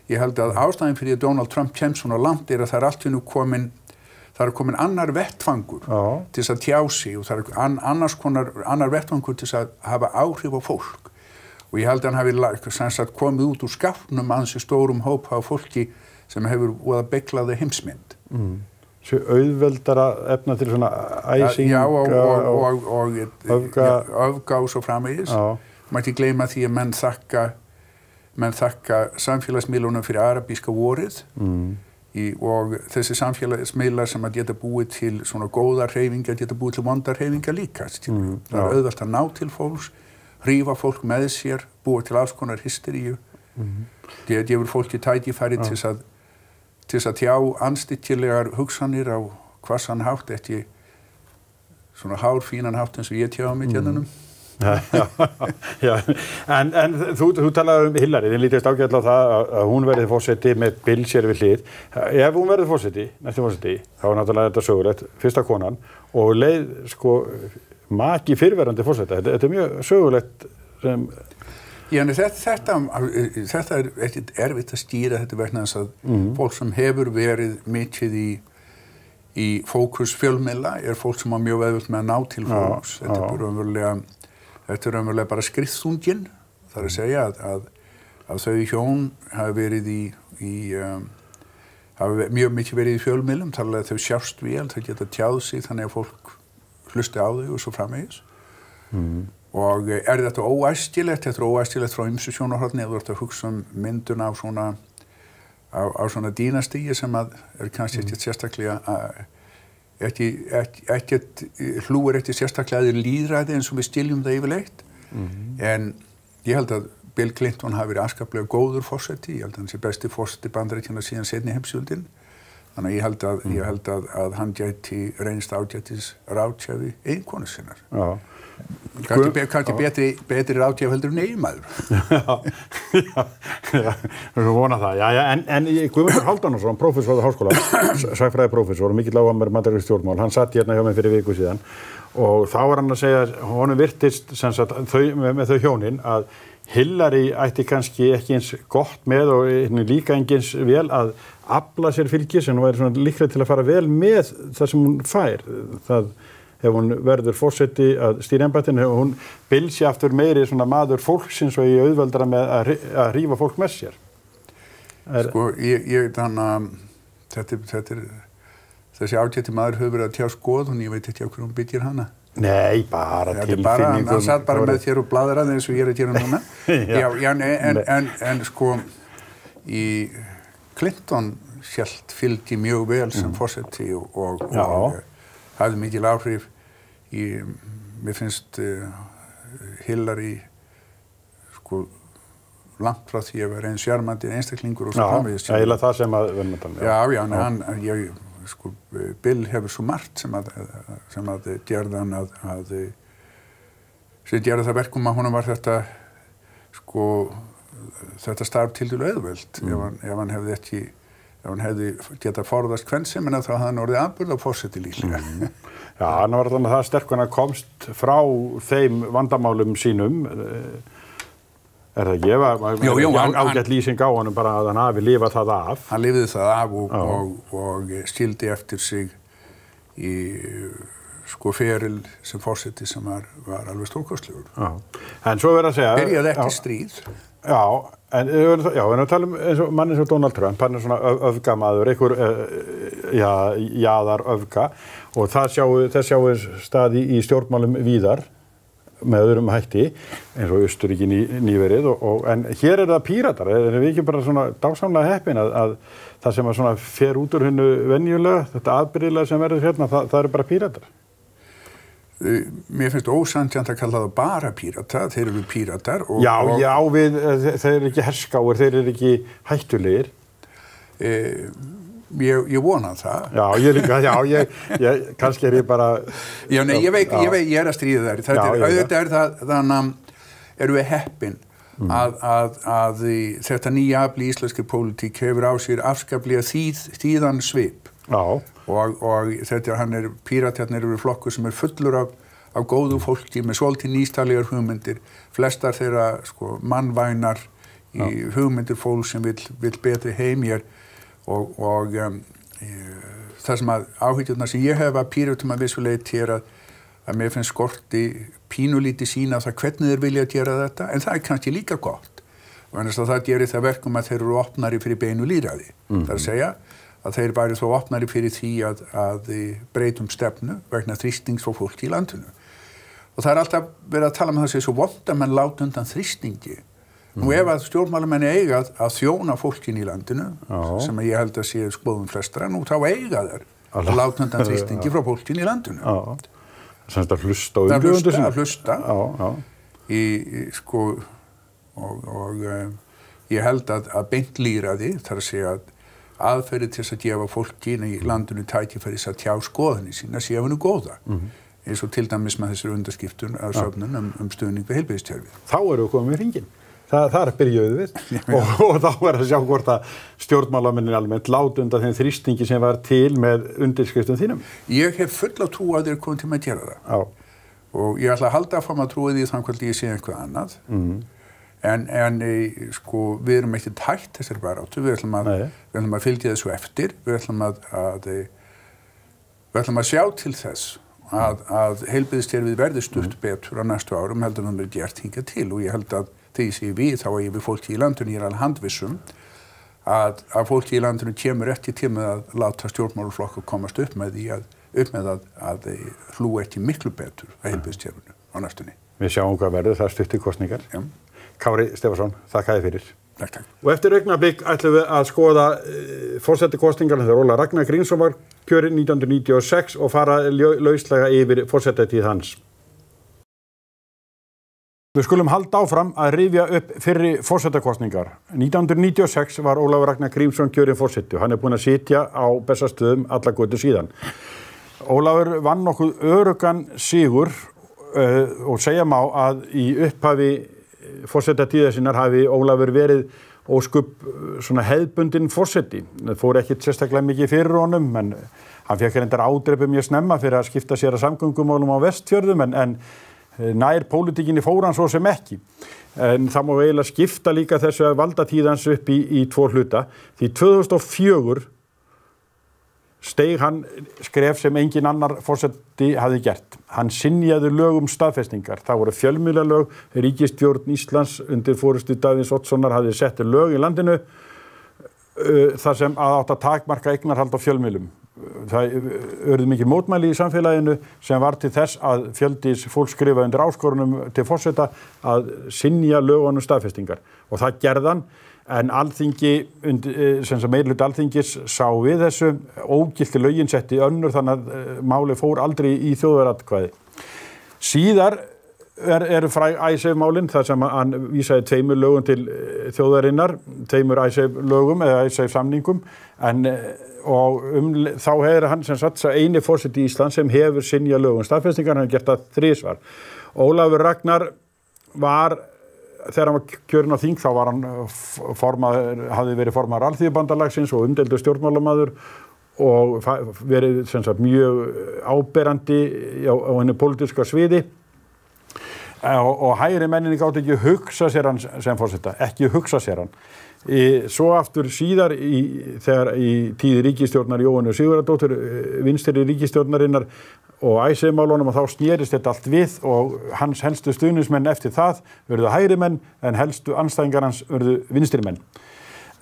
Speaker 6: ég held að ástæðin fyrir að Donald Trump kemst svona langt er að það er allt hennu komin það er komin annar vettfangur Já. til þess að tjá sig og það er annars konar annar vettfangur til þess að hafa áhrif á fólk og ég held að hann hafi komið út úr skafnum að þessi stórum hópa á fólki sem hefur búið að beglaði heimsmynd
Speaker 1: mm. Svo auðveldara efna til svona æsing Já, og, og, og, og öfga
Speaker 6: og svo framvegis Já mætti gleima því að menn þakka, menn þakka samfélagsmiðlunum fyrir arabíska vorið mm. í, og þessi samfélagsmiðlar sem að geta búið til svona góða reyfinga, geta búið til vonda reyfinga líka. Mm. Það er auðvart að ná til fólks, rífa fólk með sér, búa til alls konar hysteríu. Mm. Þetta gefur fólki tækifæri ja. til að til þess að tjá anstillilegar hugsanir á hvað sann hátt eftir svona hárfínan hátt eins og ég tjáði með tjennunum. Mm.
Speaker 1: [laughs] Já, en, en þú, þú talaði um Hillary, þið lítist ágjörlega á það að hún verði fórseti með Bill sér við hlið. Ef hún verði fórseti, næstu fórseti, þá er náttúrulega þetta sögulegt, fyrsta konan, og leið sko maki fyrverandi fórseti. Þetta, þetta er mjög sögulegt sem... Já, en þetta, þetta,
Speaker 6: þetta er ekkert erfitt að stýra þetta vegna þess að mm. fólk sem hefur verið mikið í í fókus fjölmilla er fólk sem á mjög veðvöld með að ná til fólks. Já, þetta er bara umverulega Þetta er raunverulega bara skriðsungin, þar að segja að, að, að þau hjón hafi verið í, í um, hafi mjög mikið verið í fjölmilum, þar að þau sjást vel, þau geta tjáð sig þannig að fólk hlusti á þau og svo framvegis. Mm. Og er þetta óæstilegt? Þetta er óæstilegt frá ymsu sjónahortni eða þú ert að hugsa um myndun af svona, af, af svona dýnastígi sem að er kannski mm. ekkert sérstaklega að ekkert hlúur eftir sérstaklega að þeir líðræði eins og við stiljum það yfirleitt mm -hmm. en ég held að Bill Clinton hafi verið afskaplega góður fórseti, ég held að hans er besti fórseti bandarætjana síðan setni heimsjöldin þannig að ég held að, mm -hmm. ég mhm. held að, að hann gæti reynst ágætis rátsjafi einkonu sinnar Já Kanski betri, betri ráttjaf heldur en eiginmæður. [laughs]
Speaker 1: Já, já, við höfum vonað það. Já, já, en, en Guðmundur Haldanursson, profesor á háskóla, sæfræðiprofesor, mikill áhammer materjálur stjórnmál, hann satt hérna hjá mig fyrir viku síðan og þá var hann að segja, honum virtist sagt, þau, með þau hjónin að Hillary ætti kannski ekki eins gott með og líka engins vel að abla sér fylgi sem hún væri líklega til að fara vel með það sem hún fær. Það ef hún verður fórseti að stýrjambatinu, hún bilsi aftur meiri svona maður fólksins og ég auðveldra með að, að rýfa fólk með sér.
Speaker 6: Er... Sko, ég, ég þannig að þetta, þetta er, þessi ágætti maður höfur verið að tjá skoð og ég veit ekki á hvernig hún byggir hana.
Speaker 1: Nei, bara tilfinningum. Þetta er bara, hann satt bara með þér og bladra
Speaker 6: þeir eins og ég er að gera núna. [laughs] já, já, en, en, en, en sko, í Clinton sjálft fylgdi mjög vel sem mm. fórseti og, og, og eh, hafði mikil áhrif Ég, mér finnst uh, Hillary sko langt frá því að vera einn sjármandi einstaklingur og svo framvegist. Já, eiginlega
Speaker 1: það sem að verðum að tala um. Já, já, já. Hann, ég,
Speaker 6: sko, Bill hefur svo margt sem að, sem að gerðan að, að sem gerði það verkum að honum var þetta sko, þetta starf til dælu auðveld mm. ef, ef hann hefði ekki ef hann hefði getað forðast kvensim
Speaker 1: en þá hafði hann orðið aðbörð á fórseti líklega mm. Já, hann var alveg það sterkun að komst frá þeim vandamálum sínum eh, er það ekki? Jó, jó, hann ágætt lýsing á hann bara að hann hafi lifað það af Hann lifiði það af og, og, og
Speaker 6: stíldi eftir sig í sko feril sem fórseti sem var,
Speaker 1: var alveg stórkostlegur En svo verður að segja Byrjaði eftir stríð Já En eh, við verðum að tala um eins og mann eins og Donald Trump, hann er svona öfgamaður, einhver eh, jáðar öfga og það sjáum við staði í stjórnmálum víðar með öðrum hætti eins og Östuríki ný, nýverið og, og, en hér er það píratar, eh, erum við ekki bara svona dásamlega heppin að, að það sem að svona fer út úr hennu venjulega, þetta aðbyrjulega sem verður hérna, það, það eru bara píratar. Eh, mér finnst
Speaker 6: ósandjönd að kalla það bara pírata, þeir eru píratar og... Já, og já,
Speaker 1: við, eh, þeir eru ekki herskáir, þeir eru ekki hættulegir. E, ég, ég vona það. Já, ég líka, já, ég, ég, kannski er ég bara... Já, nei, ég veit, ég veit, ég er að stríða þær. Þetta já, er, auðvitað
Speaker 6: er það, þannig erum við heppin mm. að, að, að þetta nýja afli íslenski pólitík hefur á sér afskaplega þýð, þýðan svip og, og þetta hann er, píratjarnir eru flokku sem er fullur af, af góðu fólki með svolítið nýstælegar hugmyndir, flestar þeirra sko, mannvænar í Já. hugmyndir fólk sem vil, vil betri heimjar og, og um, það sem að áhyggjurna sem ég hef að píratum að vissuleiti er að að mér finnst skorti pínulíti sína það hvernig þeir vilja að gera þetta en það er kannski líka gott og þannig að það gerir það verkum að þeir eru opnari fyrir beinu líraði mm -hmm. það er að segja að þeir væri þó opnari fyrir því að, að breytum stefnu vegna þrýstnings frá fólki í landinu. Og það er alltaf verið að tala með um þessi svo vonda menn lát undan þrýstningi. Mm. Nú ef að stjórnmálamenni eiga að þjóna fólkin í landinu, Já. sem ég held að sé skoðum flestra, nú þá eiga þær að lát undan [laughs] þrýstningi frá fólkin í landinu.
Speaker 1: Já. Það er hlusta og umlöfundu sem. Það
Speaker 6: er hlusta, hlusta. Já, í, í, sko, og, og, eh, ég held að, að beint lýra því þar að segja að aðferði til að gefa fólkin í landinu tækifæri þess að tjá skoðinni sína séu hennu góða mm -hmm. eins og til dæmis með þessari undarskiptun
Speaker 1: að söfnun um, um stuðning við heilbíðistjárfið. Þá eru við komið í ringin. Þa, það er byrjuðu við [laughs] og, og þá er að sjá hvort að stjórnmálamennin almennt láti undan þeim þrýstingi sem var til með undirskriftum þínum. Ég hef fulla trú að þér komið til að gera það Já. og ég ætla
Speaker 6: að halda að fá maður trúið í þannig hvort ég sé eitthvað annað mm -hmm en, en eh, sko, við erum ekkert hægt þessari baráttu, við ætlum að, við ætlum að fylgja þessu eftir, við ætlum að, að eh, við ætlum að sjá til þess að, að heilbyggðstjárfið verði stutt mm. betur á næstu árum heldur en það er gert hinga til og ég held að þegar ég sé við þá að ég við fólki í landunni ég er alveg handvissum að, að fólki í landunni kemur eftir tíma að láta stjórnmáluflokku komast upp með því að, upp með að, að eh, hlú ekki miklu betur að mm. heilbyggðstjárfinu á
Speaker 1: næstunni. Við sjáum hvað verður það stuttir kostningar. Já. Kári Stefarsson, þakka þið fyrir. Takk, takk. Og eftir augnablík ætlum við að skoða eh, fórsætti kostingarna þegar Óla Ragnar Grínsson var kjörinn 1996 og fara lauslega yfir fórsættatíð hans. Við skulum halda áfram að rifja upp fyrri fórsettakostningar. 1996 var Ólafur Ragnar Grímsson kjörinn fórsettu. Hann er búin að sitja á bestastöðum alla góti síðan. Ólafur vann okkur örugan sigur uh, og segja má að í upphafi fórsetta tíða sinnar hafi Ólafur verið óskup eh, svona hefbundin fórseti. Það fór ekkit sérstaklega mikið fyrir honum en eh, hann fekk hendar ádreipum mjög snemma fyrir að skipta sér að samgöngumálum á vestfjörðum en, en eh, nær pólitíkinni fór hann svo sem ekki. En það má eiginlega skipta líka þessu valdatíðans upp í, í tvo hluta því 2004 steg hann skref sem engin annar fórsætti hafi gert. Hann sinjaði lögum staðfestingar. Það voru fjölmjöla lög, Ríkistjórn Íslands undir fórustu Davins Ottssonar hafi sett lög í landinu uh, þar sem að átt að takmarka eignarhald á fjölmjölum. Það örði uh, mikið mótmæli í samfélaginu sem var til þess að fjöldis fólk skrifa undir áskorunum til fórsætta að sinja lögunum staðfestingar og það gerðan en alþingi, eh, meirlut alþingis sá við þessu, ógilti lögin setti önnur þannig að eh, máli fór aldrei í þjóðveratkvæði. Síðar er, er fræ æsefmálinn þar sem hann vísaði teimur lögum til eh, þjóðarinnar, teimur æseflögum eða æsefsamningum en og um, þá hefur hann sem satt eini fórsett í Ísland sem hefur sinja lögum. Stafestingar hann gert að þrísvar. Ólafur Ragnar var þegar hann var kjörn á þing þá var hann uh, formaður, hafði verið formaður alþýðubandalagsins og umdeldu stjórnmálamadur og verið sagt, mjög áberandi á, á hennu pólitíska sviði eh, og, og hægri menninni gátt ekki hugsa sér hann sem fórsetta, ekki hugsa sér hann. E, svo aftur síðar í, þegar í tíði ríkistjórnar Jóhannu Sigurðardóttur eh, vinstir í ríkistjórnarinnar og æsumálunum og þá snýrist þetta allt við og hans helstu stuðnismenn eftir það verðu hægri menn en helstu anstæðingar hans verðu vinstri menn.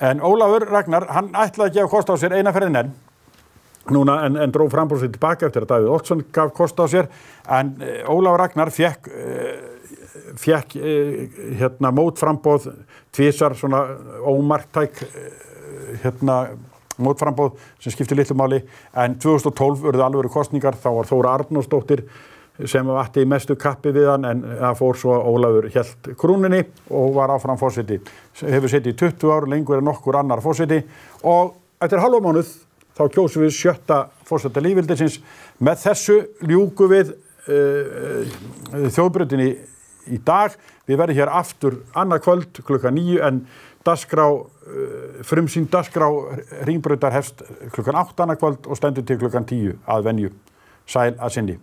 Speaker 1: En Ólafur Ragnar, hann ætlaði ekki að kosta á sér eina ferðin enn, núna en, en dróð frambúrsið tilbaka eftir að Davíð Olsson gaf kosta á sér, en eh, Ólafur Ragnar fekk, eh, fekk eh, hérna mótframbóð tvísar svona ómarktæk hérna mótframbóð sem skipti litlumáli en 2012 verði alvegur kostningar þá var Þóra Arnósdóttir sem vatti í mestu kappi við hann en það fór svo Ólaður Hjelt Krúninni og var áfram fósiti hefur sittið í 20 ár, lengur en nokkur annar fósiti og eftir halvmánuð þá kjósum við sjötta fósita lífildisins með þessu ljúku við uh, eh, þjóðbrutinni í dag, við verðum hér aftur annarkvöld klukka nýju en dasgrá Eh, frumsýn dasgrá ringbröðar hefst klukkan 8 annarkvöld og stendur til klukkan 10 að venju. Sæl að sinni.